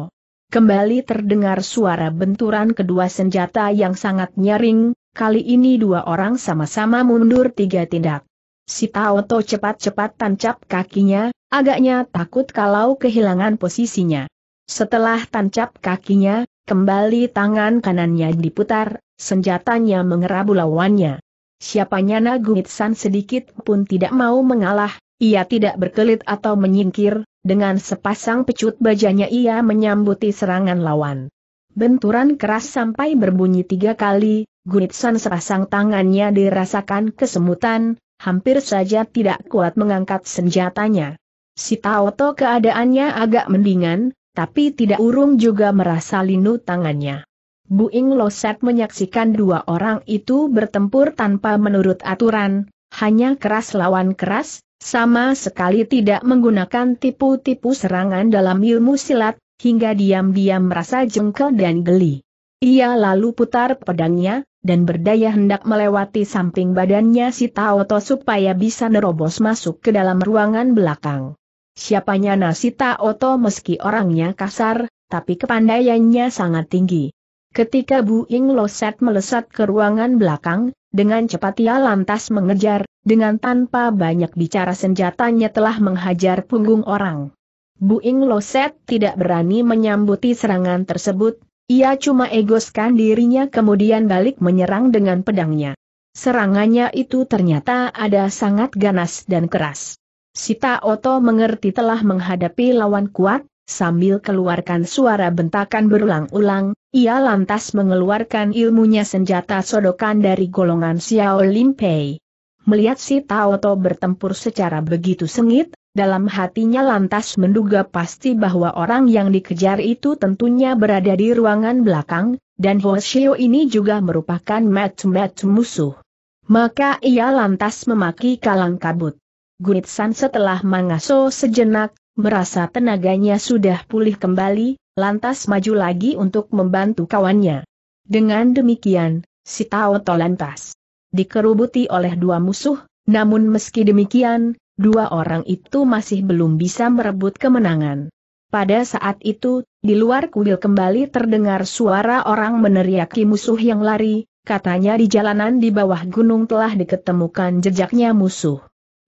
Kembali terdengar suara benturan kedua senjata yang sangat nyaring, kali ini dua orang sama-sama mundur tiga tindak. Si Tao To cepat-cepat tancap kakinya, agaknya takut kalau kehilangan posisinya. Setelah tancap kakinya, kembali tangan kanannya diputar, senjatanya mengerabu lawannya. Siapanya Nagumitsan sedikit pun tidak mau mengalah, ia tidak berkelit atau menyingkir, dengan sepasang pecut bajanya ia menyambuti serangan lawan. Benturan keras sampai berbunyi tiga kali, Gunitsan sepasang tangannya dirasakan kesemutan, hampir saja tidak kuat mengangkat senjatanya. Si Taoto keadaannya agak mendingan, tapi tidak urung juga merasa linu tangannya. Bu Ing Loset menyaksikan dua orang itu bertempur tanpa menurut aturan, hanya keras lawan keras, sama sekali tidak menggunakan tipu-tipu serangan dalam ilmu silat, hingga diam-diam merasa jengkel dan geli. Ia lalu putar pedangnya, dan berdaya hendak melewati samping badannya si Taoto supaya bisa nerobos masuk ke dalam ruangan belakang. Siapanya nasi Oto meski orangnya kasar, tapi kepandaiannya sangat tinggi. Ketika Bu Ing Loset melesat ke ruangan belakang, dengan cepat ia lantas mengejar, dengan tanpa banyak bicara senjatanya telah menghajar punggung orang. Bu Ing Loset tidak berani menyambuti serangan tersebut, ia cuma egoskan dirinya kemudian balik menyerang dengan pedangnya. Serangannya itu ternyata ada sangat ganas dan keras. Sita Oto mengerti telah menghadapi lawan kuat, sambil keluarkan suara bentakan berulang-ulang, ia lantas mengeluarkan ilmunya senjata sodokan dari golongan Xiao Lin Pei. Melihat si Tao To bertempur secara begitu sengit, dalam hatinya lantas menduga pasti bahwa orang yang dikejar itu tentunya berada di ruangan belakang, dan Xiao ini juga merupakan match-match musuh. Maka ia lantas memaki kalang kabut. Gunitsan setelah mangaso sejenak, merasa tenaganya sudah pulih kembali, lantas maju lagi untuk membantu kawannya. Dengan demikian, si Taoto lantas dikerubuti oleh dua musuh, namun meski demikian, dua orang itu masih belum bisa merebut kemenangan. Pada saat itu, di luar kuil kembali terdengar suara orang meneriaki musuh yang lari, katanya di jalanan di bawah gunung telah diketemukan jejaknya musuh.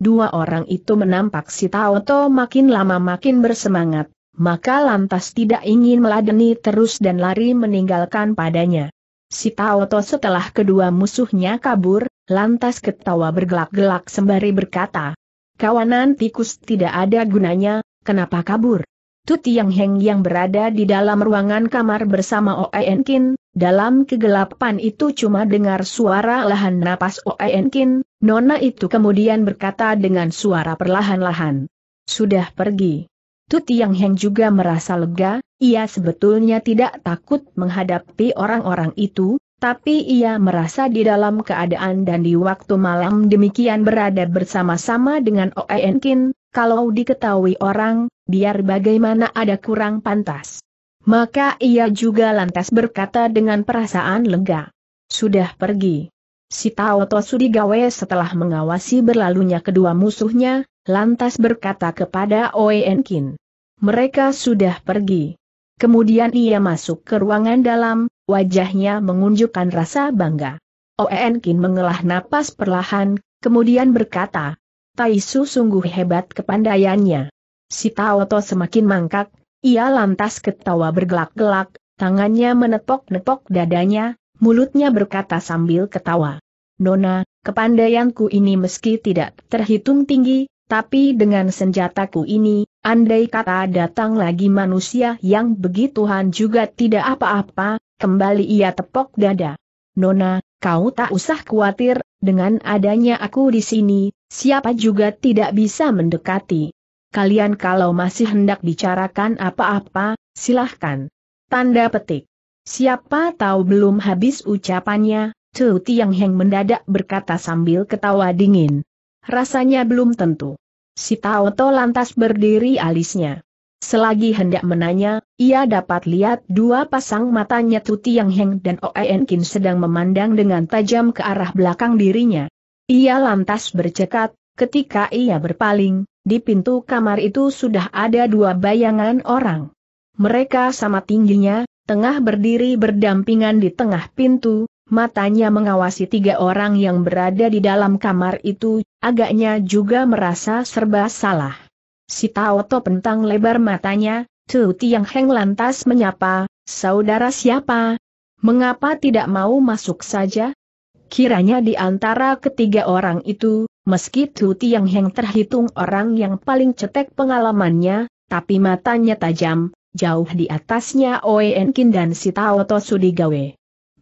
Dua orang itu menampak si Taoto makin lama makin bersemangat, maka lantas tidak ingin meladeni terus dan lari meninggalkan padanya. Si Taoto setelah kedua musuhnya kabur, lantas ketawa bergelak-gelak sembari berkata, Kawanan tikus tidak ada gunanya, kenapa kabur? Tuti Yang Heng yang berada di dalam ruangan kamar bersama Kin, dalam kegelapan itu cuma dengar suara lahan napas Kin, Nona itu kemudian berkata dengan suara perlahan-lahan. Sudah pergi. Tuti yang Heng juga merasa lega, ia sebetulnya tidak takut menghadapi orang-orang itu, tapi ia merasa di dalam keadaan dan di waktu malam demikian berada bersama-sama dengan e Kin, kalau diketahui orang, biar bagaimana ada kurang pantas. Maka ia juga lantas berkata dengan perasaan lega. Sudah pergi. Si Tosu Sudigawe setelah mengawasi berlalunya kedua musuhnya, lantas berkata kepada Oenkin. Mereka sudah pergi. Kemudian ia masuk ke ruangan dalam, wajahnya mengunjukkan rasa bangga. Oenkin mengelah napas perlahan, kemudian berkata, Taisu sungguh hebat kepandaiannya. Si Taoto semakin mangkak, ia lantas ketawa bergelak-gelak, tangannya menepok-nepok dadanya, mulutnya berkata sambil ketawa. Nona, kepandaianku ini meski tidak terhitung tinggi, tapi dengan senjataku ini, andai kata datang lagi manusia yang begituan juga tidak apa-apa, kembali ia tepok dada. Nona, kau tak usah khawatir, dengan adanya aku di sini, siapa juga tidak bisa mendekati. Kalian kalau masih hendak bicarakan apa-apa, silahkan. Tanda petik. Siapa tahu belum habis ucapannya, Tu Tiang Heng mendadak berkata sambil ketawa dingin. Rasanya belum tentu. Si Taoto lantas berdiri alisnya. Selagi hendak menanya, ia dapat lihat dua pasang matanya tuti yang Heng dan Oen sedang memandang dengan tajam ke arah belakang dirinya. Ia lantas bercekat, ketika ia berpaling, di pintu kamar itu sudah ada dua bayangan orang. Mereka sama tingginya, tengah berdiri berdampingan di tengah pintu, matanya mengawasi tiga orang yang berada di dalam kamar itu, agaknya juga merasa serba salah. Si Taoto pentang lebar matanya, Tu Tiang Heng lantas menyapa, saudara siapa? Mengapa tidak mau masuk saja? Kiranya di antara ketiga orang itu, meski Tu Tiang Heng terhitung orang yang paling cetek pengalamannya, tapi matanya tajam, jauh di atasnya Oe Enkin dan si Taoto Sudigawe.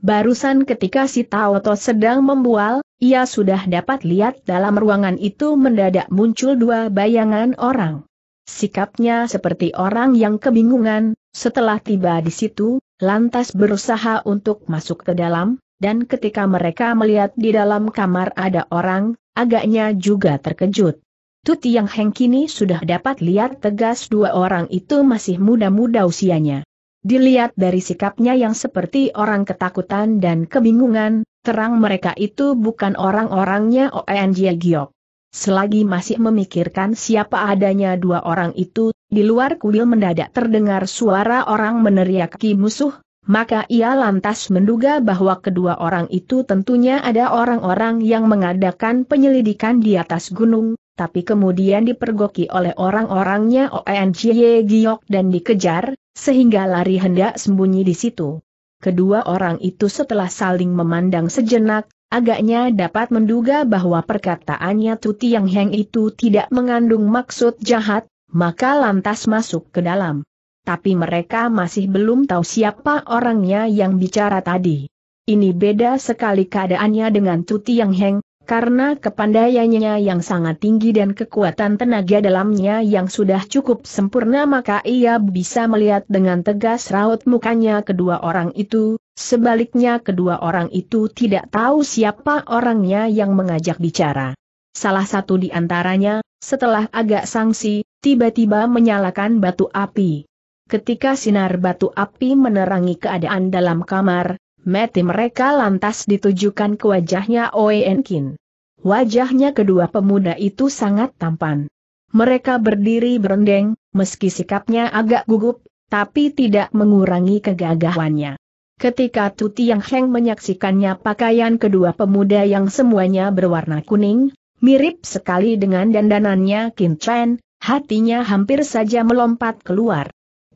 Barusan ketika si Taoto sedang membual, ia sudah dapat lihat dalam ruangan itu mendadak muncul dua bayangan orang. Sikapnya seperti orang yang kebingungan, setelah tiba di situ, lantas berusaha untuk masuk ke dalam, dan ketika mereka melihat di dalam kamar ada orang, agaknya juga terkejut. Tuti yang hengkini sudah dapat lihat tegas dua orang itu masih muda-muda usianya. Dilihat dari sikapnya yang seperti orang ketakutan dan kebingungan, terang mereka itu bukan orang-orangnya ONG Giok. Selagi masih memikirkan siapa adanya dua orang itu, di luar kuil mendadak terdengar suara orang meneriaki musuh, maka ia lantas menduga bahwa kedua orang itu tentunya ada orang-orang yang mengadakan penyelidikan di atas gunung, tapi kemudian dipergoki oleh orang-orangnya Oenjie Giok dan dikejar, sehingga lari hendak sembunyi di situ. Kedua orang itu setelah saling memandang sejenak, agaknya dapat menduga bahwa perkataannya Tuti Yang Heng itu tidak mengandung maksud jahat, maka lantas masuk ke dalam. Tapi mereka masih belum tahu siapa orangnya yang bicara tadi. Ini beda sekali keadaannya dengan Tuti Yang Heng, karena kepandaiannya yang sangat tinggi dan kekuatan tenaga dalamnya yang sudah cukup sempurna maka ia bisa melihat dengan tegas raut mukanya kedua orang itu, sebaliknya kedua orang itu tidak tahu siapa orangnya yang mengajak bicara. Salah satu di antaranya, setelah agak sangsi, tiba-tiba menyalakan batu api. Ketika sinar batu api menerangi keadaan dalam kamar, Mati mereka lantas ditujukan ke wajahnya Oe Enkin. Wajahnya kedua pemuda itu sangat tampan. Mereka berdiri berendeng, meski sikapnya agak gugup, tapi tidak mengurangi kegagahannya. Ketika Tuti yang Heng menyaksikannya pakaian kedua pemuda yang semuanya berwarna kuning, mirip sekali dengan dandanannya Kin Chen, hatinya hampir saja melompat keluar.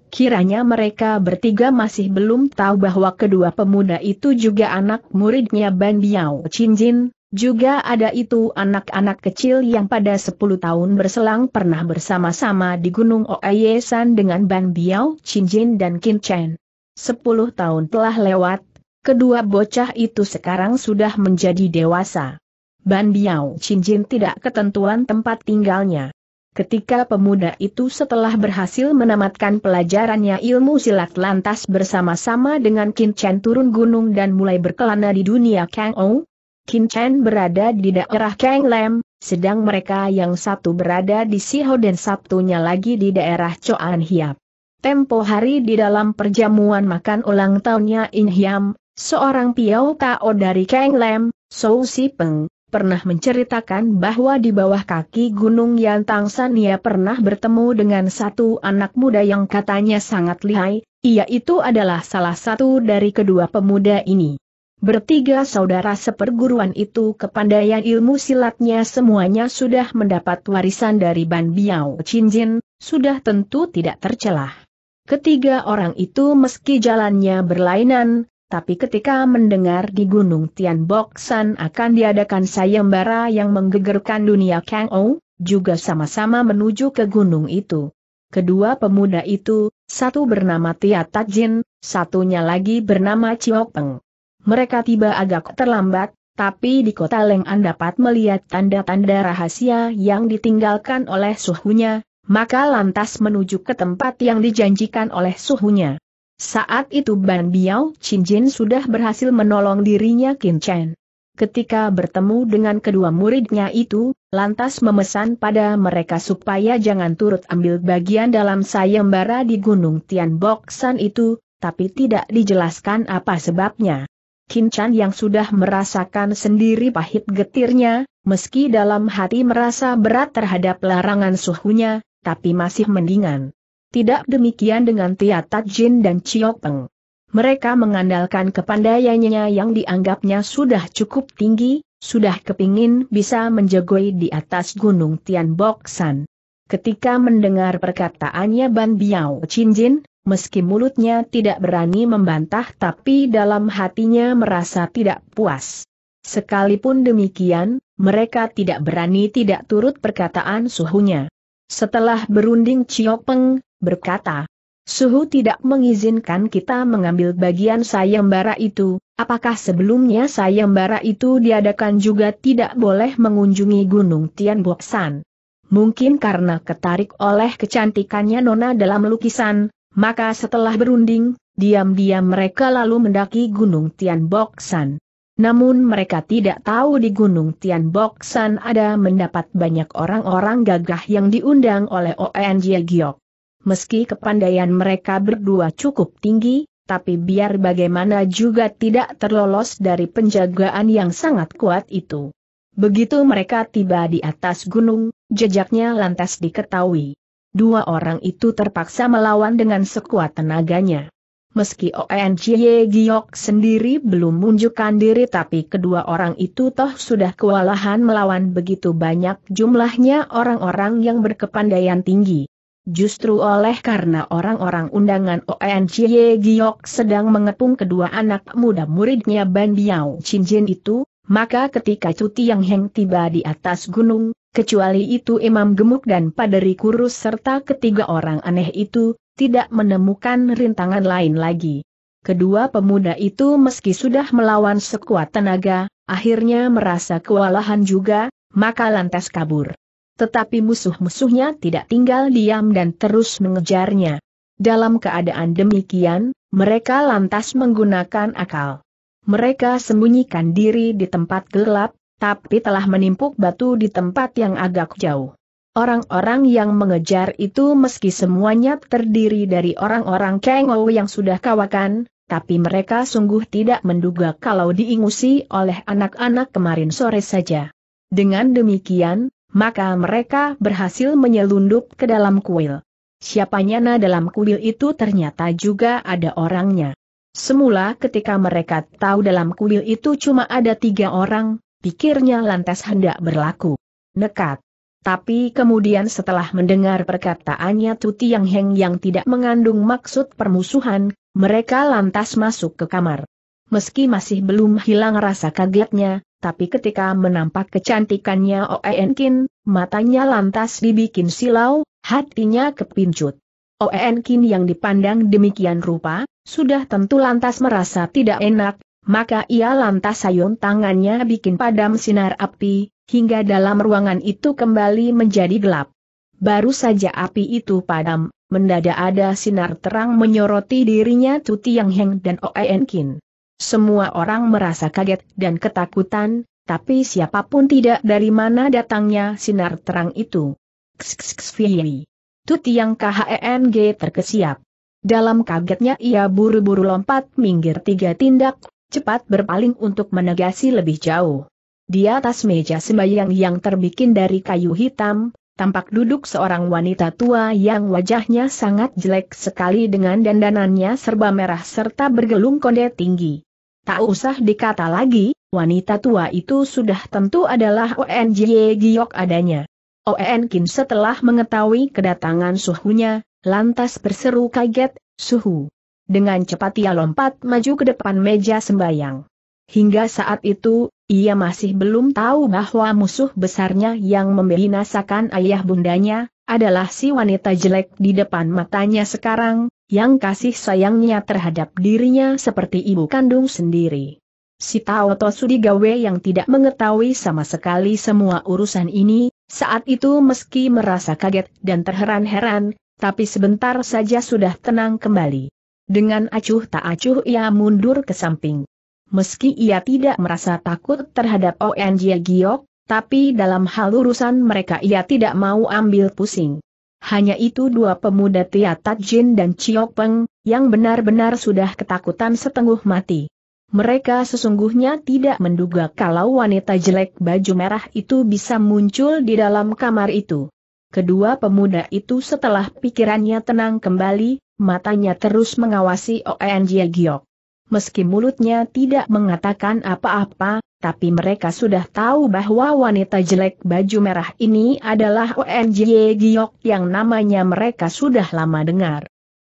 Kiranya mereka bertiga masih belum tahu bahwa kedua pemuda itu juga anak muridnya Ban Biao Cinjin, juga ada itu anak-anak kecil yang pada 10 tahun berselang pernah bersama-sama di Gunung Oayesan dengan Ban Biao Cinjin dan Kim Chen. 10 tahun telah lewat, kedua bocah itu sekarang sudah menjadi dewasa. Ban Biao Cinjin tidak ketentuan tempat tinggalnya. Ketika pemuda itu setelah berhasil menamatkan pelajarannya ilmu silat lantas bersama-sama dengan Qin Chen turun gunung dan mulai berkelana di dunia Kang Ou, Qin Chen berada di daerah Kang Lam, sedang mereka yang satu berada di Siho dan Sabtunya lagi di daerah Choan Hiap. Tempo hari di dalam perjamuan makan ulang tahunnya In Hiam, seorang piau Tao dari Kang Lam, Sou Si Peng, pernah menceritakan bahwa di bawah kaki Gunung Yantang ia pernah bertemu dengan satu anak muda yang katanya sangat lihai, ia itu adalah salah satu dari kedua pemuda ini. Bertiga saudara seperguruan itu kepandaian ilmu silatnya semuanya sudah mendapat warisan dari Ban Biao Jin, sudah tentu tidak tercelah. Ketiga orang itu meski jalannya berlainan, tapi ketika mendengar di Gunung San akan diadakan sayembara yang menggegerkan dunia Kang Ou, juga sama-sama menuju ke gunung itu. Kedua pemuda itu, satu bernama Tia Tajin, satunya lagi bernama Chiok Peng. Mereka tiba agak terlambat, tapi di kota Leng'an dapat melihat tanda-tanda rahasia yang ditinggalkan oleh suhunya, maka lantas menuju ke tempat yang dijanjikan oleh suhunya. Saat itu Ban Biao Jin sudah berhasil menolong dirinya Qin Chen. Ketika bertemu dengan kedua muridnya itu, lantas memesan pada mereka supaya jangan turut ambil bagian dalam sayembara di Gunung Tian Tianboksan itu, tapi tidak dijelaskan apa sebabnya. Chan yang sudah merasakan sendiri pahit getirnya, meski dalam hati merasa berat terhadap larangan suhunya, tapi masih mendingan. Tidak demikian dengan Tia Jin dan Chiok Peng. Mereka mengandalkan kepandaiannya yang dianggapnya sudah cukup tinggi, sudah kepingin bisa menjegoi di atas gunung Tian Bok San. Ketika mendengar perkataannya Ban Biao Chin Jin, meski mulutnya tidak berani membantah tapi dalam hatinya merasa tidak puas. Sekalipun demikian, mereka tidak berani tidak turut perkataan suhunya. Setelah berunding Chiok Peng, berkata, Suhu tidak mengizinkan kita mengambil bagian sayembara itu, apakah sebelumnya sayembara itu diadakan juga tidak boleh mengunjungi Gunung Tian San? Mungkin karena ketarik oleh kecantikannya Nona dalam lukisan, maka setelah berunding, diam-diam mereka lalu mendaki Gunung Tian San. Namun mereka tidak tahu di Gunung Tian Boksan ada mendapat banyak orang-orang gagah yang diundang oleh Ong Giok. Meski kepandaian mereka berdua cukup tinggi, tapi biar bagaimana juga tidak terlolos dari penjagaan yang sangat kuat itu. Begitu mereka tiba di atas gunung, jejaknya lantas diketahui. Dua orang itu terpaksa melawan dengan sekuat tenaganya. Meski Cie Giok sendiri belum menunjukkan diri tapi kedua orang itu toh sudah kewalahan melawan begitu banyak jumlahnya orang-orang yang berkepandaian tinggi. Justru oleh karena orang-orang undangan Cie Giok sedang mengepung kedua anak muda muridnya Ban Biao Chinjin itu, maka ketika cuti yang Heng tiba di atas gunung, kecuali itu imam gemuk dan paderi kurus serta ketiga orang aneh itu, tidak menemukan rintangan lain lagi. Kedua pemuda itu meski sudah melawan sekuat tenaga, akhirnya merasa kewalahan juga, maka lantas kabur. Tetapi musuh-musuhnya tidak tinggal diam dan terus mengejarnya. Dalam keadaan demikian, mereka lantas menggunakan akal. Mereka sembunyikan diri di tempat gelap, tapi telah menimpuk batu di tempat yang agak jauh. Orang-orang yang mengejar itu meski semuanya terdiri dari orang-orang Kengo yang sudah kawakan, tapi mereka sungguh tidak menduga kalau diingusi oleh anak-anak kemarin sore saja. Dengan demikian, maka mereka berhasil menyelundup ke dalam kuil. Siapanya na dalam kuil itu ternyata juga ada orangnya. Semula ketika mereka tahu dalam kuil itu cuma ada tiga orang, pikirnya lantas hendak berlaku. Nekat. Tapi kemudian setelah mendengar perkataannya Tuti Yang Heng yang tidak mengandung maksud permusuhan, mereka lantas masuk ke kamar. Meski masih belum hilang rasa kagetnya, tapi ketika menampak kecantikannya Oenkin, matanya lantas dibikin silau, hatinya kepincut. Oenkin yang dipandang demikian rupa, sudah tentu lantas merasa tidak enak, maka ia lantas sayun tangannya bikin padam sinar api, hingga dalam ruangan itu kembali menjadi gelap. Baru saja api itu padam, mendadak ada sinar terang menyoroti dirinya Tuti Yang Heng dan Oen Kin. Semua orang merasa kaget dan ketakutan, tapi siapapun tidak dari mana datangnya sinar terang itu. Ksksksfiri. Tu Tiang KHENG terkesiap. Dalam kagetnya ia buru-buru lompat minggir tiga tindak, cepat berpaling untuk menegasi lebih jauh. Di atas meja sembahyang yang terbikin dari kayu hitam, tampak duduk seorang wanita tua yang wajahnya sangat jelek sekali dengan dandanannya serba merah serta bergelung konde tinggi. Tak usah dikata lagi, wanita tua itu sudah tentu adalah ONG Giok adanya. ON Kim setelah mengetahui kedatangan suhunya, lantas berseru kaget, suhu. Dengan cepat ia lompat maju ke depan meja sembayang. Hingga saat itu, ia masih belum tahu bahwa musuh besarnya yang membinasakan ayah bundanya, adalah si wanita jelek di depan matanya sekarang, yang kasih sayangnya terhadap dirinya seperti ibu kandung sendiri. Si Taoto Sudigawe yang tidak mengetahui sama sekali semua urusan ini, saat itu meski merasa kaget dan terheran-heran, tapi sebentar saja sudah tenang kembali. Dengan acuh tak acuh ia mundur ke samping meski ia tidak merasa takut terhadap Ong Giok, tapi dalam hal urusan mereka ia tidak mau ambil pusing. Hanya itu dua pemuda Tia Tajin dan Chiok Peng, yang benar-benar sudah ketakutan setengah mati. Mereka sesungguhnya tidak menduga kalau wanita jelek baju merah itu bisa muncul di dalam kamar itu. Kedua pemuda itu setelah pikirannya tenang kembali, matanya terus mengawasi Ong Giok meski mulutnya tidak mengatakan apa-apa, tapi mereka sudah tahu bahwa wanita jelek baju merah ini adalah ONJ Giok yang namanya mereka sudah lama dengar.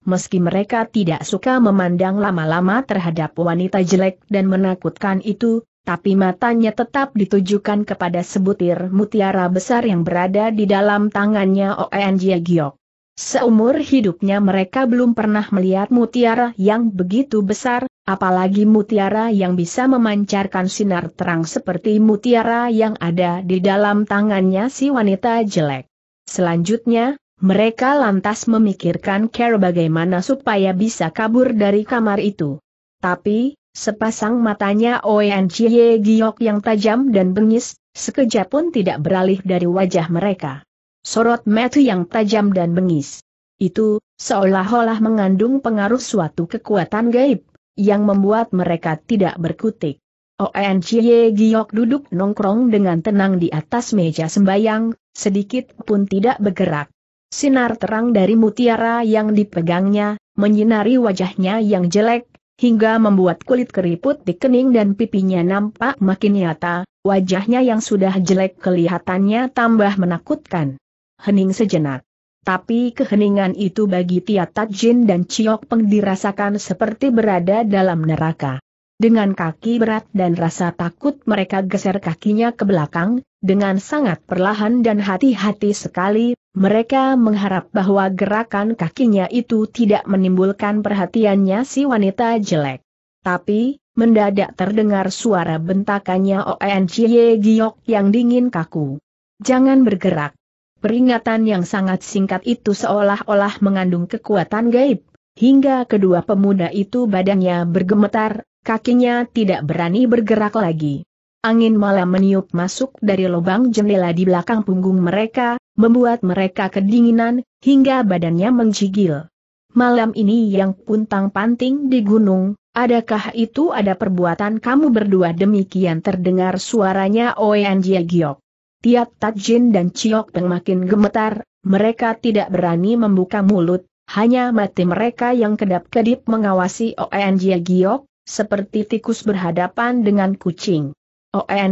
Meski mereka tidak suka memandang lama-lama terhadap wanita jelek dan menakutkan itu, tapi matanya tetap ditujukan kepada sebutir mutiara besar yang berada di dalam tangannya ONJ Giok. Seumur hidupnya mereka belum pernah melihat mutiara yang begitu besar, apalagi mutiara yang bisa memancarkan sinar terang seperti mutiara yang ada di dalam tangannya si wanita jelek. Selanjutnya, mereka lantas memikirkan Care bagaimana supaya bisa kabur dari kamar itu. Tapi, sepasang matanya Oen Chie Giok yang tajam dan bengis, sekejap pun tidak beralih dari wajah mereka sorot metu yang tajam dan bengis. Itu, seolah-olah mengandung pengaruh suatu kekuatan gaib, yang membuat mereka tidak berkutik. ONCY Giok duduk nongkrong dengan tenang di atas meja sembayang, sedikit pun tidak bergerak. Sinar terang dari mutiara yang dipegangnya, menyinari wajahnya yang jelek, hingga membuat kulit keriput di kening dan pipinya nampak makin nyata, wajahnya yang sudah jelek kelihatannya tambah menakutkan hening sejenak. Tapi keheningan itu bagi Tia Tajin dan Ciok Peng dirasakan seperti berada dalam neraka. Dengan kaki berat dan rasa takut mereka geser kakinya ke belakang, dengan sangat perlahan dan hati-hati sekali, mereka mengharap bahwa gerakan kakinya itu tidak menimbulkan perhatiannya si wanita jelek. Tapi, mendadak terdengar suara bentakannya Oen Chie Giok yang dingin kaku. Jangan bergerak. Peringatan yang sangat singkat itu seolah-olah mengandung kekuatan gaib, hingga kedua pemuda itu badannya bergemetar, kakinya tidak berani bergerak lagi. Angin malam meniup masuk dari lubang jendela di belakang punggung mereka, membuat mereka kedinginan, hingga badannya menggigil. Malam ini yang puntang panting di gunung, adakah itu ada perbuatan kamu berdua demikian terdengar suaranya Oen Jie Giok. Tiap Tajin dan Ciok Peng makin gemetar, mereka tidak berani membuka mulut, hanya mati mereka yang kedap-kedip mengawasi Jie Giok, seperti tikus berhadapan dengan kucing.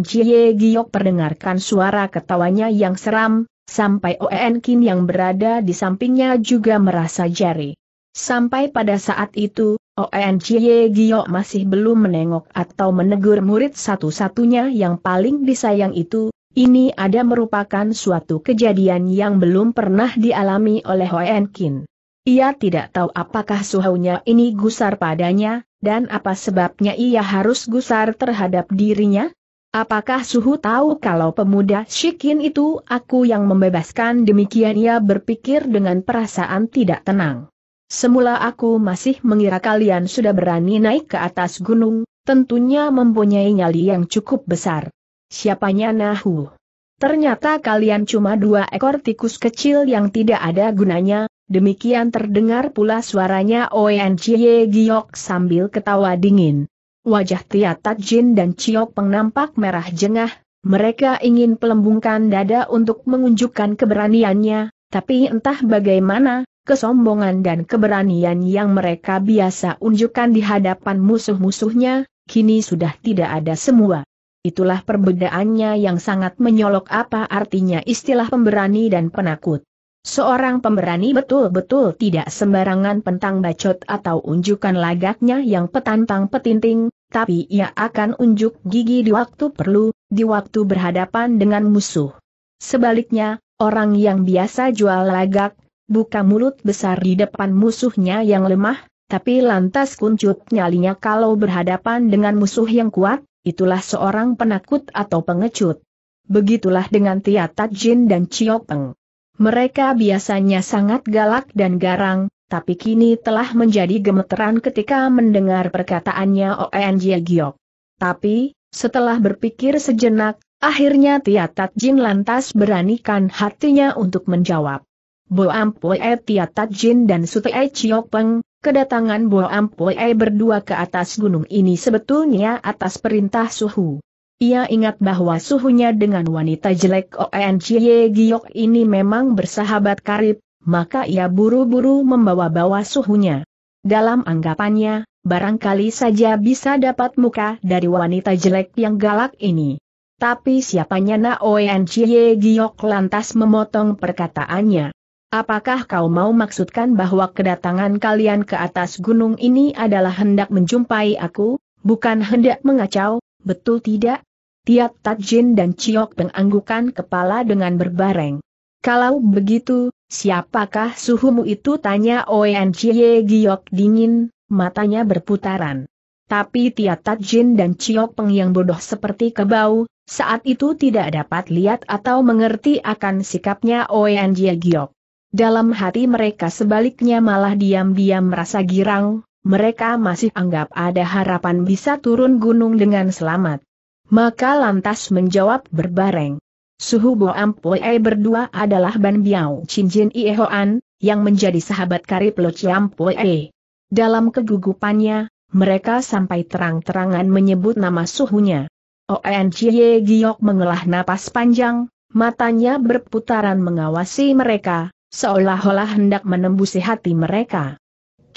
Jie Giok perdengarkan suara ketawanya yang seram, sampai Oen Kin yang berada di sampingnya juga merasa jari. Sampai pada saat itu, Jie Giok masih belum menengok atau menegur murid satu-satunya yang paling disayang itu, ini ada merupakan suatu kejadian yang belum pernah dialami oleh Hoen Kin. Ia tidak tahu apakah suhunya ini gusar padanya, dan apa sebabnya ia harus gusar terhadap dirinya? Apakah suhu tahu kalau pemuda Shikin itu aku yang membebaskan demikian ia berpikir dengan perasaan tidak tenang. Semula aku masih mengira kalian sudah berani naik ke atas gunung, tentunya mempunyai nyali yang cukup besar. Siapanya Nahu? Ternyata kalian cuma dua ekor tikus kecil yang tidak ada gunanya, demikian terdengar pula suaranya Oenchie Giok sambil ketawa dingin. Wajah Tia Jin dan Ciok penampak merah jengah, mereka ingin pelembungkan dada untuk mengunjukkan keberaniannya, tapi entah bagaimana, kesombongan dan keberanian yang mereka biasa unjukkan di hadapan musuh-musuhnya, kini sudah tidak ada semua. Itulah perbedaannya yang sangat menyolok apa artinya istilah pemberani dan penakut. Seorang pemberani betul-betul tidak sembarangan pentang bacot atau unjukkan lagaknya yang petantang petinting, tapi ia akan unjuk gigi di waktu perlu, di waktu berhadapan dengan musuh. Sebaliknya, orang yang biasa jual lagak, buka mulut besar di depan musuhnya yang lemah, tapi lantas kuncut nyalinya kalau berhadapan dengan musuh yang kuat, itulah seorang penakut atau pengecut. Begitulah dengan Tia Jin dan Chiok Peng. Mereka biasanya sangat galak dan garang, tapi kini telah menjadi gemeteran ketika mendengar perkataannya Oen Jie Giok. Tapi, setelah berpikir sejenak, akhirnya Tia Jin lantas beranikan hatinya untuk menjawab. Boampoe Tia Jin dan Sute Chiok Peng, Kedatangan Bo Ampue berdua ke atas gunung ini sebetulnya atas perintah Suhu. Ia ingat bahwa suhunya dengan wanita jelek Oenjie Giok ini memang bersahabat karib, maka ia buru-buru membawa-bawa suhunya. Dalam anggapannya, barangkali saja bisa dapat muka dari wanita jelek yang galak ini. Tapi siapanya Na Oenjie Giok lantas memotong perkataannya. Apakah kau mau maksudkan bahwa kedatangan kalian ke atas gunung ini adalah hendak menjumpai aku, bukan hendak mengacau, betul tidak? Tiat Tajin dan Ciok penganggukan kepala dengan berbareng. Kalau begitu, siapakah suhumu itu? Tanya Oenjie Giok dingin, matanya berputaran. Tapi Tiat Tajin dan Ciok Peng yang bodoh seperti kebau, saat itu tidak dapat lihat atau mengerti akan sikapnya Oenjie Giok. Dalam hati mereka sebaliknya malah diam-diam merasa girang, mereka masih anggap ada harapan bisa turun gunung dengan selamat. Maka lantas menjawab berbareng. Suhu Bo Ampoe berdua adalah Ban Biao Chin Jin Ie yang menjadi sahabat karib Lo Chiam Poe. Dalam kegugupannya, mereka sampai terang-terangan menyebut nama suhunya. Oen Chie Giok mengelah napas panjang, matanya berputaran mengawasi mereka, seolah-olah hendak menembusi hati mereka.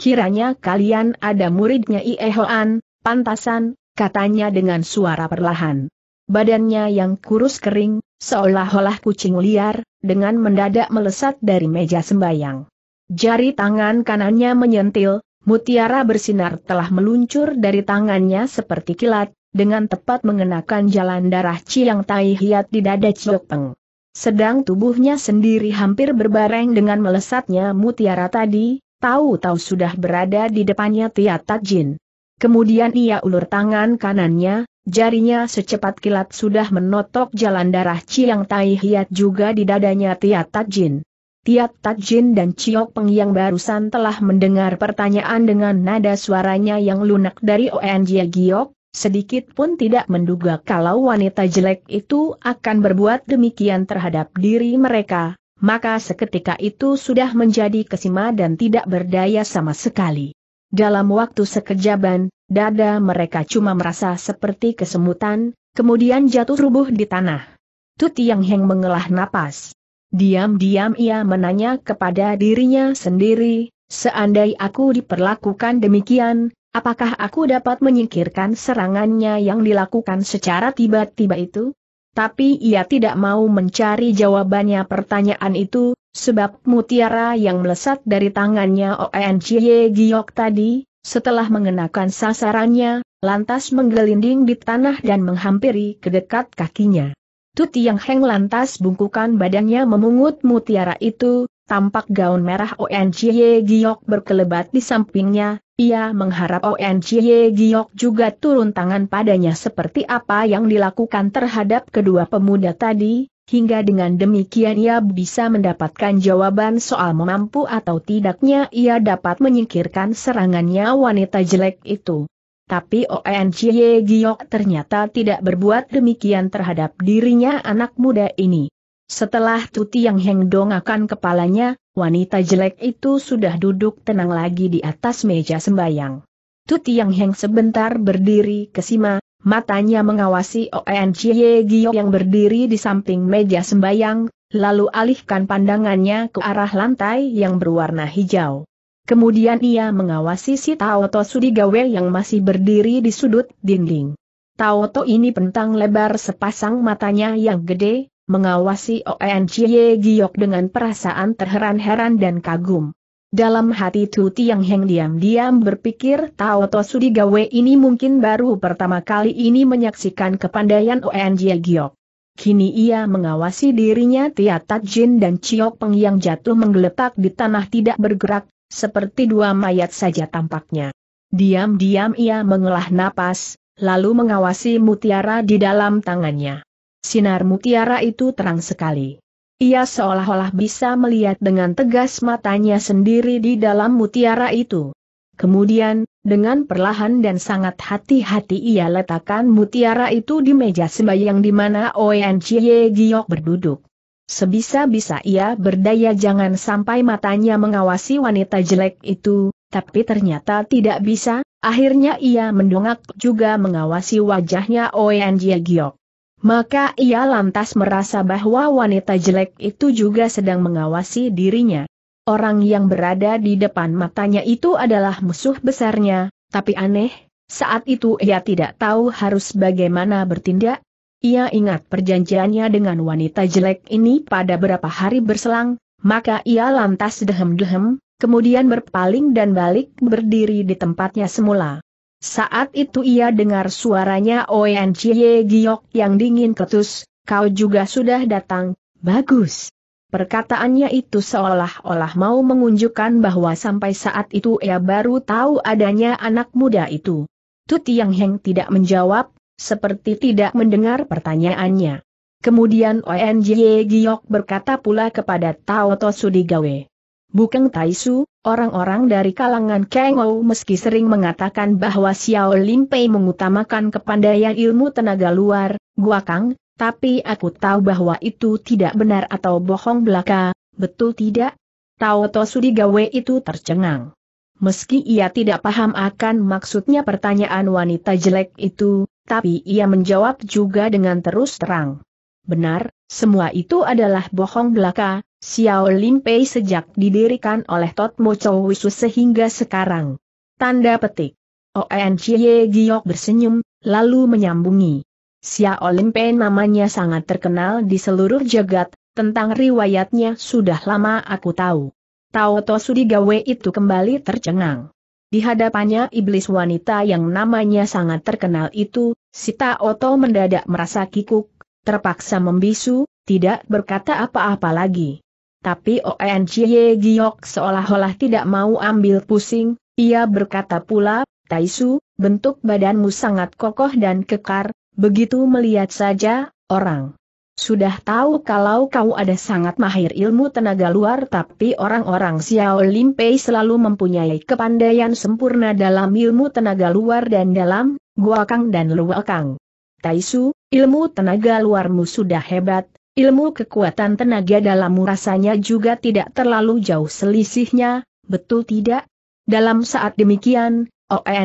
Kiranya kalian ada muridnya Iehoan, pantasan, katanya dengan suara perlahan. Badannya yang kurus kering, seolah-olah kucing liar, dengan mendadak melesat dari meja sembayang. Jari tangan kanannya menyentil, mutiara bersinar telah meluncur dari tangannya seperti kilat, dengan tepat mengenakan jalan darah Ciang Tai Hiat di dada Ciokpeng. Sedang tubuhnya sendiri hampir berbareng dengan melesatnya mutiara tadi, tahu-tahu sudah berada di depannya Tia Tajin. Kemudian ia ulur tangan kanannya, jarinya secepat kilat sudah menotok jalan darah Ciang Tai Hiat juga di dadanya Tia Tajin. Tiat Tajin dan Ciok Peng yang barusan telah mendengar pertanyaan dengan nada suaranya yang lunak dari Ong Giok, Sedikit pun tidak menduga kalau wanita jelek itu akan berbuat demikian terhadap diri mereka, maka seketika itu sudah menjadi kesima dan tidak berdaya sama sekali. Dalam waktu sekejaban, dada mereka cuma merasa seperti kesemutan, kemudian jatuh rubuh di tanah. Tu Tiang Heng mengelah napas. Diam-diam ia menanya kepada dirinya sendiri, seandai aku diperlakukan demikian, Apakah aku dapat menyingkirkan serangannya yang dilakukan secara tiba-tiba itu? Tapi ia tidak mau mencari jawabannya pertanyaan itu, sebab mutiara yang melesat dari tangannya ONCY Giok tadi, setelah mengenakan sasarannya, lantas menggelinding di tanah dan menghampiri ke dekat kakinya. Tuti Yang Heng lantas bungkukan badannya memungut mutiara itu, tampak gaun merah ONCY Giok berkelebat di sampingnya, ia mengharap ONCY Giok juga turun tangan padanya seperti apa yang dilakukan terhadap kedua pemuda tadi, hingga dengan demikian ia bisa mendapatkan jawaban soal mampu atau tidaknya ia dapat menyingkirkan serangannya wanita jelek itu. Tapi ONCY Giok ternyata tidak berbuat demikian terhadap dirinya anak muda ini. Setelah Tuti yang hengdong akan kepalanya, wanita jelek itu sudah duduk tenang lagi di atas meja sembayang. Tuti Yang Heng sebentar berdiri kesima, matanya mengawasi Ye Gio yang berdiri di samping meja sembayang, lalu alihkan pandangannya ke arah lantai yang berwarna hijau. Kemudian ia mengawasi si Taoto Sudigawe yang masih berdiri di sudut dinding. Taoto ini pentang lebar sepasang matanya yang gede, mengawasi Chie Giok dengan perasaan terheran-heran dan kagum. Dalam hati Tu Tiang Heng diam-diam berpikir Tao Sudi Gawe ini mungkin baru pertama kali ini menyaksikan kepandaian Chie Giok. Kini ia mengawasi dirinya Tia Tat Jin dan Chiok Peng yang jatuh menggeletak di tanah tidak bergerak, seperti dua mayat saja tampaknya. Diam-diam ia mengelah napas, lalu mengawasi mutiara di dalam tangannya. Sinar mutiara itu terang sekali. Ia seolah-olah bisa melihat dengan tegas matanya sendiri di dalam mutiara itu. Kemudian, dengan perlahan dan sangat hati-hati ia letakkan mutiara itu di meja sembahyang di mana ONCY Giok berduduk. Sebisa-bisa ia berdaya jangan sampai matanya mengawasi wanita jelek itu, tapi ternyata tidak bisa, akhirnya ia mendongak juga mengawasi wajahnya Ye Giok. Maka ia lantas merasa bahwa wanita jelek itu juga sedang mengawasi dirinya. Orang yang berada di depan matanya itu adalah musuh besarnya, tapi aneh, saat itu ia tidak tahu harus bagaimana bertindak. Ia ingat perjanjiannya dengan wanita jelek ini pada berapa hari berselang, maka ia lantas dehem-dehem, kemudian berpaling dan balik berdiri di tempatnya semula. Saat itu ia dengar suaranya Oen Chie Giok yang dingin ketus, kau juga sudah datang, bagus. Perkataannya itu seolah-olah mau mengunjukkan bahwa sampai saat itu ia baru tahu adanya anak muda itu. Tuti Yang Heng tidak menjawab, seperti tidak mendengar pertanyaannya. Kemudian Oen Jie Giok berkata pula kepada Tao Tosudigawe. Bukeng Taisu, orang-orang dari kalangan Kang meski sering mengatakan bahwa Xiao Limpei mengutamakan kepandaian ilmu tenaga luar, Gua Kang, tapi aku tahu bahwa itu tidak benar atau bohong belaka, betul tidak? Tao Tosu Gawe itu tercengang. Meski ia tidak paham akan maksudnya pertanyaan wanita jelek itu, tapi ia menjawab juga dengan terus terang. Benar, semua itu adalah bohong belaka, Xiao Pei sejak didirikan oleh Mo Chow Wisu sehingga sekarang. Tanda petik. Oen Chie Giok bersenyum, lalu menyambungi. Xiao Pei namanya sangat terkenal di seluruh jagat, tentang riwayatnya sudah lama aku tahu. Tao Sudigawe itu kembali tercengang. Di hadapannya iblis wanita yang namanya sangat terkenal itu, si Tao To mendadak merasa kikuk, terpaksa membisu, tidak berkata apa-apa lagi tapi ONCY Giok seolah-olah tidak mau ambil pusing, ia berkata pula, Taisu, bentuk badanmu sangat kokoh dan kekar, begitu melihat saja, orang. Sudah tahu kalau kau ada sangat mahir ilmu tenaga luar tapi orang-orang Xiao Limpei selalu mempunyai kepandaian sempurna dalam ilmu tenaga luar dan dalam, Guakang dan Luakang. Taisu, ilmu tenaga luarmu sudah hebat, Ilmu kekuatan tenaga dalam rasanya juga tidak terlalu jauh selisihnya, betul tidak? Dalam saat demikian,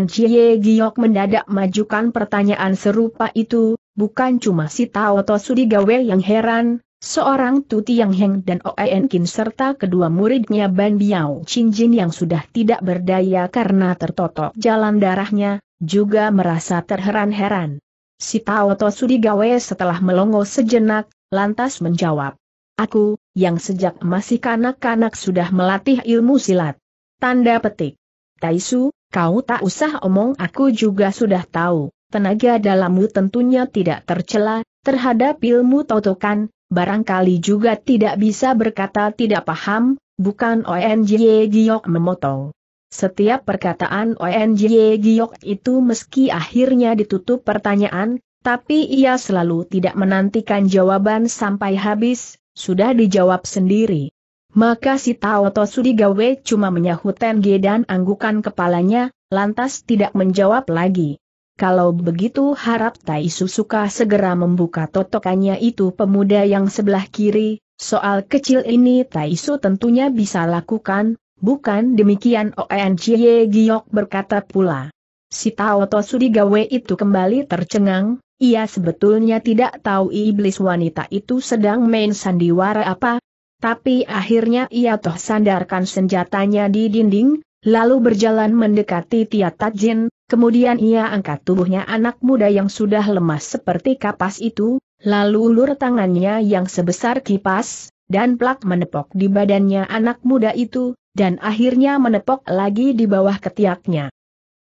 Ye Giok mendadak majukan pertanyaan serupa itu, bukan cuma si Tao Taoto Sudigawe yang heran, seorang Tuti Yang Heng dan OEN Kin serta kedua muridnya Ban Biao Chin Jin yang sudah tidak berdaya karena tertotok jalan darahnya, juga merasa terheran-heran. Si Tao Taoto Sudigawe setelah melongo sejenak, lantas menjawab. Aku, yang sejak masih kanak-kanak sudah melatih ilmu silat. Tanda petik. Taisu, kau tak usah omong aku juga sudah tahu, tenaga dalammu tentunya tidak tercela, terhadap ilmu totokan, barangkali juga tidak bisa berkata tidak paham, bukan ONJ Giok memotong. Setiap perkataan ONJ Giok itu meski akhirnya ditutup pertanyaan, tapi ia selalu tidak menantikan jawaban sampai habis, sudah dijawab sendiri. Maka si Taoto Sudigawe cuma menyahut Tenge dan anggukan kepalanya, lantas tidak menjawab lagi. Kalau begitu harap Tai suka segera membuka totokannya itu pemuda yang sebelah kiri, soal kecil ini Tai tentunya bisa lakukan, bukan demikian ONCY Giok berkata pula. Si Taoto Sudigawe itu kembali tercengang, ia sebetulnya tidak tahu iblis wanita itu sedang main sandiwara apa, tapi akhirnya ia toh sandarkan senjatanya di dinding, lalu berjalan mendekati Tia Tajin, kemudian ia angkat tubuhnya anak muda yang sudah lemas seperti kapas itu, lalu ulur tangannya yang sebesar kipas, dan plak menepok di badannya anak muda itu, dan akhirnya menepok lagi di bawah ketiaknya.